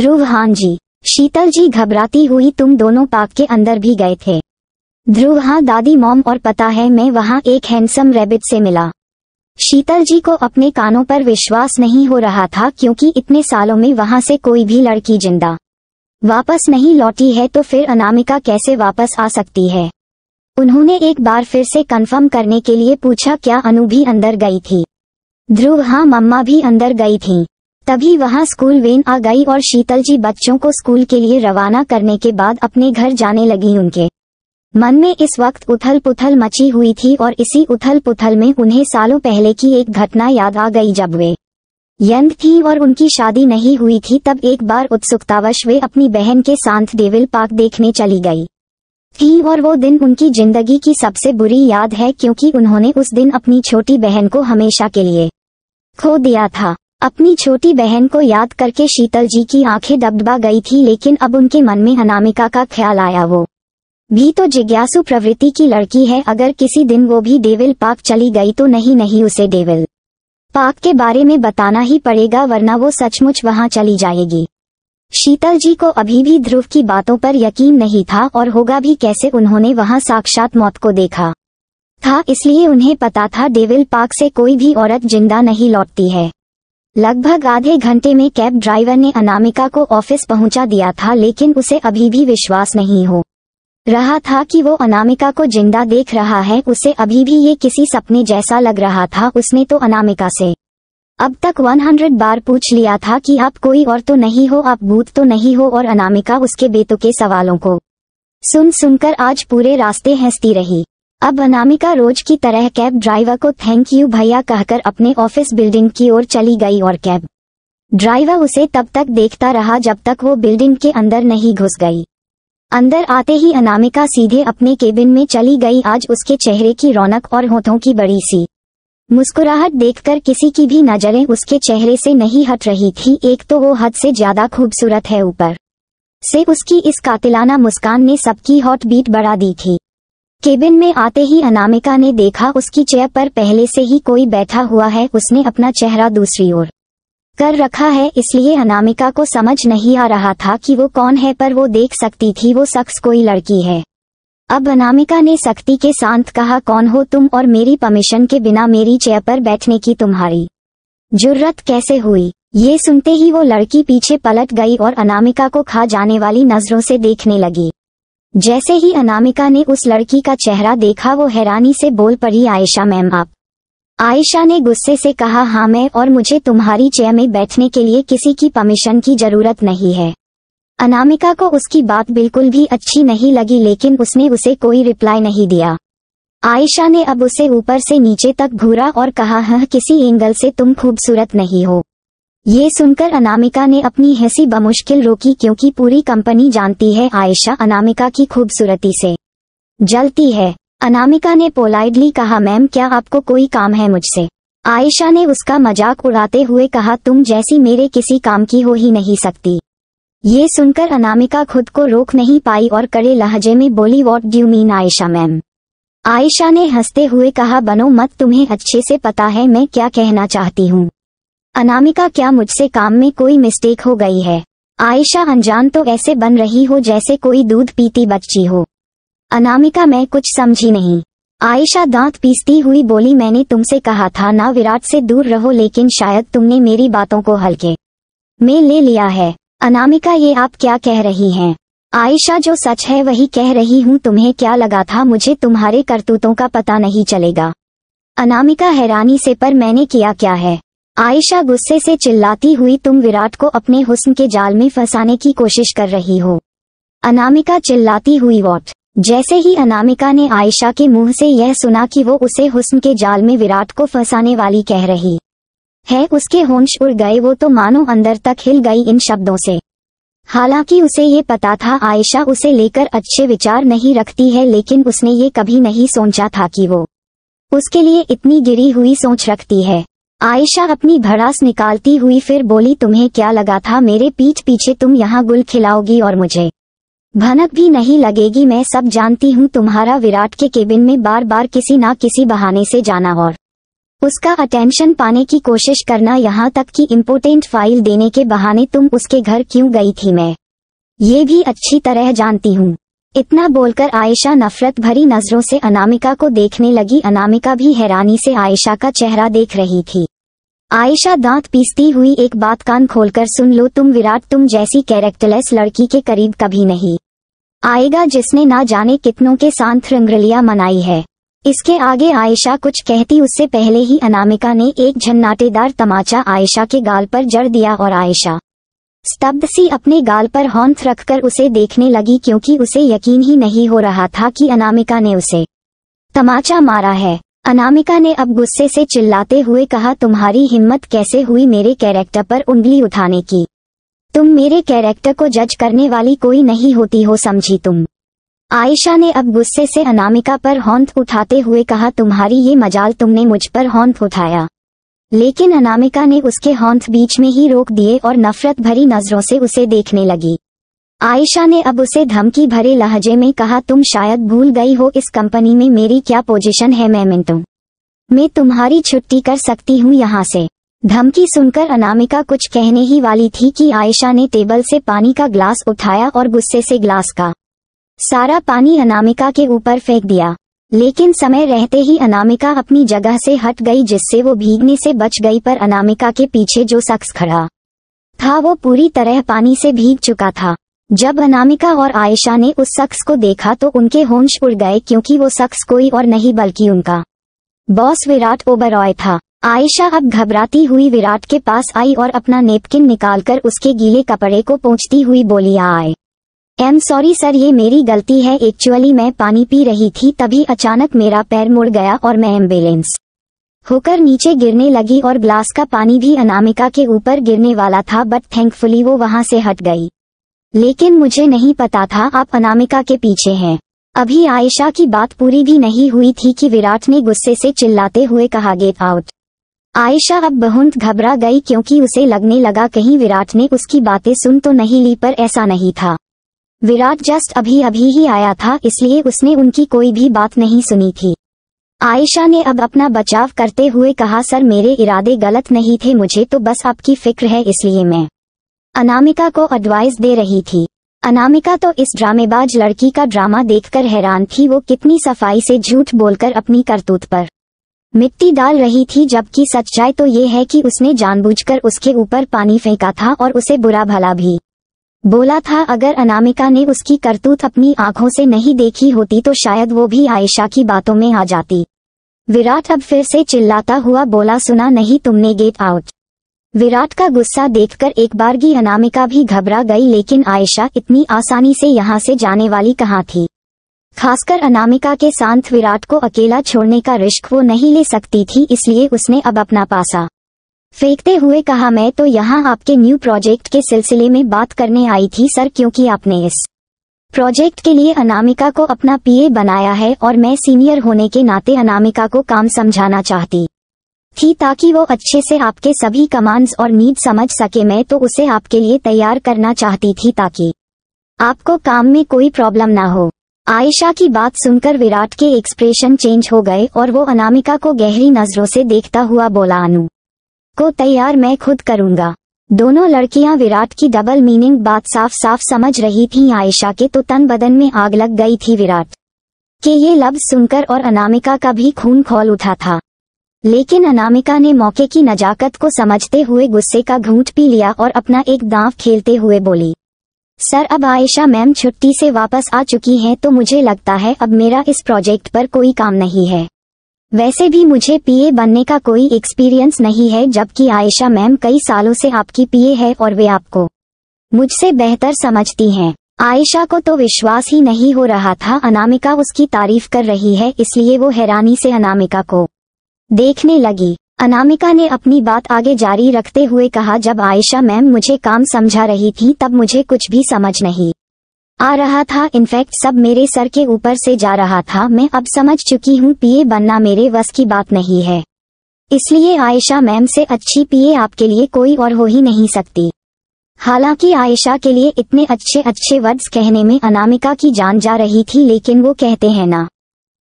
ध्रुव हां जी शीतल जी घबराती हुई तुम दोनों पाक के अंदर भी गए थे ध्रुव हां दादी मॉम और पता है मैं वहाँ एक हैंडसम रैबिट से मिला शीतल जी को अपने कानों पर विश्वास नहीं हो रहा था क्योंकि इतने सालों में वहाँ से कोई भी लड़की जिंदा वापस नहीं लौटी है तो फिर अनामिका कैसे वापस आ सकती है उन्होंने एक बार फिर से कंफर्म करने के लिए पूछा क्या अनु भी अंदर गई थी ध्रुव हाँ मम्मा भी अंदर गई थी तभी वहाँ स्कूल वेन आ गई और शीतल जी बच्चों को स्कूल के लिए रवाना करने के बाद अपने घर जाने लगी उनके मन में इस वक्त उथल पुथल मची हुई थी और इसी उथल पुथल में उन्हें सालों पहले की एक घटना याद आ गई जब वे यंग थी और उनकी शादी नहीं हुई थी तब एक बार उत्सुकतावश वे अपनी बहन के साथ डेविल पार्क देखने चली गई थी और वो दिन उनकी जिंदगी की सबसे बुरी याद है क्योंकि उन्होंने उस दिन अपनी छोटी बहन को हमेशा के लिए खो दिया था अपनी छोटी बहन को याद करके शीतल जी की आंखें दबदबा गई थी लेकिन अब उनके मन में अनामिका का ख्याल आया वो भी तो जिज्ञासु प्रवृत्ति की लड़की है अगर किसी दिन वो भी देविल पार्क चली गई तो नहीं नहीं उसे देविल पाक के बारे में बताना ही पड़ेगा वरना वो सचमुच वहां चली जाएगी शीतल जी को अभी भी ध्रुव की बातों पर यकीन नहीं था और होगा भी कैसे उन्होंने वहां साक्षात मौत को देखा था इसलिए उन्हें पता था डेविल पार्क से कोई भी औरत जिंदा नहीं लौटती है लगभग आधे घंटे में कैब ड्राइवर ने अनामिका को ऑफिस पहुंचा दिया था लेकिन उसे अभी भी विश्वास नहीं हो रहा था कि वो अनामिका को जिंदा देख रहा है उसे अभी भी ये किसी सपने जैसा लग रहा था उसने तो अनामिका से अब तक 100 बार पूछ लिया था कि आप कोई और तो नहीं हो आप भूत तो नहीं हो और अनामिका उसके बेतुके सवालों को सुन सुनकर आज पूरे रास्ते हंसती रही अब अनामिका रोज की तरह कैब ड्राइवर को थैंक यू भैया कहकर अपने ऑफिस बिल्डिंग की ओर चली गई और कैब ड्राइवर उसे तब तक देखता रहा जब तक वो बिल्डिंग के अंदर नहीं घुस गई अंदर आते ही अनामिका सीधे अपने केबिन में चली गई आज उसके चेहरे की रौनक और होठों की बड़ी सी मुस्कुराहट देखकर किसी की भी नजरें उसके चेहरे से नहीं हट रही थी एक तो वो हद से ज्यादा खूबसूरत है ऊपर से उसकी इस कातिलाना मुस्कान ने सबकी हॉट बीट बढ़ा दी थी केबिन में आते ही अनामिका ने देखा उसकी चेयर पर पहले से ही कोई बैठा हुआ है उसने अपना चेहरा दूसरी ओर कर रखा है इसलिए अनामिका को समझ नहीं आ रहा था कि वो कौन है पर वो देख सकती थी वो शख्स कोई लड़की है अब अनामिका ने सख्ती के साथ कहा कौन हो तुम और मेरी परमिशन के बिना मेरी चेयर पर बैठने की तुम्हारी जुर्रत कैसे हुई ये सुनते ही वो लड़की पीछे पलट गई और अनामिका को खा जाने वाली नजरों से देखने लगी जैसे ही अनामिका ने उस लड़की का चेहरा देखा वो हैरानी से बोल पड़ी आयशा मैम आप आयशा ने गुस्से से कहा हाँ मैं और मुझे तुम्हारी चेयर में बैठने के लिए किसी की परमिशन की जरूरत नहीं है अनामिका को उसकी बात बिल्कुल भी अच्छी नहीं लगी लेकिन उसने उसे कोई रिप्लाई नहीं दिया आयशा ने अब उसे ऊपर से नीचे तक घूरा और कहा है हाँ, किसी एंगल से तुम खूबसूरत नहीं हो ये सुनकर अनामिका ने अपनी हंसी बमुश्किल रोकी क्योंकि पूरी कंपनी जानती है आयशा अनामिका की खूबसूरती से जलती है अनामिका ने पोलाइडली कहा मैम क्या आपको कोई काम है मुझसे आयशा ने उसका मजाक उड़ाते हुए कहा तुम जैसी मेरे किसी काम की हो ही नहीं सकती ये सुनकर अनामिका खुद को रोक नहीं पाई और कड़े लहजे में बोली what d'you mean Ayesha ma'am Ayesha ने हंसते हुए कहा बनो मत तुम्हें अच्छे से पता है मैं क्या कहना चाहती हूँ अनामिका क्या मुझसे काम में कोई मिस्टेक हो गई है आयशा अनजान तो ऐसे बन रही हो जैसे कोई दूध पीती बच्ची हो अनामिका मैं कुछ समझी नहीं आयशा दांत पीसती हुई बोली मैंने तुमसे कहा था ना विराट से दूर रहो लेकिन शायद तुमने मेरी बातों को हल्के में ले लिया है अनामिका ये आप क्या कह रही हैं आयशा जो सच है वही कह रही हूँ तुम्हें क्या लगा था मुझे तुम्हारे करतूतों का पता नहीं चलेगा अनामिका हैरानी से पर मैंने किया क्या है आयशा गुस्से से चिल्लाती हुई तुम विराट को अपने हुस्न के जाल में फंसाने की कोशिश कर रही हो अनामिका चिल्लाती हुई वॉट जैसे ही अनामिका ने आयशा के मुंह से यह सुना कि वो उसे हुस्न के जाल में विराट को फंसाने वाली कह रही है उसके होंश उड़ गए वो तो मानो अंदर तक हिल गई इन शब्दों से हालांकि उसे ये पता था आयशा उसे लेकर अच्छे विचार नहीं रखती है लेकिन उसने ये कभी नहीं सोचा था कि वो उसके लिए इतनी गिरी हुई सोच रखती है आयशा अपनी भड़ास निकालती हुई फिर बोली तुम्हें क्या लगा था मेरे पीठ पीछे तुम यहाँ गुल खिलाओगी और मुझे भनक भी नहीं लगेगी मैं सब जानती हूँ तुम्हारा विराट के केबिन में बार बार किसी ना किसी बहाने से जाना और उसका अटेंशन पाने की कोशिश करना यहाँ तक कि इम्पोर्टेंट फाइल देने के बहाने तुम उसके घर क्यों गई थी मैं ये भी अच्छी तरह जानती हूँ इतना बोलकर आयशा नफरत भरी नजरों से अनामिका को देखने लगी अनामिका भी हैरानी से आयशा का चेहरा देख रही थी आयशा दांत पीसती हुई एक बात कान खोलकर सुन लो तुम विराट तुम जैसी कैरेक्टरलेस लड़की के करीब कभी नहीं आएगा जिसने ना जाने कितनों के साथ रंगरलिया मनाई है इसके आगे आयशा कुछ कहती उससे पहले ही अनामिका ने एक झन्नाटेदार तमाचा आयशा के गाल पर जड़ दिया और आयशा स्तब्ध सी अपने गाल पर हौंथ रखकर उसे देखने लगी क्योंकि उसे यकीन ही नहीं हो रहा था कि अनामिका ने उसे तमाचा मारा है अनामिका ने अब गुस्से से चिल्लाते हुए कहा तुम्हारी हिम्मत कैसे हुई मेरे कैरेक्टर पर उंगली उठाने की तुम मेरे कैरेक्टर को जज करने वाली कोई नहीं होती हो समझी तुम आयशा ने अब गुस्से से अनामिका पर हौंत उठाते हुए कहा तुम्हारी ये मजाल तुमने मुझ पर हौंत उठाया लेकिन अनामिका ने उसके हौंत बीच में ही रोक दिए और नफरत भरी नजरों से उसे देखने लगी आयशा ने अब उसे धमकी भरे लहजे में कहा तुम शायद भूल गई हो इस कंपनी में मेरी क्या पोजीशन है मैं मिनतू मैं तुम्हारी छुट्टी कर सकती हूँ यहाँ से धमकी सुनकर अनामिका कुछ कहने ही वाली थी कि आयशा ने टेबल से पानी का ग्लास उठाया और गुस्से से ग्लास का सारा पानी अनामिका के ऊपर फेंक दिया लेकिन समय रहते ही अनामिका अपनी जगह से हट गई जिससे वो भीगने से बच गई पर अनामिका के पीछे जो शख्स खड़ा था वो पूरी तरह पानी से भीग चुका था जब अनामिका और आयशा ने उस शख्स को देखा तो उनके होंश उड़ गए क्योंकि वो शख्स कोई और नहीं बल्कि उनका बॉस विराट ओबरॉय था आयशा अब घबराती हुई विराट के पास आई और अपना नेपकिन निकालकर उसके गीले कपड़े को पहुंचती हुई बोली आए एम सॉरी सर ये मेरी गलती है एक्चुअली मैं पानी पी रही थी तभी अचानक मेरा पैर मुड़ गया और मैं एम्बुलेंस होकर नीचे गिरने लगी और ग्लास का पानी भी अनामिका के ऊपर गिरने वाला था बट थैंकफुली वो वहां से हट गई लेकिन मुझे नहीं पता था आप अनामिका के पीछे हैं अभी आयशा की बात पूरी भी नहीं हुई थी कि विराट ने गुस्से से चिल्लाते हुए कहा गेट आउट आयशा अब बहुत घबरा गई क्योंकि उसे लगने लगा कहीं विराट ने उसकी बातें सुन तो नहीं ली पर ऐसा नहीं था विराट जस्ट अभी अभी ही आया था इसलिए उसने उनकी कोई भी बात नहीं सुनी थी आयशा ने अब अपना बचाव करते हुए कहा सर मेरे इरादे गलत नहीं थे मुझे तो बस आपकी फिक्र है इसलिए मैं अनामिका को एडवाइस दे रही थी अनामिका तो इस ड्रामेबाज लड़की का ड्रामा देखकर हैरान थी वो कितनी सफाई से झूठ बोलकर अपनी करतूत पर मिट्टी डाल रही थी जबकि सच्चाई तो ये है कि उसने जानबूझकर उसके ऊपर पानी फेंका था और उसे बुरा भला भी बोला था अगर अनामिका ने उसकी करतूत अपनी आंखों से नहीं देखी होती तो शायद वो भी आयशा की बातों में आ जाती विराट अब फिर से चिल्लाता हुआ बोला सुना नहीं तुमने गेट आउट विराट का गुस्सा देखकर एक बारगी अनामिका भी घबरा गई लेकिन आयशा इतनी आसानी से यहाँ से जाने वाली कहाँ थी खासकर अनामिका के साथ विराट को अकेला छोड़ने का रिश्क वो नहीं ले सकती थी इसलिए उसने अब अपना पासा फेंकते हुए कहा मैं तो यहाँ आपके न्यू प्रोजेक्ट के सिलसिले में बात करने आई थी सर क्योंकि आपने इस प्रोजेक्ट के लिए अनामिका को अपना पीए बनाया है और मैं सीनियर होने के नाते अनामिका को काम समझाना चाहती थी ताकि वो अच्छे से आपके सभी कमांड्स और नीड समझ सके मैं तो उसे आपके लिए तैयार करना चाहती थी ताकि आपको काम में कोई प्रॉब्लम ना हो आयशा की बात सुनकर विराट के एक्सप्रेशन चेंज हो गए और वो अनामिका को गहरी नजरों से देखता हुआ बोला अनु को तैयार मैं खुद करूंगा दोनों लड़कियां विराट की डबल मीनिंग बात साफ साफ समझ रही थीं आयशा के तो तन बदन में आग लग गई थी विराट के ये लफ्ज सुनकर और अनामिका का भी खून खोल उठा था लेकिन अनामिका ने मौके की नजाकत को समझते हुए गुस्से का घूंट पी लिया और अपना एक दांव खेलते हुए बोली सर अब आयशा मैम छुट्टी से वापस आ चुकी हैं तो मुझे लगता है अब मेरा इस प्रोजेक्ट पर कोई काम नहीं है वैसे भी मुझे पीए बनने का कोई एक्सपीरियंस नहीं है जबकि आयशा मैम कई सालों से आपकी पीए है और वे आपको मुझसे बेहतर समझती हैं आयशा को तो विश्वास ही नहीं हो रहा था अनामिका उसकी तारीफ कर रही है इसलिए वो हैरानी से अनामिका को देखने लगी अनामिका ने अपनी बात आगे जारी रखते हुए कहा जब आयशा मैम मुझे काम समझा रही थी तब मुझे कुछ भी समझ नहीं आ रहा था इनफैक्ट सब मेरे सर के ऊपर से जा रहा था मैं अब समझ चुकी हूँ पीए बनना मेरे वस की बात नहीं है इसलिए आयशा मैम से अच्छी पीए आपके लिए कोई और हो ही नहीं सकती हालांकि आयशा के लिए इतने अच्छे अच्छे वर्ड्स कहने में अनामिका की जान जा रही थी लेकिन वो कहते हैं ना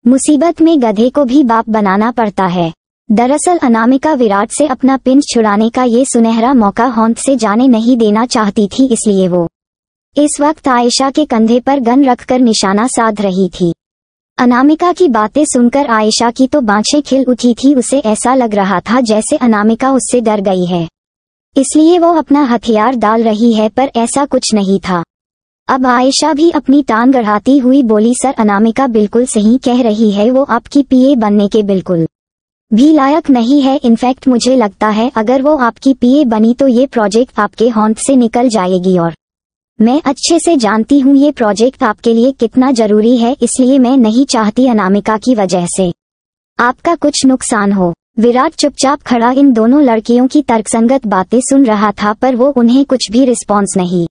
मुसीबत में गधे को भी बाप बनाना पड़ता है दरअसल अनामिका विराट से अपना पिंड छुड़ाने का ये सुनहरा मौका हौंत से जाने नहीं देना चाहती थी इसलिए वो इस वक्त आयशा के कंधे पर गन रखकर निशाना साध रही थी अनामिका की बातें सुनकर आयशा की तो बाँछें खिल उठी थी उसे ऐसा लग रहा था जैसे अनामिका उससे डर गई है इसलिए वो अपना हथियार डाल रही है पर ऐसा कुछ नहीं था अब आयशा भी अपनी टान गढ़ाती हुई बोली सर अनामिका बिल्कुल सही कह रही है वो आपकी पीए बनने के बिल्कुल भी लायक नहीं है इनफैक्ट मुझे लगता है अगर वो आपकी पीए बनी तो ये प्रोजेक्ट आपके हॉन्थ से निकल जाएगी और मैं अच्छे से जानती हूँ ये प्रोजेक्ट आपके लिए कितना जरूरी है इसलिए मैं नहीं चाहती अनामिका की वजह से आपका कुछ नुकसान हो विराट चुपचाप खड़ा इन दोनों लड़कियों की तर्कसंगत बातें सुन रहा था पर वो उन्हें कुछ भी रिस्पॉन्स नहीं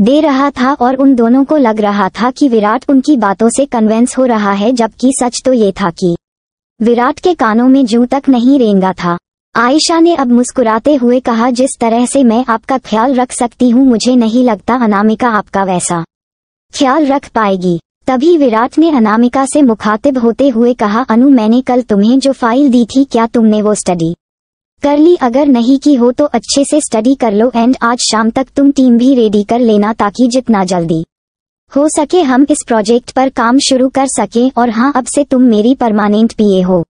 दे रहा था और उन दोनों को लग रहा था कि विराट उनकी बातों से कन्वेंस हो रहा है जबकि सच तो ये था कि विराट के कानों में जू तक नहीं रेंगा था आयशा ने अब मुस्कुराते हुए कहा जिस तरह से मैं आपका ख्याल रख सकती हूँ मुझे नहीं लगता अनामिका आपका वैसा ख्याल रख पाएगी तभी विराट ने अनामिका से मुखातिब होते हुए कहा अनु मैंने कल तुम्हें जो फाइल दी थी क्या तुमने वो स्टडी कर ली अगर नहीं की हो तो अच्छे से स्टडी कर लो एंड आज शाम तक तुम टीम भी रेडी कर लेना ताकि जितना जल्दी हो सके हम इस प्रोजेक्ट पर काम शुरू कर सकें और हाँ अब से तुम मेरी परमानेंट पीए हो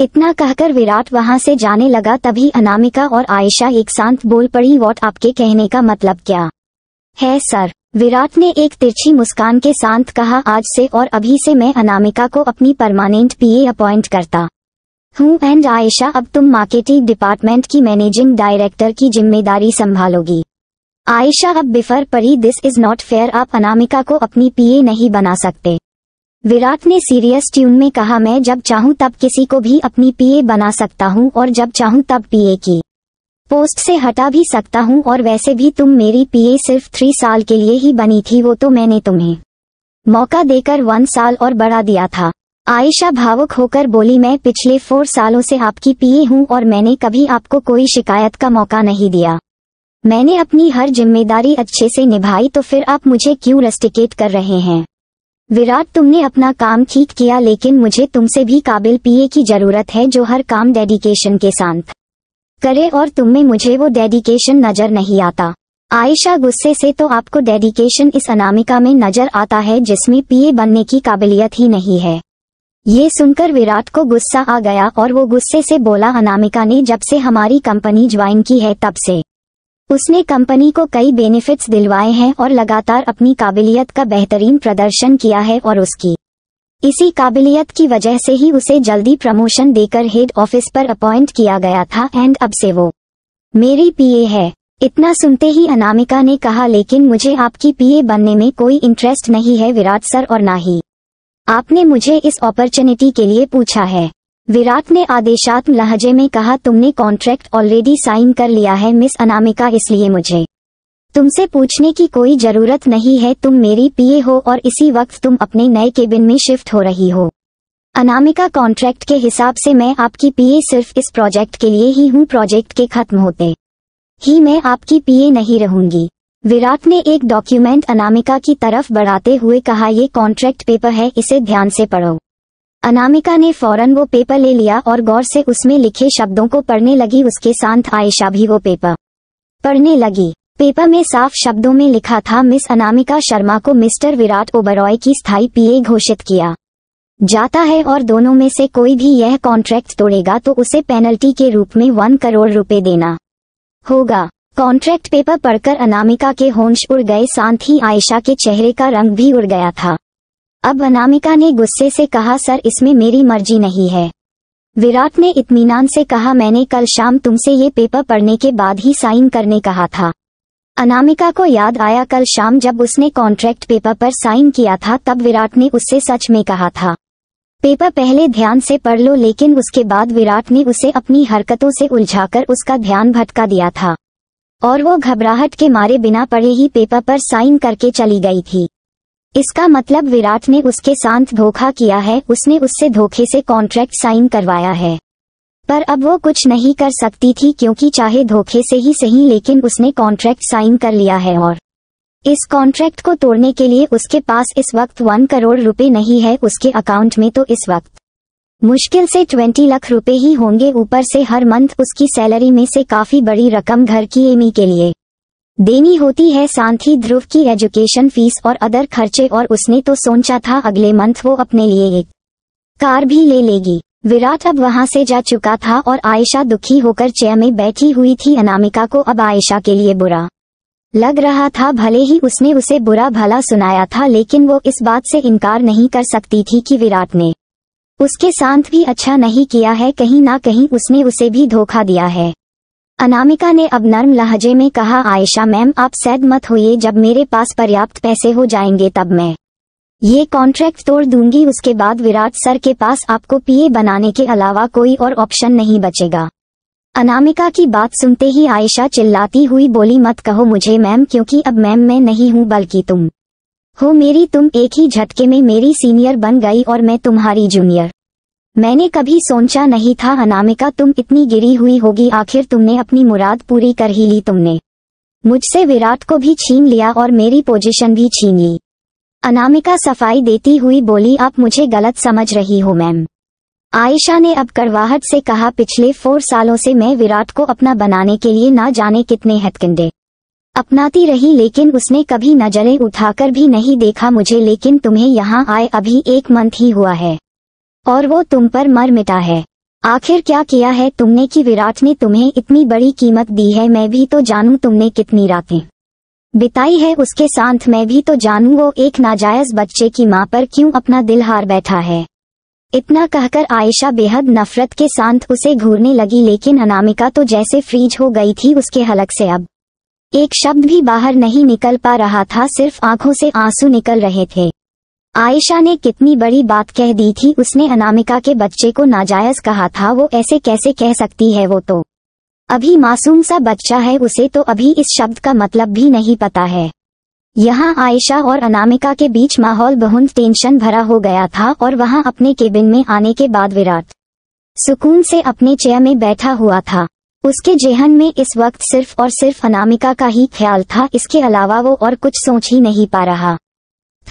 इतना कहकर विराट वहाँ से जाने लगा तभी अनामिका और आयशा एक साथ बोल पड़ी वॉट आपके कहने का मतलब क्या है सर विराट ने एक तिरछी मुस्कान के साथ कहा आज से और अभी से मैं अनामिका को अपनी परमानेंट पीए अपॉइंट करता हूँ एंड आयशा अब तुम मार्केटिंग डिपार्टमेंट की मैनेजिंग डायरेक्टर की जिम्मेदारी संभालोगी आयशा अब बिफर पड़ी दिस इज नॉट फेयर आप अनामिका को अपनी पीए नहीं बना सकते विराट ने सीरियस ट्यून में कहा मैं जब चाहूँ तब किसी को भी अपनी पीए बना सकता हूँ और जब चाहूँ तब पीए की पोस्ट से हटा भी सकता हूँ और वैसे भी तुम मेरी पीए सिर्फ थ्री साल के लिए ही बनी थी वो तो मैंने तुम्हें मौका देकर वन साल और बढ़ा दिया था आयशा भावुक होकर बोली मैं पिछले फोर सालों से आपकी पीए हूं और मैंने कभी आपको कोई शिकायत का मौका नहीं दिया मैंने अपनी हर जिम्मेदारी अच्छे से निभाई तो फिर आप मुझे क्यों रस्टिकेट कर रहे हैं विराट तुमने अपना काम ठीक किया लेकिन मुझे तुमसे भी काबिल पीए की जरूरत है जो हर काम डेडिकेशन के साथ करे और तुम में मुझे वो डेडिकेशन नजर नहीं आता आयशा गुस्से से तो आपको डेडिकेशन इस अनामिका में नजर आता है जिसमें पीए बनने की काबिलियत ही नहीं है ये सुनकर विराट को गुस्सा आ गया और वो गुस्से से बोला अनामिका ने जब से हमारी कंपनी ज्वाइन की है तब से उसने कंपनी को कई बेनिफिट्स दिलवाए हैं और लगातार अपनी काबिलियत का बेहतरीन प्रदर्शन किया है और उसकी इसी काबिलियत की वजह से ही उसे जल्दी प्रमोशन देकर हेड ऑफिस पर अपॉइंट किया गया था एंड अब से वो मेरी पीए है इतना सुनते ही अनामिका ने कहा लेकिन मुझे आपकी पीए बनने में कोई इंटरेस्ट नहीं है विराट सर और ना ही आपने मुझे इस अपॉर्चुनिटी के लिए पूछा है विराट ने आदेशात्म लहजे में कहा तुमने कॉन्ट्रैक्ट ऑलरेडी साइन कर लिया है मिस अनामिका इसलिए मुझे तुमसे पूछने की कोई जरूरत नहीं है तुम मेरी पीए हो और इसी वक्त तुम अपने नए केबिन में शिफ्ट हो रही हो अनामिका कॉन्ट्रैक्ट के हिसाब से मैं आपकी पीए सिर्फ इस प्रोजेक्ट के लिए ही हूँ प्रोजेक्ट के खत्म होते ही मैं आपकी पीए नहीं रहूंगी विराट ने एक डॉक्यूमेंट अनामिका की तरफ बढ़ाते हुए कहा ये कॉन्ट्रैक्ट पेपर है इसे ध्यान से पढ़ो अनामिका ने फौरन वो पेपर ले लिया और गौर से उसमें लिखे शब्दों को पढ़ने लगी उसके साथ आयशा भी वो पेपर पढ़ने लगी पेपर में साफ शब्दों में लिखा था मिस अनामिका शर्मा को मिस्टर विराट ओबरॉय की स्थायी पीए घोषित किया जाता है और दोनों में से कोई भी यह कॉन्ट्रैक्ट तोड़ेगा तो उसे पेनल्टी के रूप में वन करोड़ रुपए देना होगा कॉन्ट्रैक्ट पेपर पढ़कर अनामिका के होंश उड़ गए साथ ही आयशा के चेहरे का रंग भी उड़ गया था अब अनामिका ने गुस्से से कहा सर इसमें मेरी मर्जी नहीं है विराट ने इतमीनान से कहा मैंने कल शाम तुमसे ये पेपर पढ़ने के बाद ही साइन करने कहा था अनामिका को याद आया कल शाम जब उसने कॉन्ट्रैक्ट पेपर पर साइन किया था तब विराट ने उससे सच में कहा था पेपर पहले ध्यान से पढ़ लो लेकिन उसके बाद विराट ने उसे अपनी हरकतों से उलझाकर उसका ध्यान भटका दिया था और वो घबराहट के मारे बिना पढ़े ही पेपर पर साइन करके चली गई थी इसका मतलब विराट ने उसके साथ धोखा किया है उसने उससे धोखे से कॉन्ट्रैक्ट साइन करवाया है पर अब वो कुछ नहीं कर सकती थी क्योंकि चाहे धोखे से ही सही लेकिन उसने कॉन्ट्रैक्ट साइन कर लिया है और इस कॉन्ट्रैक्ट को तोड़ने के लिए उसके पास इस वक्त वन करोड़ रुपए नहीं है उसके अकाउंट में तो इस वक्त मुश्किल से ट्वेंटी लाख रुपए ही होंगे ऊपर से हर मंथ उसकी सैलरी में से काफी बड़ी रकम घर की एमी के लिए देनी होती है साथ ही ध्रुव की एजुकेशन फीस और अदर खर्चे और उसने तो सोचा था अगले मंथ वो अपने लिए एक कार भी ले लेगी विराट अब वहां से जा चुका था और आयशा दुखी होकर चेयर में बैठी हुई थी अनामिका को अब आयशा के लिए बुरा लग रहा था भले ही उसने उसे बुरा भला सुनाया था लेकिन वो इस बात से इनकार नहीं कर सकती थी कि विराट ने उसके साथ भी अच्छा नहीं किया है कहीं ना कहीं उसने उसे भी धोखा दिया है अनामिका ने अब नर्म लहजे में कहा आयशा मैम आप सैद मत होइए जब मेरे पास पर्याप्त पैसे हो जाएंगे तब मैं ये कॉन्ट्रैक्ट तोड़ दूंगी उसके बाद विराट सर के पास आपको पीए बनाने के अलावा कोई और ऑप्शन नहीं बचेगा अनामिका की बात सुनते ही आयशा चिल्लाती हुई बोली मत कहो मुझे मैम क्योंकि अब मैम मैं नहीं हूं बल्कि तुम हो मेरी तुम एक ही झटके में मेरी सीनियर बन गई और मैं तुम्हारी जूनियर मैंने कभी सोचा नहीं था अनामिका तुम इतनी गिरी हुई होगी आखिर तुमने अपनी मुराद पूरी कर ही ली तुमने मुझसे विराट को भी छीन लिया और मेरी पोजीशन भी छीन ली अनामिका सफाई देती हुई बोली आप मुझे गलत समझ रही हो मैम आयशा ने अब करवाहट से कहा पिछले फोर सालों से मैं विराट को अपना बनाने के लिए ना जाने कितने हथकिंडे अपनाती रही लेकिन उसने कभी नजरें उठाकर भी नहीं देखा मुझे लेकिन तुम्हें यहाँ आए अभी एक मंथ ही हुआ है और वो तुम पर मर मिटा है आखिर क्या किया है तुमने कि विराट ने तुम्हें इतनी बड़ी कीमत दी है मैं भी तो जानू तुमने कितनी रातें बिताई है उसके साथ मैं भी तो जानू वो एक नाजायज बच्चे की माँ पर क्यों अपना दिल हार बैठा है इतना कहकर आयशा बेहद नफरत के साथ उसे घूरने लगी लेकिन अनामिका तो जैसे फ्रीज हो गई थी उसके हलक से अब एक शब्द भी बाहर नहीं निकल पा रहा था सिर्फ आंखों से आंसू निकल रहे थे आयशा ने कितनी बड़ी बात कह दी थी उसने अनामिका के बच्चे को नाजायज कहा था वो ऐसे कैसे कह सकती है वो तो अभी मासूम सा बच्चा है उसे तो अभी इस शब्द का मतलब भी नहीं पता है यहाँ आयशा और अनामिका के बीच माहौल बहुत टेंशन भरा हो गया था और वहाँ अपने केबिन में आने के बाद विराट सुकून से अपने चेयर में बैठा हुआ था उसके जेहन में इस वक्त सिर्फ और सिर्फ अनामिका का ही ख्याल था इसके अलावा वो और कुछ सोच ही नहीं पा रहा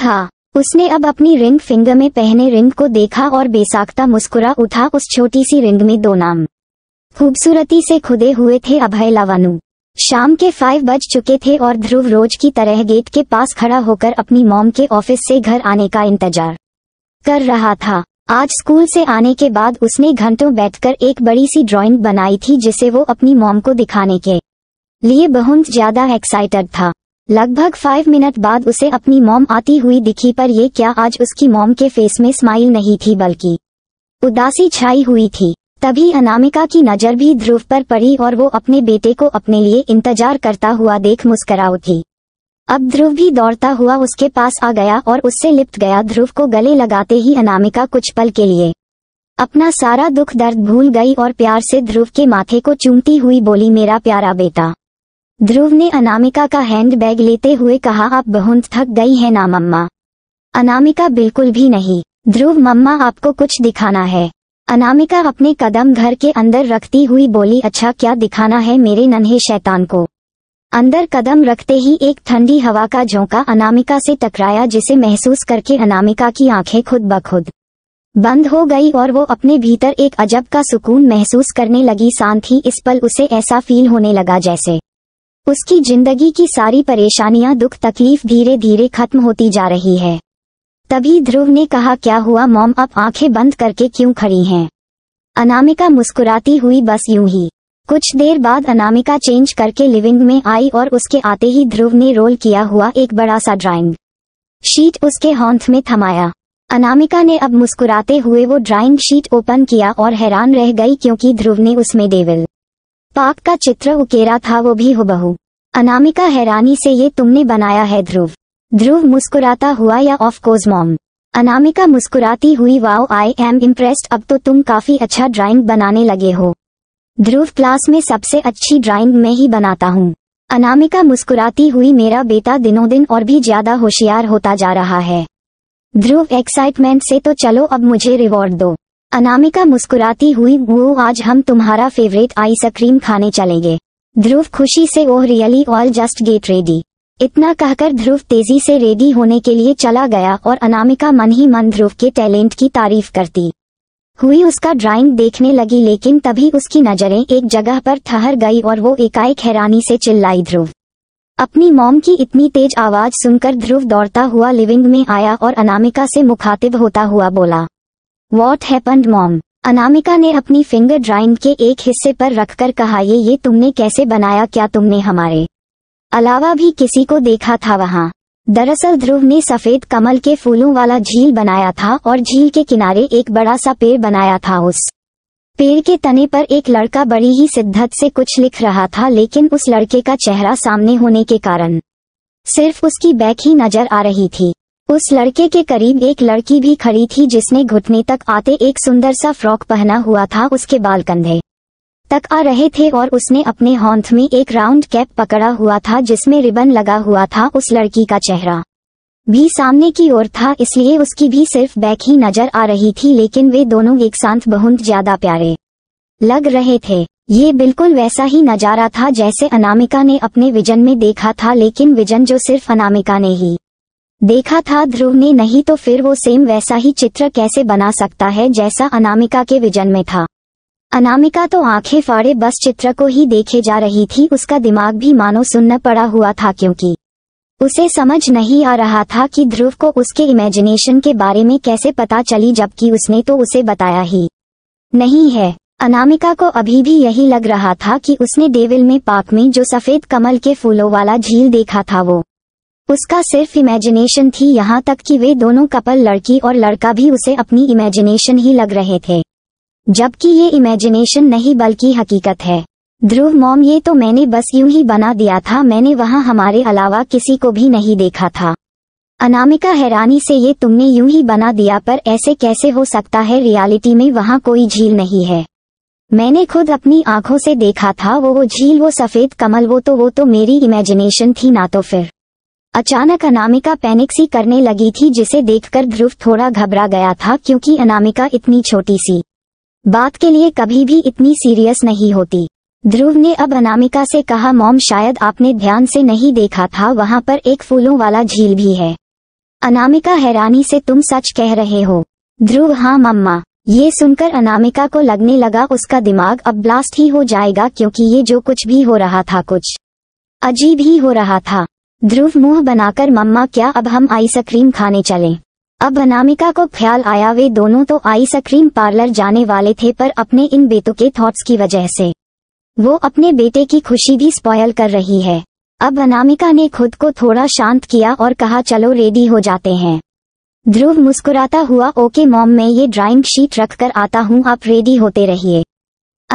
था उसने अब अपनी रिंग फिंगर में पहने रिंग को देखा और बेसाख्ता मुस्कुरा उठा उस छोटी सी रिंग में दो नाम खूबसूरती से खुदे हुए थे अभय लावानु शाम के फाइव बज चुके थे और ध्रुव रोज की तरह गेट के पास खड़ा होकर अपनी मॉम के ऑफिस से घर आने का इंतजार कर रहा था आज स्कूल से आने के बाद उसने घंटों बैठकर एक बड़ी सी ड्राइंग बनाई थी जिसे वो अपनी मॉम को दिखाने के लिए बहुत ज्यादा एक्साइटेड था लगभग फाइव मिनट बाद उसे अपनी मॉम आती हुई दिखी पर ये क्या आज उसकी मॉम के फेस में स्माइल नहीं थी बल्कि उदासी छाई हुई थी तभी अनामिका की नजर भी ध्रुव पर पड़ी और वो अपने बेटे को अपने लिए इंतजार करता हुआ देख मुस्करा उठी अब ध्रुव भी दौड़ता हुआ उसके पास आ गया और उससे लिप्त गया ध्रुव को गले लगाते ही अनामिका कुछ पल के लिए अपना सारा दुख दर्द भूल गई और प्यार से ध्रुव के माथे को चूमती हुई बोली मेरा प्यारा बेटा ध्रुव ने अनामिका का हैंड बैग लेते हुए कहा आप बहुत थक गई है ना मम्मा अनामिका बिल्कुल भी नहीं ध्रुव मम्मा आपको कुछ दिखाना है अनामिका अपने कदम घर के अंदर रखती हुई बोली अच्छा क्या दिखाना है मेरे नन्हे शैतान को अंदर कदम रखते ही एक ठंडी हवा का झोंका अनामिका से टकराया जिसे महसूस करके अनामिका की आंखें खुद बखुद बंद हो गई और वो अपने भीतर एक अजब का सुकून महसूस करने लगी शांत ही इस पल उसे ऐसा फील होने लगा जैसे उसकी जिंदगी की सारी परेशानियां दुख तकलीफ धीरे धीरे खत्म होती जा रही है तभी ध्रुव ने कहा क्या हुआ मॉम अब आंखें बंद करके क्यों खड़ी हैं अनामिका मुस्कुराती हुई बस यूं ही कुछ देर बाद अनामिका चेंज करके लिविंग में आई और उसके आते ही ध्रुव ने रोल किया हुआ एक बड़ा सा ड्राइंग शीट उसके हॉन्थ में थमाया अनामिका ने अब मुस्कुराते हुए वो ड्राइंग शीट ओपन किया और हैरान रह गई क्योंकि ध्रुव ने उसमें डेविल पाक का चित्र उकेरा था वो भी हुबहू अनामिका हैरानी से ये तुमने बनाया है ध्रुव ध्रुव मुस्कुराता हुआ या ऑफ कोर्स मॉम अनामिका मुस्कुराती हुई वाओ आई एम इम्प्रेस्ड अब तो तुम काफी अच्छा ड्राइंग बनाने लगे हो ध्रुव क्लास में सबसे अच्छी ड्राइंग में ही बनाता हूँ अनामिका मुस्कुराती हुई मेरा बेटा दिनों दिन और भी ज्यादा होशियार होता जा रहा है ध्रुव एक्साइटमेंट से तो चलो अब मुझे रिवॉर्ड दो अनामिका मुस्कुराती हुई वो आज हम तुम्हारा फेवरेट आइसक्रीम खाने चलेंगे ध्रुव खुशी से oh really all just get ready इतना कहकर ध्रुव तेजी से रेडी होने के लिए चला गया और अनामिका मन ही मन ध्रुव के टैलेंट की तारीफ करती हुई उसका ड्राइंग देखने लगी लेकिन तभी उसकी नजरें एक जगह पर ठहर गई और वो एकाएक हैरानी से चिल्लाई ध्रुव अपनी मॉम की इतनी तेज आवाज सुनकर ध्रुव दौड़ता हुआ लिविंग में आया और अनामिका से मुखातिब होता हुआ बोला वॉट हैपन्ड मॉम अनामिका ने अपनी फिंगर ड्राइंग के एक हिस्से पर रखकर कहा ये ये तुमने कैसे बनाया क्या तुमने हमारे अलावा भी किसी को देखा था वहाँ दरअसल ध्रुव ने सफेद कमल के फूलों वाला झील बनाया था और झील के किनारे एक बड़ा सा पेड़ बनाया था उस पेड़ के तने पर एक लड़का बड़ी ही सिद्धत से कुछ लिख रहा था लेकिन उस लड़के का चेहरा सामने होने के कारण सिर्फ उसकी बैक ही नजर आ रही थी उस लड़के के करीब एक लड़की भी खड़ी थी जिसने घुटने तक आते एक सुंदर सा फ्रॉक पहना हुआ था उसके बाल कंधे तक आ रहे थे और उसने अपने हॉन्थ में एक राउंड कैप पकड़ा हुआ था जिसमें रिबन लगा हुआ था उस लड़की का चेहरा भी सामने की ओर था इसलिए उसकी भी सिर्फ बैक ही नजर आ रही थी लेकिन वे दोनों एक साथ बहुत ज्यादा प्यारे लग रहे थे ये बिल्कुल वैसा ही नजारा था जैसे अनामिका ने अपने विजन में देखा था लेकिन विजन जो सिर्फ अनामिका ने ही देखा था ध्रुव ने नहीं तो फिर वो सेम वैसा ही चित्र कैसे बना सकता है जैसा अनामिका के विजन में था अनामिका तो आंखें फाड़े बस चित्र को ही देखे जा रही थी उसका दिमाग भी मानो सुनना पड़ा हुआ था क्योंकि उसे समझ नहीं आ रहा था कि ध्रुव को उसके इमेजिनेशन के बारे में कैसे पता चली जबकि उसने तो उसे बताया ही नहीं है अनामिका को अभी भी यही लग रहा था कि उसने डेविल में पाक में जो सफेद कमल के फूलों वाला झील देखा था वो उसका सिर्फ इमेजिनेशन थी यहाँ तक कि वे दोनों कपल लड़की और लड़का भी उसे अपनी इमेजिनेशन ही लग रहे थे जबकि ये इमेजिनेशन नहीं बल्कि हकीकत है ध्रुव मॉम ये तो मैंने बस यूं ही बना दिया था मैंने वहां हमारे अलावा किसी को भी नहीं देखा था अनामिका हैरानी से ये तुमने यूं ही बना दिया पर ऐसे कैसे हो सकता है रियलिटी में वहां कोई झील नहीं है मैंने खुद अपनी आंखों से देखा था वो वो झील वो सफेद कमल वो तो वो तो मेरी इमेजिनेशन थी ना तो फिर अचानक अनामिका पैनिक सी करने लगी थी जिसे देखकर ध्रुव थोड़ा घबरा गया था क्योंकि अनामिका इतनी छोटी सी बात के लिए कभी भी इतनी सीरियस नहीं होती ध्रुव ने अब अनामिका से कहा मॉम शायद आपने ध्यान से नहीं देखा था वहाँ पर एक फूलों वाला झील भी है अनामिका हैरानी से तुम सच कह रहे हो ध्रुव हाँ मम्मा ये सुनकर अनामिका को लगने लगा उसका दिमाग अब ब्लास्ट ही हो जाएगा क्योंकि ये जो कुछ भी हो रहा था कुछ अजीब ही हो रहा था ध्रुव मुंह बनाकर मम्मा क्या अब हम आइसक्रीम खाने चलें अब अनामिका को ख्याल आया वे दोनों तो आइस क्रीम पार्लर जाने वाले थे पर अपने इन बेटों के थॉट्स की वजह से वो अपने बेटे की खुशी भी स्पॉयल कर रही है अब अनामिका ने खुद को थोड़ा शांत किया और कहा चलो रेडी हो जाते हैं ध्रुव मुस्कुराता हुआ ओके मॉम मैं ये ड्राइंग शीट रख कर आता हूँ आप रेडी होते रहिए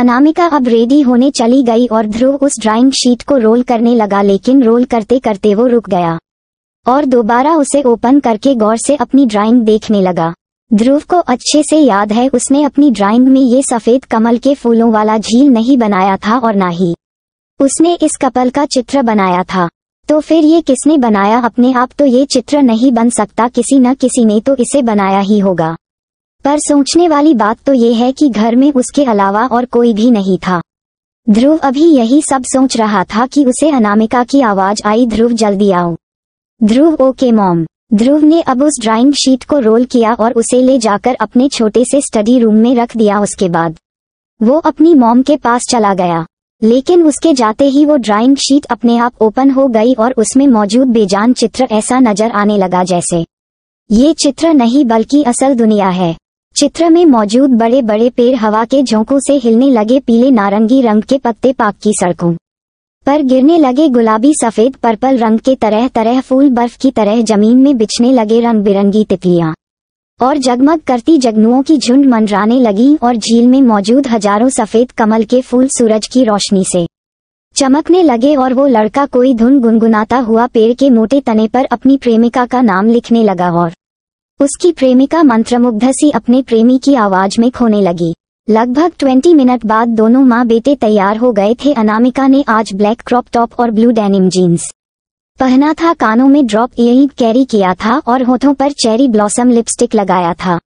अनामिका अब रेडी होने चली गई और ध्रुव उस ड्राइंग शीट को रोल करने लगा लेकिन रोल करते करते वो रुक गया और दोबारा उसे ओपन करके गौर से अपनी ड्राइंग देखने लगा ध्रुव को अच्छे से याद है उसने अपनी ड्राइंग में ये सफेद कमल के फूलों वाला झील नहीं बनाया था और ना ही उसने इस कपल का चित्र बनाया था तो फिर ये किसने बनाया अपने आप तो ये चित्र नहीं बन सकता किसी न किसी ने तो इसे बनाया ही होगा पर सोचने वाली बात तो ये है कि घर में उसके अलावा और कोई भी नहीं था ध्रुव अभी यही सब सोच रहा था कि उसे अनामिका की आवाज आई ध्रुव जल्दी आओ ध्रुव ओके मॉम ध्रुव ने अब उस ड्राइंग शीट को रोल किया और उसे ले जाकर अपने छोटे से स्टडी रूम में रख दिया उसके बाद वो अपनी मॉम के पास चला गया लेकिन उसके जाते ही वो ड्राइंग शीट अपने आप ओपन हो गई और उसमें मौजूद बेजान चित्र ऐसा नजर आने लगा जैसे ये चित्र नहीं बल्कि असल दुनिया है चित्र में मौजूद बड़े बड़े पेड़ हवा के झोंकों से हिलने लगे पीले नारंगी रंग के पत्ते पाक की सड़कों पर गिरने लगे गुलाबी सफेद पर्पल रंग के तरह तरह फूल बर्फ की तरह जमीन में बिछने लगे रंग बिरंगी तितलियां और जगमग करती जगनुओं की झुंड मंडराने लगी और झील में मौजूद हजारों सफेद कमल के फूल सूरज की रोशनी से चमकने लगे और वो लड़का कोई धुन गुनगुनाता हुआ पेड़ के मोटे तने पर अपनी प्रेमिका का नाम लिखने लगा और उसकी प्रेमिका मंत्रमुग्ध सी अपने प्रेमी की आवाज में खोने लगी लगभग 20 मिनट बाद दोनों माँ बेटे तैयार हो गए थे अनामिका ने आज ब्लैक क्रॉप टॉप और ब्लू डेनिम जीन्स पहना था कानों में ड्रॉप यही कैरी किया था और होठों पर चेरी ब्लॉसम लिपस्टिक लगाया था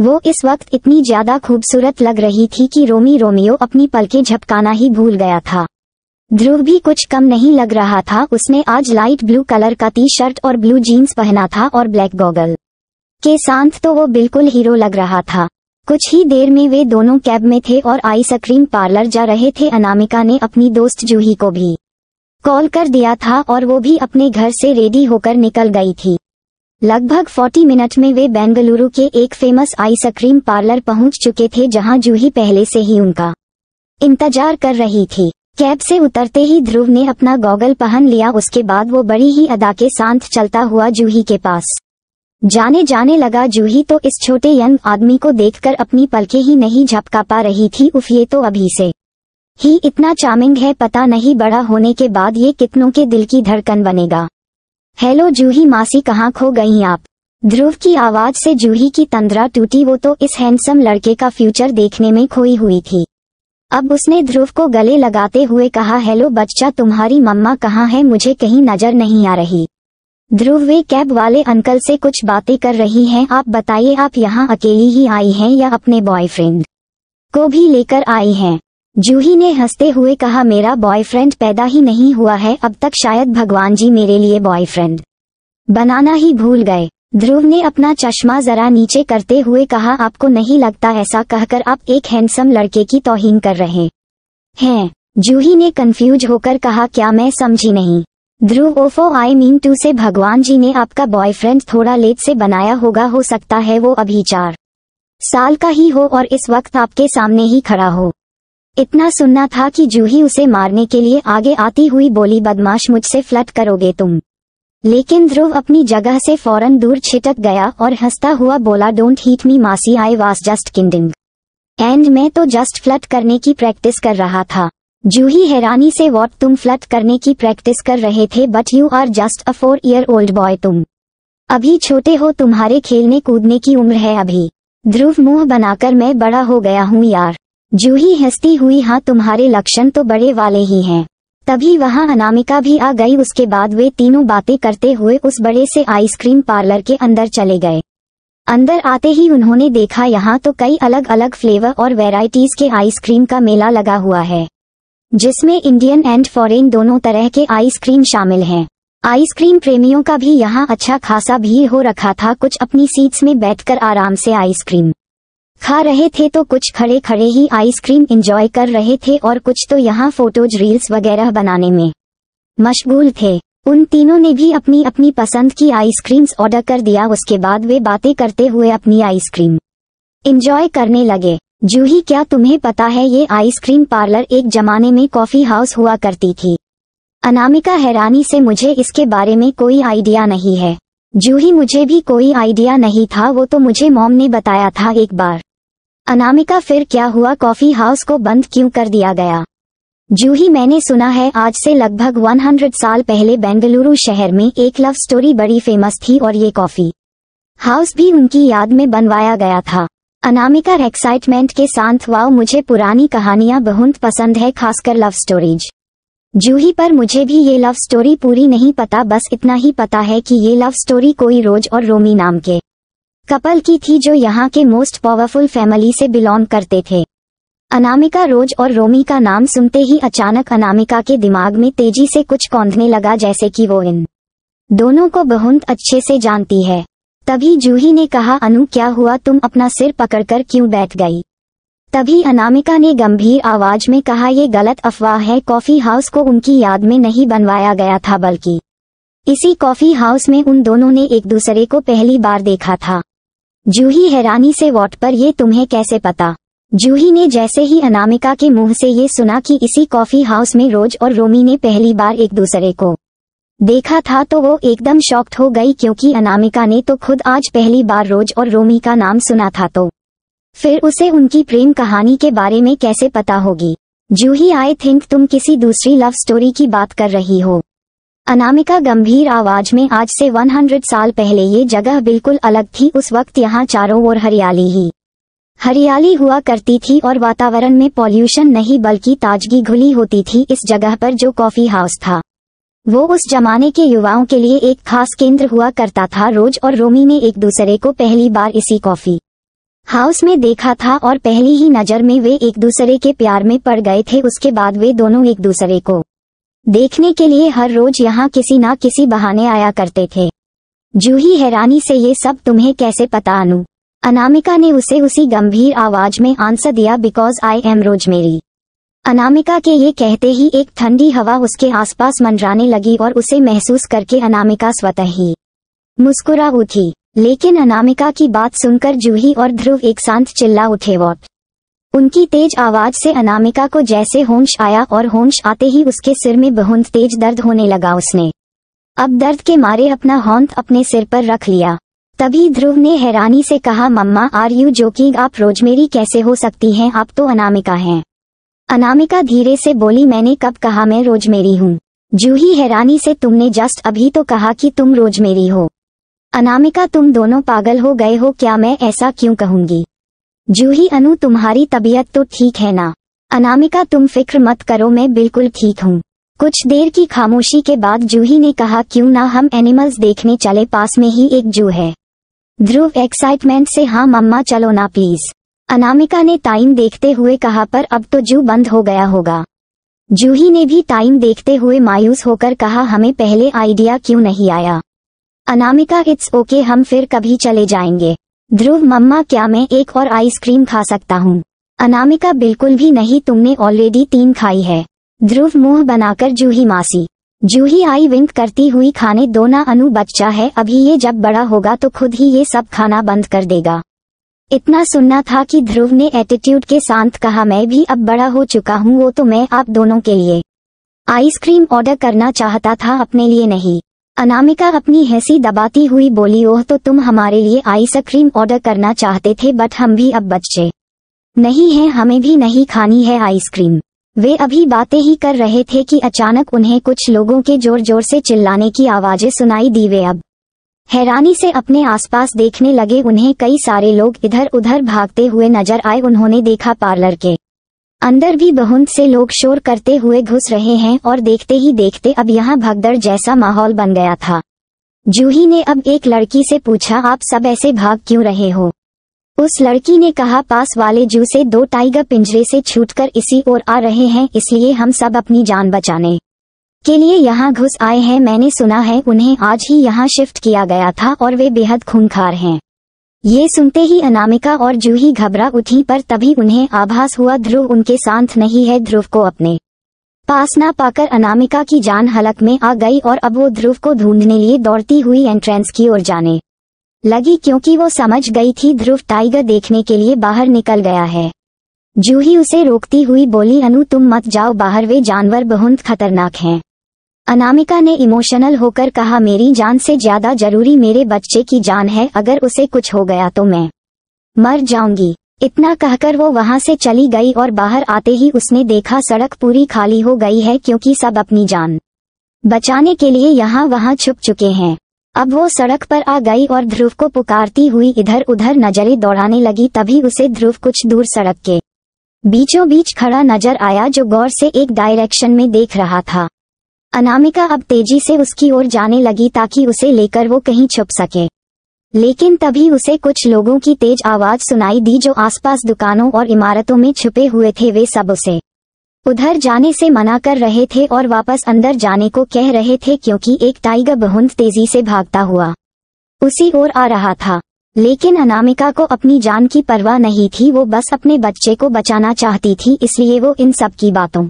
वो इस वक्त इतनी ज्यादा खूबसूरत लग रही थी कि रोमी रोमियो अपनी पलके झपकाना ही भूल गया था ध्रुव भी कुछ कम नहीं लग रहा था उसने आज लाइट ब्लू कलर का टी शर्ट और ब्लू जीन्स पहना था और ब्लैक गॉगल के साथ तो वो बिल्कुल हीरो लग रहा था कुछ ही देर में वे दोनों कैब में थे और आइसक्रीम पार्लर जा रहे थे अनामिका ने अपनी दोस्त जूही को भी कॉल कर दिया था और वो भी अपने घर से रेडी होकर निकल गई थी लगभग 40 मिनट में वे बेंगलुरु के एक फेमस आइसक्रीम पार्लर पहुंच चुके थे जहां जूही पहले से ही उनका इंतजार कर रही थी कैब से उतरते ही ध्रुव ने अपना गॉगल पहन लिया उसके बाद वो बड़ी ही अदा के साथ चलता हुआ जूही के पास जाने जाने लगा जूही तो इस छोटे यंग आदमी को देखकर अपनी पलके ही नहीं झपका पा रही थी उफ ये तो अभी से ही इतना चामिंग है पता नहीं बड़ा होने के बाद ये कितनों के दिल की धड़कन बनेगा हेलो जूही मासी कहाँ खो गई आप ध्रुव की आवाज से जूही की तंद्रा टूटी वो तो इस हैंडसम लड़के का फ्यूचर देखने में खोई हुई थी अब उसने ध्रुव को गले लगाते हुए कहा हेलो बच्चा तुम्हारी मम्मा कहाँ है मुझे कहीं नजर नहीं आ रही ध्रुव वे कैब वाले अंकल से कुछ बातें कर रही हैं आप बताइए आप यहाँ अकेली ही आई हैं या अपने बॉयफ्रेंड को भी लेकर आई हैं जूही ने हंसते हुए कहा मेरा बॉयफ्रेंड पैदा ही नहीं हुआ है अब तक शायद भगवान जी मेरे लिए बॉयफ्रेंड बनाना ही भूल गए ध्रुव ने अपना चश्मा जरा नीचे करते हुए कहा आपको नहीं लगता ऐसा कहकर आप एक हैंडसम लड़के की तोहिन कर रहे हैं जूही ने कंफ्यूज होकर कहा क्या मैं समझी नहीं ध्रुव ओफो आई मीन टू से भगवान जी ने आपका बॉयफ्रेंड थोड़ा लेट से बनाया होगा हो सकता है वो अभी चार साल का ही हो और इस वक्त आपके सामने ही खड़ा हो इतना सुनना था कि जूही उसे मारने के लिए आगे आती हुई बोली बदमाश मुझसे फ्लट करोगे तुम लेकिन ध्रुव अपनी जगह से फौरन दूर छिटक गया और हंसता हुआ बोला don't hit me masi I was just kidding and मैं तो जस्ट फ्लट करने की प्रैक्टिस कर रहा था जूही हैरानी से वॉट तुम फ्लट करने की प्रैक्टिस कर रहे थे but you are just a four year old boy तुम अभी छोटे हो तुम्हारे खेलने कूदने की उम्र है अभी ध्रुव मुंह बनाकर मैं बड़ा हो गया हूँ यार जूही हंसती हुई हाँ तुम्हारे लक्षण तो बड़े वाले ही हैं तभी वहाँ अनामिका भी आ गई उसके बाद वे तीनों बातें करते हुए उस बड़े से आइसक्रीम पार्लर के अंदर चले गए अंदर आते ही उन्होंने देखा यहाँ तो कई अलग अलग फ्लेवर और वेराइटीज के आइसक्रीम का मेला लगा हुआ है जिसमें इंडियन एंड फॉरेन दोनों तरह के आइसक्रीम शामिल हैं आइसक्रीम प्रेमियों का भी यहाँ अच्छा खासा भीड़ हो रखा था कुछ अपनी सीट्स में बैठकर आराम से आइसक्रीम खा रहे थे तो कुछ खड़े खड़े ही आइसक्रीम एंजॉय कर रहे थे और कुछ तो यहाँ फोटोज रील्स वगैरह बनाने में मशगूल थे उन तीनों ने भी अपनी अपनी पसंद की आइसक्रीम्स ऑर्डर कर दिया उसके बाद वे बातें करते हुए अपनी आइसक्रीम एंजॉय करने लगे जूही क्या तुम्हें पता है ये आइसक्रीम पार्लर एक जमाने में कॉफी हाउस हुआ करती थी अनामिका हैरानी से मुझे इसके बारे में कोई आइडिया नहीं है जूही मुझे भी कोई आइडिया नहीं था वो तो मुझे मॉम ने बताया था एक बार अनामिका फिर क्या हुआ कॉफी हाउस को बंद क्यों कर दिया गया जूही मैंने सुना है आज से लगभग 100 साल पहले बेंगलुरु शहर में एक लव स्टोरी बड़ी फेमस थी और ये कॉफी हाउस भी उनकी याद में बनवाया गया था अनामिका एक्साइटमेंट के साथ वाओ मुझे पुरानी कहानियां बहुत पसंद है खासकर लव स्टोरीज जूही पर मुझे भी ये लव स्टोरी पूरी नहीं पता बस इतना ही पता है कि ये लव स्टोरी कोई रोज और रोमी नाम के कपल की थी जो यहाँ के मोस्ट पावरफुल फैमिली से बिलोंग करते थे अनामिका रोज और रोमी का नाम सुनते ही अचानक अनामिका के दिमाग में तेजी से कुछ कौंधने लगा जैसे कि वो इन दोनों को बहुत अच्छे से जानती है तभी जूही ने कहा अनु क्या हुआ तुम अपना सिर पकड़कर क्यों बैठ गई तभी अनामिका ने गंभीर आवाज में कहा ये गलत अफवाह है कॉफी हाउस को उनकी याद में नहीं बनवाया गया था बल्कि इसी कॉफी हाउस में उन दोनों ने एक दूसरे को पहली बार देखा था जूही हैरानी से वॉट पर ये तुम्हें कैसे पता जूही ने जैसे ही अनामिका के मुंह से ये सुना कि इसी कॉफी हाउस में रोज और रोमी ने पहली बार एक दूसरे को देखा था तो वो एकदम शॉक्ट हो गई क्योंकि अनामिका ने तो खुद आज पहली बार रोज और रोमी का नाम सुना था तो फिर उसे उनकी प्रेम कहानी के बारे में कैसे पता होगी जूही आई थिंक तुम किसी दूसरी लव स्टोरी की बात कर रही हो अनामिका गंभीर आवाज में आज से 100 साल पहले ये जगह बिल्कुल अलग थी उस वक्त यहाँ चारों ओर हरियाली ही हरियाली हुआ करती थी और वातावरण में पॉल्यूशन नहीं बल्कि ताजगी घुली होती थी इस जगह पर जो कॉफी हाउस था वो उस जमाने के युवाओं के लिए एक खास केंद्र हुआ करता था रोज और रोमी ने एक दूसरे को पहली बार इसी कॉफी हाउस में देखा था और पहली ही नजर में वे एक दूसरे के प्यार में पड़ गए थे उसके बाद वे दोनों एक दूसरे को देखने के लिए हर रोज यहाँ किसी ना किसी बहाने आया करते थे जूही हैरानी से ये सब तुम्हें कैसे पता अनु अनामिका ने उसे उसी गंभीर आवाज में आंसर दिया बिकॉज आई एम रोज मेरी अनामिका के ये कहते ही एक ठंडी हवा उसके आसपास मंडराने लगी और उसे महसूस करके अनामिका स्वतः ही मुस्कुरा उठी लेकिन अनामिका की बात सुनकर जूही और ध्रुव एक साथ चिल्ला उठे वॉट उनकी तेज आवाज से अनामिका को जैसे होंश आया और होंश आते ही उसके सिर में बहुत तेज दर्द होने लगा उसने अब दर्द के मारे अपना हौंत अपने सिर पर रख लिया तभी ध्रुव ने हैरानी से कहा मम्मा आर यू जोकिंग आप रोजमेरी कैसे हो सकती हैं आप तो अनामिका हैं अनामिका धीरे से बोली मैंने कब कहा मैं रोजमेरी हूँ जूही हैरानी से तुमने जस्ट अभी तो कहा कि तुम रोजमेरी हो अनामिका तुम दोनों पागल हो गए हो क्या मैं ऐसा क्यों कहूंगी जूही अनु तुम्हारी तबीयत तो ठीक है ना अनामिका तुम फिक्र मत करो मैं बिल्कुल ठीक हूँ कुछ देर की खामोशी के बाद जूही ने कहा क्यों ना हम एनिमल्स देखने चले पास में ही एक जू है ध्रुव एक्साइटमेंट से हाँ मम्मा चलो ना प्लीज अनामिका ने टाइम देखते हुए कहा पर अब तो जू बंद हो गया होगा जूही ने भी टाइम देखते हुए मायूस होकर कहा हमें पहले आइडिया क्यों नहीं आया अनामिका इट्स ओके हम फिर कभी चले जाएंगे ध्रुव मम्मा क्या मैं एक और आइसक्रीम खा सकता हूँ अनामिका बिल्कुल भी नहीं तुमने ऑलरेडी तीन खाई है ध्रुव मुंह बनाकर जूही मासी जूही आई विंक करती हुई खाने दोना अनु बच्चा है अभी ये जब बड़ा होगा तो खुद ही ये सब खाना बंद कर देगा इतना सुनना था कि ध्रुव ने एटीट्यूड के साथ कहा मैं भी अब बड़ा हो चुका हूँ वो तो मैं आप दोनों के लिए आइसक्रीम ऑर्डर करना चाहता था अपने लिए नहीं अनामिका अपनी हैसी दबाती हुई बोली ओह तो तुम हमारे लिए आइसक्रीम ऑर्डर करना चाहते थे बट हम भी अब बच्चे नहीं है हमें भी नहीं खानी है आइसक्रीम वे अभी बातें ही कर रहे थे कि अचानक उन्हें कुछ लोगों के जोर जोर से चिल्लाने की आवाजें सुनाई दी वे अब हैरानी से अपने आसपास देखने लगे उन्हें कई सारे लोग इधर उधर भागते हुए नजर आए उन्होंने देखा पार्लर के अंदर भी बहुत से लोग शोर करते हुए घुस रहे हैं और देखते ही देखते अब यहाँ भगदड़ जैसा माहौल बन गया था जूही ने अब एक लड़की से पूछा आप सब ऐसे भाग क्यों रहे हो उस लड़की ने कहा पास वाले जू से दो टाइगर पिंजरे से छूटकर इसी ओर आ रहे हैं इसलिए हम सब अपनी जान बचाने के लिए यहाँ घुस आए हैं मैंने सुना है उन्हें आज ही यहाँ शिफ्ट किया गया था और वे बेहद खूंखार हैं ये सुनते ही अनामिका और जूही घबरा उठी पर तभी उन्हें आभास हुआ ध्रुव उनके साथ नहीं है ध्रुव को अपने पास ना पाकर अनामिका की जान हलक में आ गई और अब वो ध्रुव को ढूंढने लिए दौड़ती हुई एंट्रेंस की ओर जाने लगी क्योंकि वो समझ गई थी ध्रुव टाइगर देखने के लिए बाहर निकल गया है जूही उसे रोकती हुई बोली अनु तुम मत जाओ बाहर वे जानवर बहुत खतरनाक हैं अनामिका ने इमोशनल होकर कहा मेरी जान से ज्यादा जरूरी मेरे बच्चे की जान है अगर उसे कुछ हो गया तो मैं मर जाऊंगी इतना कहकर वो वहां से चली गई और बाहर आते ही उसने देखा सड़क पूरी खाली हो गई है क्योंकि सब अपनी जान बचाने के लिए यहाँ वहाँ छुप चुके हैं अब वो सड़क पर आ गई और ध्रुव को पुकारती हुई इधर उधर नजरें दौड़ाने लगी तभी उसे ध्रुव कुछ दूर सड़क के बीचों बीच खड़ा नजर आया जो गौर से एक डायरेक्शन में देख रहा था अनामिका अब तेजी से उसकी ओर जाने लगी ताकि उसे लेकर वो कहीं छुप सके लेकिन तभी उसे कुछ लोगों की तेज आवाज सुनाई दी जो आसपास दुकानों और इमारतों में छुपे हुए थे वे सब उसे उधर जाने से मना कर रहे थे और वापस अंदर जाने को कह रहे थे क्योंकि एक टाइगर बहुत तेजी से भागता हुआ उसी ओर आ रहा था लेकिन अनामिका को अपनी जान की परवाह नहीं थी वो बस अपने बच्चे को बचाना चाहती थी इसलिए वो इन सब की बातों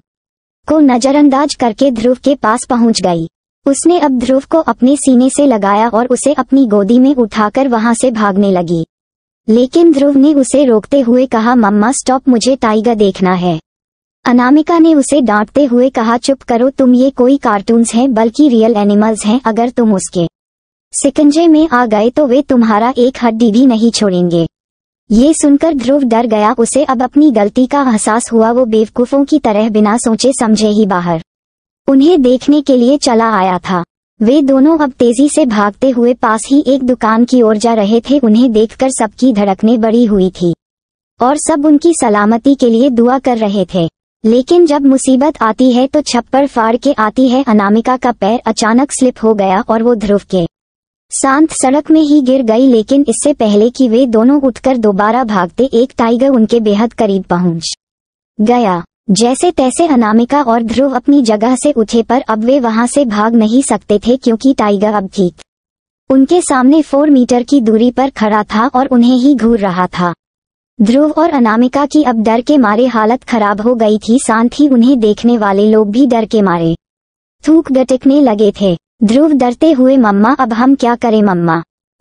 को नजरअंदाज करके ध्रुव के पास पहुंच गई उसने अब ध्रुव को अपने सीने से लगाया और उसे अपनी गोदी में उठाकर वहां से भागने लगी लेकिन ध्रुव ने उसे रोकते हुए कहा मम्मा स्टॉप मुझे टाइगर देखना है अनामिका ने उसे डांटते हुए कहा चुप करो तुम ये कोई कार्टून्स हैं बल्कि रियल एनिमल्स हैं अगर तुम उसके सिकंजे में आ गए तो वे तुम्हारा एक हड्डी भी नहीं छोड़ेंगे ये सुनकर ध्रुव डर गया उसे अब अपनी गलती का एहसास हुआ वो बेवकूफों की तरह बिना सोचे समझे ही बाहर उन्हें देखने के लिए चला आया था वे दोनों अब तेजी से भागते हुए पास ही एक दुकान की ओर जा रहे थे उन्हें देखकर सबकी धड़कने बड़ी हुई थी और सब उनकी सलामती के लिए दुआ कर रहे थे लेकिन जब मुसीबत आती है तो छप्पर फाड़ के आती है अनामिका का पैर अचानक स्लिप हो गया और वो ध्रुव के शांत सड़क में ही गिर गई लेकिन इससे पहले कि वे दोनों उठकर दोबारा भागते एक टाइगर उनके बेहद करीब पहुंच गया जैसे तैसे अनामिका और ध्रुव अपनी जगह से उठे पर अब वे वहां से भाग नहीं सकते थे क्योंकि टाइगर अब ठीक उनके सामने फोर मीटर की दूरी पर खड़ा था और उन्हें ही घूर रहा था ध्रुव और अनामिका की अब डर के मारे हालत खराब हो गई थी शांत ही उन्हें देखने वाले लोग भी डर के मारे थूक गटकने लगे थे ध्रुव डरते हुए मम्मा अब हम क्या करें मम्मा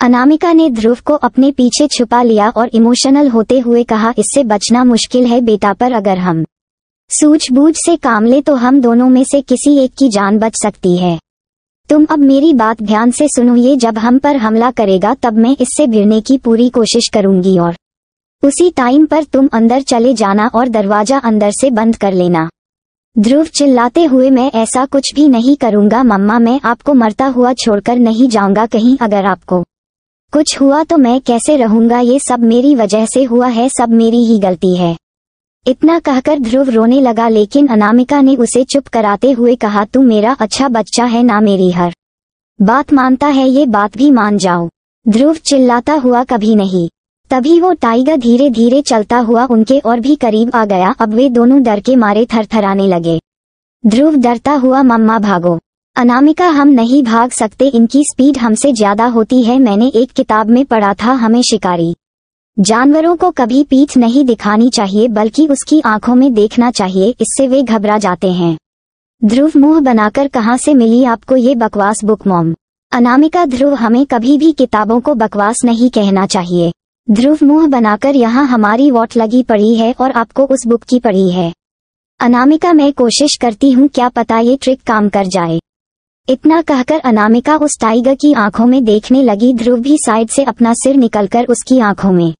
अनामिका ने ध्रुव को अपने पीछे छुपा लिया और इमोशनल होते हुए कहा इससे बचना मुश्किल है बेटा पर अगर हम सूझबूझ से काम ले तो हम दोनों में से किसी एक की जान बच सकती है तुम अब मेरी बात ध्यान से सुनो ये जब हम पर हमला करेगा तब मैं इससे भिड़ने की पूरी कोशिश करूंगी और उसी टाइम पर तुम अंदर चले जाना और दरवाजा अंदर से बंद कर लेना ध्रुव चिल्लाते हुए मैं ऐसा कुछ भी नहीं करूंगा मम्मा मैं आपको मरता हुआ छोड़कर नहीं जाऊंगा कहीं अगर आपको कुछ हुआ तो मैं कैसे रहूंगा ये सब मेरी वजह से हुआ है सब मेरी ही गलती है इतना कहकर ध्रुव रोने लगा लेकिन अनामिका ने उसे चुप कराते हुए कहा तू मेरा अच्छा बच्चा है ना मेरी हर बात मानता है ये बात भी मान जाओ ध्रुव चिल्लाता हुआ कभी नहीं तभी वो टाइगर धीरे धीरे चलता हुआ उनके और भी करीब आ गया अब वे दोनों डर के मारे थरथराने लगे ध्रुव डरता हुआ मम्मा भागो अनामिका हम नहीं भाग सकते इनकी स्पीड हमसे ज्यादा होती है मैंने एक किताब में पढ़ा था हमें शिकारी जानवरों को कभी पीठ नहीं दिखानी चाहिए बल्कि उसकी आंखों में देखना चाहिए इससे वे घबरा जाते हैं ध्रुव मुंह बनाकर कहाँ से मिली आपको ये बकवास बुक मॉम अनामिका ध्रुव हमें कभी भी किताबों को बकवास नहीं कहना चाहिए ध्रुव मुंह बनाकर यहाँ हमारी वॉट लगी पड़ी है और आपको उस बुक की पड़ी है अनामिका मैं कोशिश करती हूँ क्या पता ये ट्रिक काम कर जाए इतना कहकर अनामिका उस टाइगर की आंखों में देखने लगी ध्रुव भी साइड से अपना सिर निकलकर उसकी आंखों में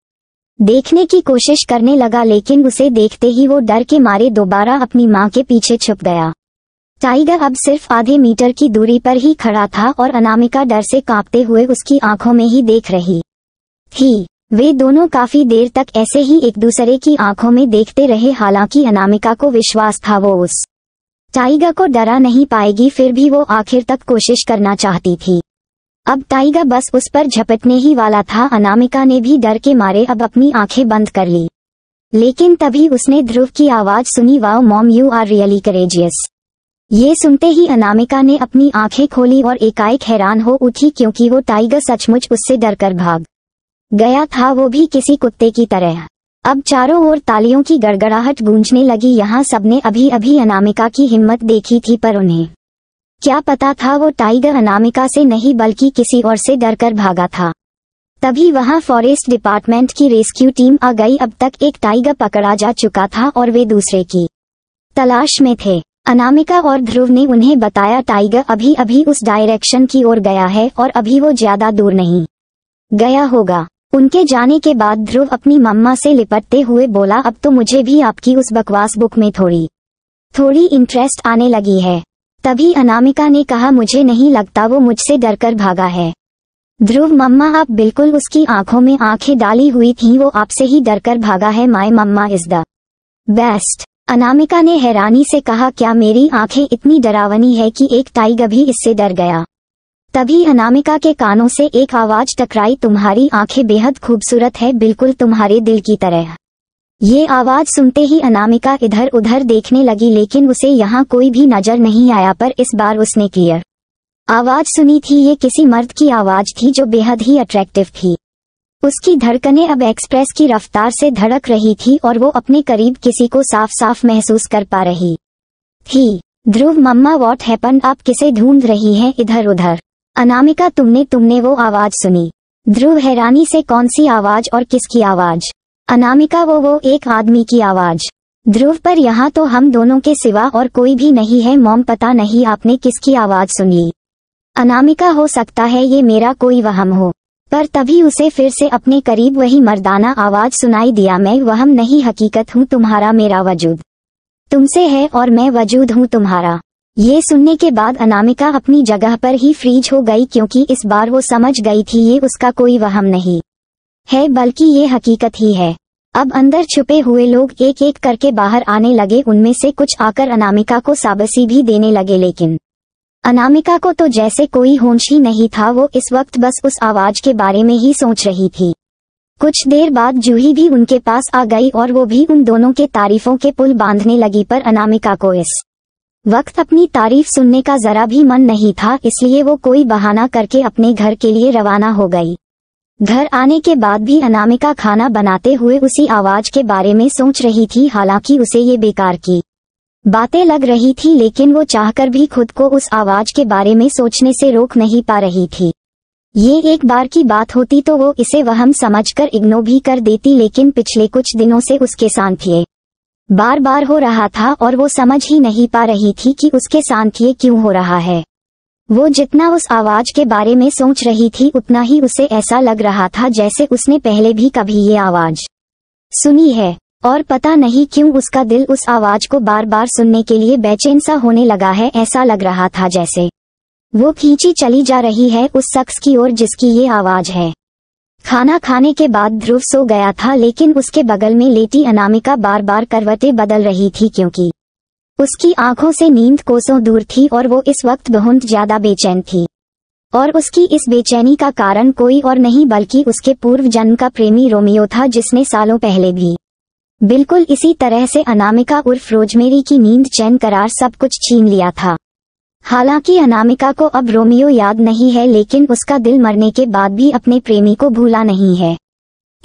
देखने की कोशिश करने लगा लेकिन उसे देखते ही वो डर के मारे दोबारा अपनी माँ के पीछे छुप गया टाइगर अब सिर्फ आधे मीटर की दूरी पर ही खड़ा था और अनामिका डर से कांपते हुए उसकी आंखों में ही देख रही थी वे दोनों काफी देर तक ऐसे ही एक दूसरे की आंखों में देखते रहे हालांकि अनामिका को विश्वास था वो उस टाइगा को डरा नहीं पाएगी फिर भी वो आखिर तक कोशिश करना चाहती थी अब टाइगा बस उस पर झपटने ही वाला था अनामिका ने भी डर के मारे अब अपनी आंखें बंद कर ली लेकिन तभी उसने ध्रुव की आवाज सुनी wow mom you are really courageous ये सुनते ही अनामिका ने अपनी आंखें खोली और एकाएक हैरान हो उठी क्योंकि वो टाइगर सचमुच उससे डरकर भाग गया था वो भी किसी कुत्ते की तरह अब चारों ओर तालियों की गड़गड़ाहट गूंजने लगी यहाँ सबने अभी अभी अनामिका की हिम्मत देखी थी पर उन्हें क्या पता था वो टाइगर अनामिका से नहीं बल्कि किसी और से डरकर भागा था तभी वहाँ फॉरेस्ट डिपार्टमेंट की रेस्क्यू टीम आ गई अब तक एक टाइगर पकड़ा जा चुका था और वे दूसरे की तलाश में थे अनामिका और ध्रुव ने उन्हें बताया टाइगर अभी अभी उस डायरेक्शन की ओर गया है और अभी वो ज्यादा दूर नहीं गया होगा उनके जाने के बाद ध्रुव अपनी मम्मा से लिपटते हुए बोला अब तो मुझे भी आपकी उस बकवास बुक में थोड़ी थोड़ी इंटरेस्ट आने लगी है तभी अनामिका ने कहा मुझे नहीं लगता वो मुझसे डरकर भागा है ध्रुव मम्मा आप बिल्कुल उसकी आंखों में आंखें डाली हुई थी वो आपसे ही डरकर भागा है my mama is the best Anamika ने हैरानी से कहा क्या मेरी आंखें इतनी डरावनी है कि एक टाइगर भी इससे डर गया तभी अनामिका के कानों से एक आवाज टकराई तुम्हारी आंखें बेहद खूबसूरत है बिल्कुल तुम्हारे दिल की तरह ये आवाज सुनते ही अनामिका इधर उधर देखने लगी लेकिन उसे यहाँ कोई भी नजर नहीं आया पर इस बार उसने क्लियर आवाज सुनी थी ये किसी मर्द की आवाज थी जो बेहद ही अट्रैक्टिव थी उसकी धड़कने अब एक्सप्रेस की रफ्तार से धड़क रही थी और वो अपने करीब किसी को साफ साफ महसूस कर पा रही थी ध्रुव मम्मा वॉट हैपन आप किसे ढूंढ रही हैं इधर उधर अनामिका तुमने तुमने वो आवाज सुनी ध्रुव हैरानी से कौन सी आवाज और किसकी आवाज अनामिका वो वो एक आदमी की आवाज ध्रुव पर यहाँ तो हम दोनों के सिवा और कोई भी नहीं है मोम पता नहीं आपने किसकी आवाज सुनी अनामिका हो सकता है ये मेरा कोई वहम हो पर तभी उसे फिर से अपने करीब वही मर्दाना आवाज सुनाई दिया मैं वहम नहीं हकीकत हूँ तुम्हारा मेरा वजूद तुमसे है और मैं वजूद हूँ तुम्हारा ये सुनने के बाद अनामिका अपनी जगह पर ही फ्रीज हो गई क्योंकि इस बार वो समझ गई थी ये उसका कोई वहम नहीं है बल्कि ये हकीकत ही है अब अंदर छुपे हुए लोग एक एक करके बाहर आने लगे उनमें से कुछ आकर अनामिका को साबसी भी देने लगे लेकिन अनामिका को तो जैसे कोई होश ही नहीं था वो इस वक्त बस उस आवाज के बारे में ही सोच रही थी कुछ देर बाद जूही भी उनके पास आ गई और वो भी उन दोनों के तारीफों के पुल बांधने लगी पर अनामिका को इस वक्त अपनी तारीफ सुनने का जरा भी मन नहीं था इसलिए वो कोई बहाना करके अपने घर के लिए रवाना हो गई घर आने के बाद भी अनामिका खाना बनाते हुए उसी आवाज के बारे में सोच रही थी हालांकि उसे ये बेकार की बातें लग रही थी लेकिन वो चाहकर भी खुद को उस आवाज के बारे में सोचने से रोक नहीं पा रही थी ये एक बार की बात होती तो वो इसे वहम समझकर इग्नो भी कर देती लेकिन पिछले कुछ दिनों से उसके साथ ये बार बार हो रहा था और वो समझ ही नहीं पा रही थी कि उसके साथ ये क्यों हो रहा है वो जितना उस आवाज के बारे में सोच रही थी उतना ही उसे ऐसा लग रहा था जैसे उसने पहले भी कभी ये आवाज सुनी है और पता नहीं क्यों उसका दिल उस आवाज को बार बार सुनने के लिए बेचैन सा होने लगा है ऐसा लग रहा था जैसे वो खींची चली जा रही है उस शख्स की ओर जिसकी ये आवाज है खाना खाने के बाद ध्रुव सो गया था लेकिन उसके बगल में लेटी अनामिका बार बार करवटे बदल रही थी क्योंकि उसकी आंखों से नींद कोसों दूर थी और वो इस वक्त बहुत ज्यादा बेचैन थी और उसकी इस बेचैनी का कारण कोई और नहीं बल्कि उसके पूर्व जन्म का प्रेमी रोमियो था जिसने सालों पहले भी बिल्कुल इसी तरह से अनामिका उर्फ रोजमेरी की नींद चैन करार सब कुछ छीन लिया था हालांकि अनामिका को अब रोमियो याद नहीं है लेकिन उसका दिल मरने के बाद भी अपने प्रेमी को भूला नहीं है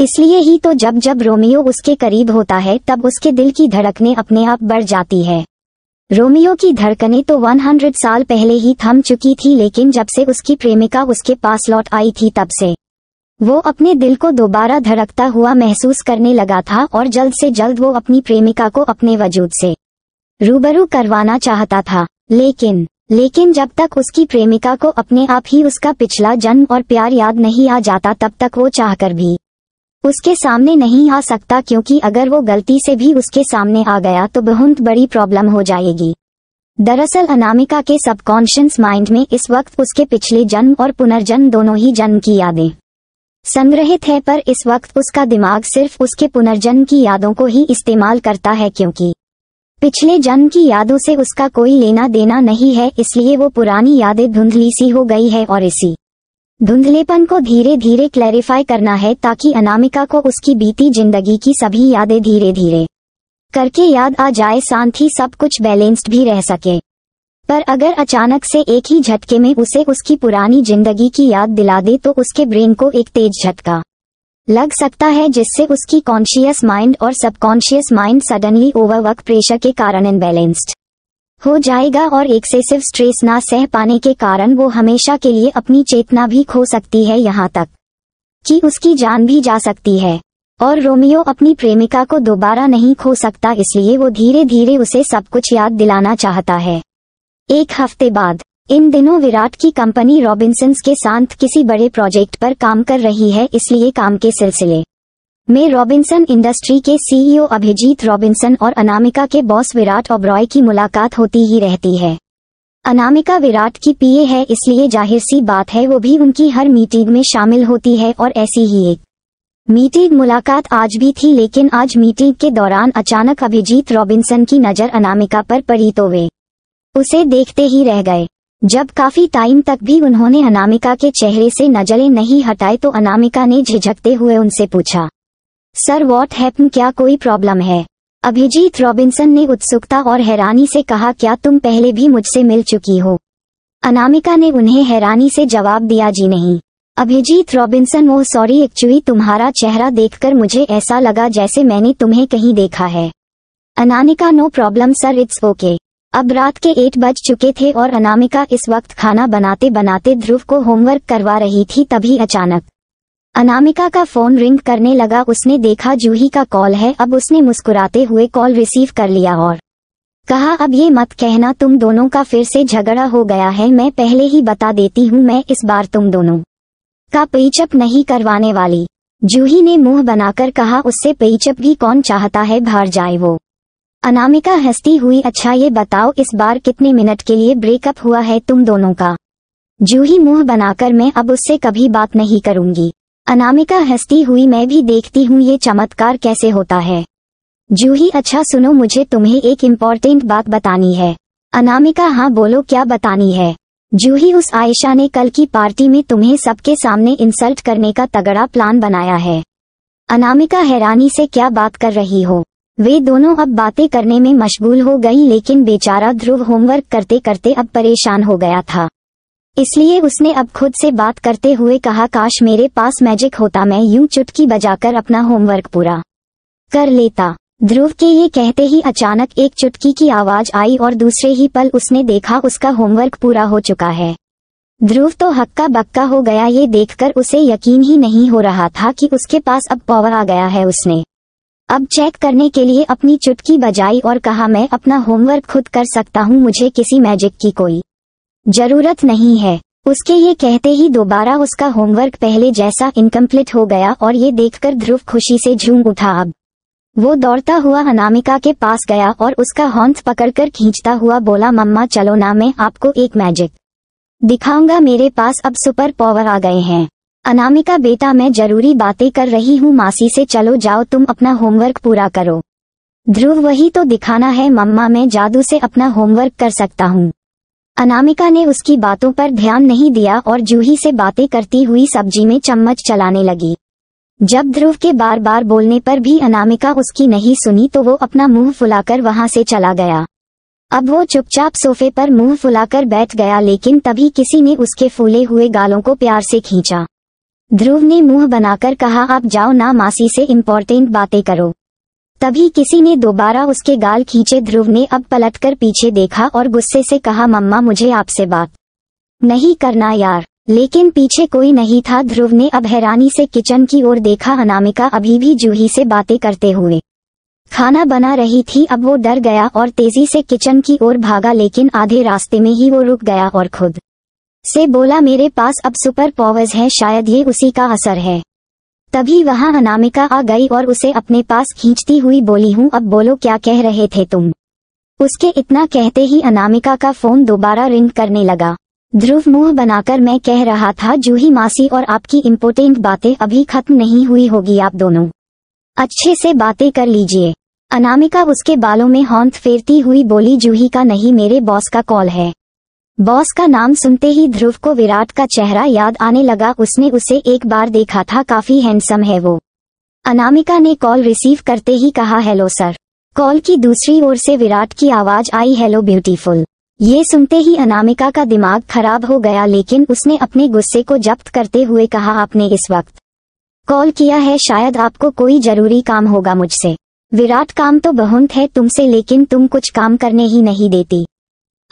इसलिए ही तो जब जब रोमियो उसके करीब होता है तब उसके दिल की धड़कने अपने आप बढ़ जाती है रोमियो की धड़कने तो 100 साल पहले ही थम चुकी थी लेकिन जब से उसकी प्रेमिका उसके पास लौट आई थी तब से वो अपने दिल को दोबारा धड़कता हुआ महसूस करने लगा था और जल्द से जल्द वो अपनी प्रेमिका को अपने वजूद से रूबरू करवाना चाहता था लेकिन लेकिन जब तक उसकी प्रेमिका को अपने आप ही उसका पिछला जन्म और प्यार याद नहीं आ जाता तब तक वो चाहकर भी उसके सामने नहीं आ सकता क्योंकि अगर वो गलती से भी उसके सामने आ गया तो बहुत बड़ी प्रॉब्लम हो जाएगी दरअसल अनामिका के सबकॉन्शियस माइंड में इस वक्त उसके पिछले जन्म और पुनर्जन्म दोनों ही जन्म की यादें संग्रहित है पर इस वक्त उसका दिमाग सिर्फ उसके पुनर्जन्म की यादों को ही इस्तेमाल करता है क्योंकि पिछले जन्म की यादों से उसका कोई लेना देना नहीं है इसलिए वो पुरानी यादें धुंधली सी हो गई है और इसी धुंधलेपन को धीरे धीरे क्लैरिफाई करना है ताकि अनामिका को उसकी बीती जिंदगी की सभी यादें धीरे धीरे करके याद आ जाए साथ ही सब कुछ बैलेंस्ड भी रह सके पर अगर अचानक से एक ही झटके में उसे उसकी पुरानी जिंदगी की याद दिला दे तो उसके ब्रेन को एक तेज झटका लग सकता है जिससे उसकी कॉन्शियस माइंड और subconscious mind suddenly overwork pressure के कारण इनबैलेंस्ड हो जाएगा और एक्सेसिव स्ट्रेस ना सह पाने के कारण वो हमेशा के लिए अपनी चेतना भी खो सकती है यहाँ तक कि उसकी जान भी जा सकती है और रोमियो अपनी प्रेमिका को दोबारा नहीं खो सकता इसलिए वो धीरे धीरे उसे सब कुछ याद दिलाना चाहता है एक हफ्ते बाद इन दिनों विराट की कंपनी रॉबिन्सन के साथ किसी बड़े प्रोजेक्ट पर काम कर रही है इसलिए काम के सिलसिले में रॉबिन्सन इंडस्ट्री के सीईओ e अभिजीत रॉबिन्सन और अनामिका के बॉस विराट ओब्रॉय की मुलाकात होती ही रहती है अनामिका विराट की पीए है इसलिए जाहिर सी बात है वो भी उनकी हर मीटिंग में शामिल होती है और ऐसी ही एक मीटिंग मुलाकात आज भी थी लेकिन आज मीटिंग के दौरान अचानक अभिजीत रॉबिन्सन की नज़र अनामिका पर पड़ी तो वे उसे देखते ही रह गए जब काफी टाइम तक भी उन्होंने अनामिका के चेहरे से नजरें नहीं हटाए तो अनामिका ने झिझकते हुए उनसे पूछा सर वॉट हैपन क्या कोई प्रॉब्लम है अभिजीत रॉबिन्सन ने उत्सुकता और हैरानी से कहा क्या तुम पहले भी मुझसे मिल चुकी हो अनामिका ने उन्हें हैरानी से जवाब दिया जी नहीं अभिजीत रॉबिन्सन वो सॉरी एक्चुअली तुम्हारा चेहरा देखकर मुझे ऐसा लगा जैसे मैंने तुम्हें कहीं देखा है Anamika no problem sir it's okay अब रात के एट बज चुके थे और अनामिका इस वक्त खाना बनाते बनाते ध्रुव को होमवर्क करवा रही थी तभी अचानक अनामिका का फोन रिंग करने लगा उसने देखा जूही का कॉल है अब उसने मुस्कुराते हुए कॉल रिसीव कर लिया और कहा अब ये मत कहना तुम दोनों का फिर से झगड़ा हो गया है मैं पहले ही बता देती हूँ मैं इस बार तुम दोनों का पेचअप नहीं करवाने वाली जूही ने मुंह बनाकर कहा उससे पेचअप भी कौन चाहता है भार जाए वो अनामिका हंसती हुई अच्छा ये बताओ इस बार कितने मिनट के लिए ब्रेकअप हुआ है तुम दोनों का जूही मुंह बनाकर मैं अब उससे कभी बात नहीं करूंगी अनामिका हंसती हुई मैं भी देखती हूँ ये चमत्कार कैसे होता है जूही अच्छा सुनो मुझे तुम्हें एक इम्पोर्टेंट बात बतानी है अनामिका हाँ बोलो क्या बतानी है जूही उस आयशा ने कल की पार्टी में तुम्हें सबके सामने इंसल्ट करने का तगड़ा प्लान बनाया है अनामिका हैरानी से क्या बात कर रही हो वे दोनों अब बातें करने में मशगूल हो गई लेकिन बेचारा ध्रुव होमवर्क करते करते अब परेशान हो गया था इसलिए उसने अब खुद से बात करते हुए कहा काश मेरे पास मैजिक होता मैं यूं चुटकी बजाकर अपना होमवर्क पूरा कर लेता ध्रुव के ये कहते ही अचानक एक चुटकी की आवाज आई और दूसरे ही पल उसने देखा उसका होमवर्क पूरा हो चुका है ध्रुव तो हक्का बक्का हो गया ये देखकर उसे यकीन ही नहीं हो रहा था कि उसके पास अब पावर आ गया है उसने अब चेक करने के लिए अपनी चुटकी बजाई और कहा मैं अपना होमवर्क खुद कर सकता हूँ मुझे किसी मैजिक की कोई जरूरत नहीं है उसके ये कहते ही दोबारा उसका होमवर्क पहले जैसा इनकम्प्लीट हो गया और ये देखकर ध्रुव खुशी से झूम उठा अब वो दौड़ता हुआ अनामिका के पास गया और उसका हॉन्स पकड़कर खींचता हुआ बोला मम्मा चलो ना मैं आपको एक मैजिक दिखाऊंगा मेरे पास अब सुपर पावर आ गए हैं अनामिका बेटा मैं जरूरी बातें कर रही हूँ मासी से चलो जाओ तुम अपना होमवर्क पूरा करो ध्रुव वही तो दिखाना है मम्मा मैं जादू से अपना होमवर्क कर सकता हूँ अनामिका ने उसकी बातों पर ध्यान नहीं दिया और जूही से बातें करती हुई सब्जी में चम्मच चलाने लगी जब ध्रुव के बार बार बोलने पर भी अनामिका उसकी नहीं सुनी तो वो अपना मुंह फुलाकर वहां से चला गया अब वो चुपचाप सोफे पर मुंह फुलाकर बैठ गया लेकिन तभी किसी ने उसके फूले हुए गालों को प्यार से खींचा ध्रुव ने मुंह बनाकर कहा आप जाओ ना मासी से इम्पोर्टेंट बातें करो तभी किसी ने दोबारा उसके गाल खींचे ध्रुव ने अब पलटकर पीछे देखा और गुस्से से कहा मम्मा मुझे आपसे बात नहीं करना यार लेकिन पीछे कोई नहीं था ध्रुव ने अब हैरानी से किचन की ओर देखा अनामिका अभी भी जूही से बातें करते हुए खाना बना रही थी अब वो डर गया और तेजी से किचन की ओर भागा लेकिन आधे रास्ते में ही वो रुक गया और खुद से बोला मेरे पास अब सुपर पावर्स है शायद ये उसी का असर है तभी वहां अनामिका आ गई और उसे अपने पास खींचती हुई बोली हूँ अब बोलो क्या कह रहे थे तुम उसके इतना कहते ही अनामिका का फोन दोबारा रिंग करने लगा ध्रुव मुंह बनाकर मैं कह रहा था जूही मासी और आपकी इम्पोर्टेंट बातें अभी खत्म नहीं हुई होगी आप दोनों अच्छे से बातें कर लीजिए अनामिका उसके बालों में हॉन्थ फेरती हुई बोली जूही का नहीं मेरे बॉस का कॉल है बॉस का नाम सुनते ही ध्रुव को विराट का चेहरा याद आने लगा उसने उसे एक बार देखा था काफी हैंडसम है वो अनामिका ने कॉल रिसीव करते ही कहा हेलो सर कॉल की दूसरी ओर से विराट की आवाज आई हेलो ब्यूटीफुल ये सुनते ही अनामिका का दिमाग खराब हो गया लेकिन उसने अपने गुस्से को जब्त करते हुए कहा आपने इस वक्त कॉल किया है शायद आपको कोई जरूरी काम होगा मुझसे विराट काम तो बहुत है तुमसे लेकिन तुम कुछ काम करने ही नहीं देती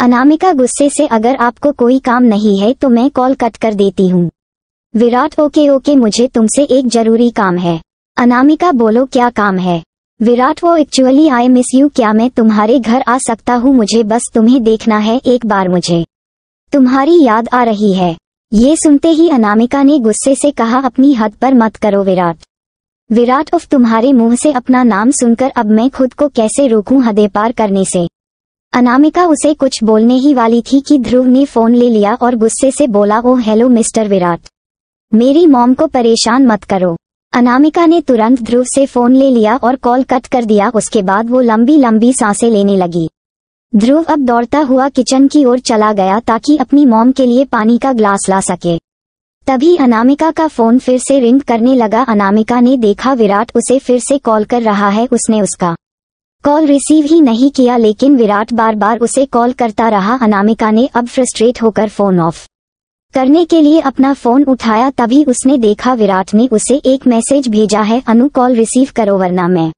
अनामिका गुस्से से अगर आपको कोई काम नहीं है तो मैं कॉल कट कर देती हूँ विराट ओके ओके मुझे तुमसे एक जरूरी काम है अनामिका बोलो क्या काम है विराट वो एक्चुअली आई मिस यू क्या मैं तुम्हारे घर आ सकता हूँ मुझे बस तुम्हें देखना है एक बार मुझे तुम्हारी याद आ रही है ये सुनते ही अनामिका ने गुस्से से कहा अपनी हद पर मत करो विराट विराट उफ तुम्हारे मुंह से अपना नाम सुनकर अब मैं खुद को कैसे रोकूं हदे पार करने से अनामिका उसे कुछ बोलने ही वाली थी कि ध्रुव ने फोन ले लिया और गुस्से से बोला ओ हेलो मिस्टर विराट मेरी मॉम को परेशान मत करो अनामिका ने तुरंत ध्रुव से फोन ले लिया और कॉल कट कर दिया उसके बाद वो लंबी लंबी सांसें लेने लगी ध्रुव अब दौड़ता हुआ किचन की ओर चला गया ताकि अपनी मॉम के लिए पानी का ग्लास ला सके तभी अनामिका का फोन फिर से रिंग करने लगा अनामिका ने देखा विराट उसे फिर से कॉल कर रहा है उसने उसका कॉल रिसीव ही नहीं किया लेकिन विराट बार बार उसे कॉल करता रहा अनामिका ने अब फ्रस्ट्रेट होकर फोन ऑफ करने के लिए अपना फोन उठाया तभी उसने देखा विराट ने उसे एक मैसेज भेजा है अनु कॉल रिसीव करो वरना मैं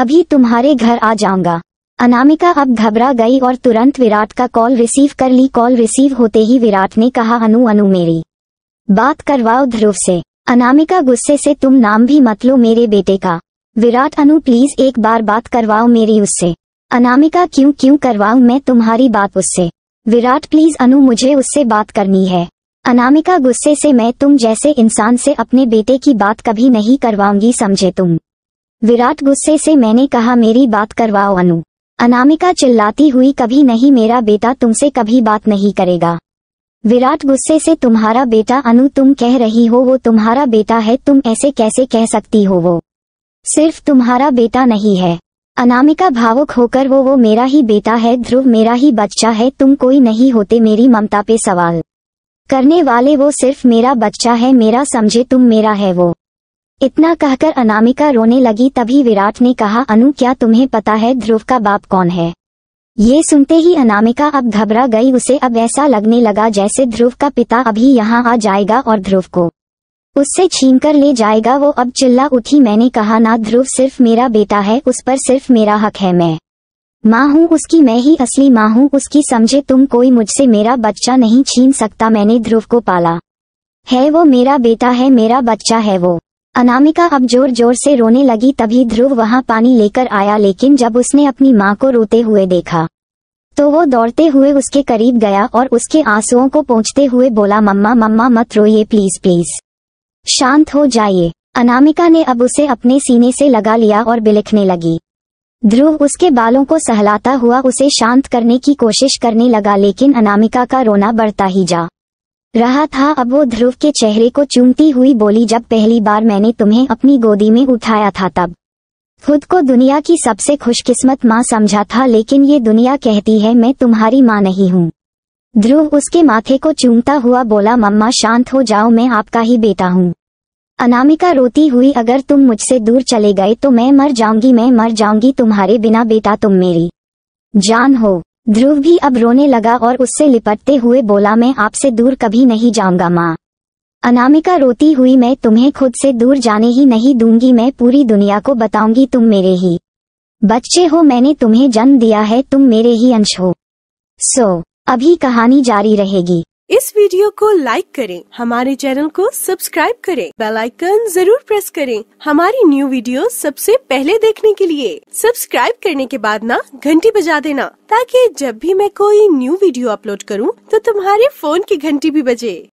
अभी तुम्हारे घर आ जाऊंगा अनामिका अब घबरा गई और तुरंत विराट का कॉल रिसीव कर ली कॉल रिसीव होते ही विराट ने कहा अनु अनु मेरी बात करवाओ ध्रुव से अनामिका गुस्से से तुम नाम भी मत लो मेरे बेटे का विराट अनु प्लीज एक बार बात करवाओ मेरी उससे अनामिका क्यों क्यों करवाऊ मैं तुम्हारी बात उससे विराट प्लीज अनु मुझे उससे बात करनी है अनामिका गुस्से से मैं तुम जैसे इंसान से अपने बेटे की बात कभी नहीं करवाऊंगी समझे तुम विराट गुस्से से मैंने कहा मेरी बात करवाओ अनु अनामिका चिल्लाती हुई कभी नहीं मेरा बेटा तुमसे कभी बात नहीं करेगा विराट गुस्से से तुम्हारा बेटा अनु तुम कह रही हो वो तुम्हारा बेटा है तुम ऐसे कैसे कह सकती हो वो सिर्फ तुम्हारा बेटा नहीं है अनामिका भावुक होकर वो वो मेरा ही बेटा है ध्रुव मेरा ही बच्चा है तुम कोई नहीं होते मेरी ममता पे सवाल करने वाले वो सिर्फ मेरा बच्चा है मेरा समझे तुम मेरा है वो इतना कहकर अनामिका रोने लगी तभी विराट ने कहा अनु क्या तुम्हें पता है ध्रुव का बाप कौन है ये सुनते ही अनामिका अब घबरा गई उसे अब ऐसा लगने लगा जैसे ध्रुव का पिता अभी यहाँ आ जाएगा और ध्रुव को उससे छीन कर ले जाएगा वो अब चिल्ला उठी मैंने कहा ना ध्रुव सिर्फ मेरा बेटा है उस पर सिर्फ मेरा हक है मैं माँ हूँ उसकी मैं ही असली माँ हूँ उसकी समझे तुम कोई मुझसे मेरा बच्चा नहीं छीन सकता मैंने ध्रुव को पाला है वो मेरा बेटा है मेरा बच्चा है वो अनामिका अब जोर जोर से रोने लगी तभी ध्रुव वहाँ पानी लेकर आया लेकिन जब उसने अपनी माँ को रोते हुए देखा तो वो दौड़ते हुए उसके करीब गया और उसके आंसुओं को पहुँचते हुए बोला मम्मा मम्मा मत रोइए प्लीज प्लीज शांत हो जाइए अनामिका ने अब उसे अपने सीने से लगा लिया और बिलखने लगी ध्रुव उसके बालों को सहलाता हुआ उसे शांत करने की कोशिश करने लगा लेकिन अनामिका का रोना बढ़ता ही जा रहा था अब वो ध्रुव के चेहरे को चूमती हुई बोली जब पहली बार मैंने तुम्हें अपनी गोदी में उठाया था तब खुद को दुनिया की सबसे खुशकिस्मत माँ समझा था लेकिन ये दुनिया कहती है मैं तुम्हारी माँ नहीं हूँ ध्रुव उसके माथे को चूमता हुआ बोला मम्मा शांत हो जाओ मैं आपका ही बेटा हूँ अनामिका रोती हुई अगर तुम मुझसे दूर चले गए तो मैं मर जाऊंगी मैं मर जाऊंगी तुम्हारे बिना बेटा तुम मेरी जान हो ध्रुव भी अब रोने लगा और उससे लिपटते हुए बोला मैं आपसे दूर कभी नहीं जाऊंगा माँ अनामिका रोती हुई मैं तुम्हें खुद से दूर जाने ही नहीं दूंगी मैं पूरी दुनिया को बताऊंगी तुम मेरे ही बच्चे हो मैंने तुम्हें जन्म दिया है तुम मेरे ही अंश हो सो अभी कहानी जारी रहेगी इस वीडियो को लाइक करें हमारे चैनल को सब्सक्राइब करें बेल आइकन जरूर प्रेस करें हमारी न्यू वीडियो सबसे पहले देखने के लिए सब्सक्राइब करने के बाद ना घंटी बजा देना ताकि जब भी मैं कोई न्यू वीडियो अपलोड करूं तो तुम्हारे फोन की घंटी भी बजे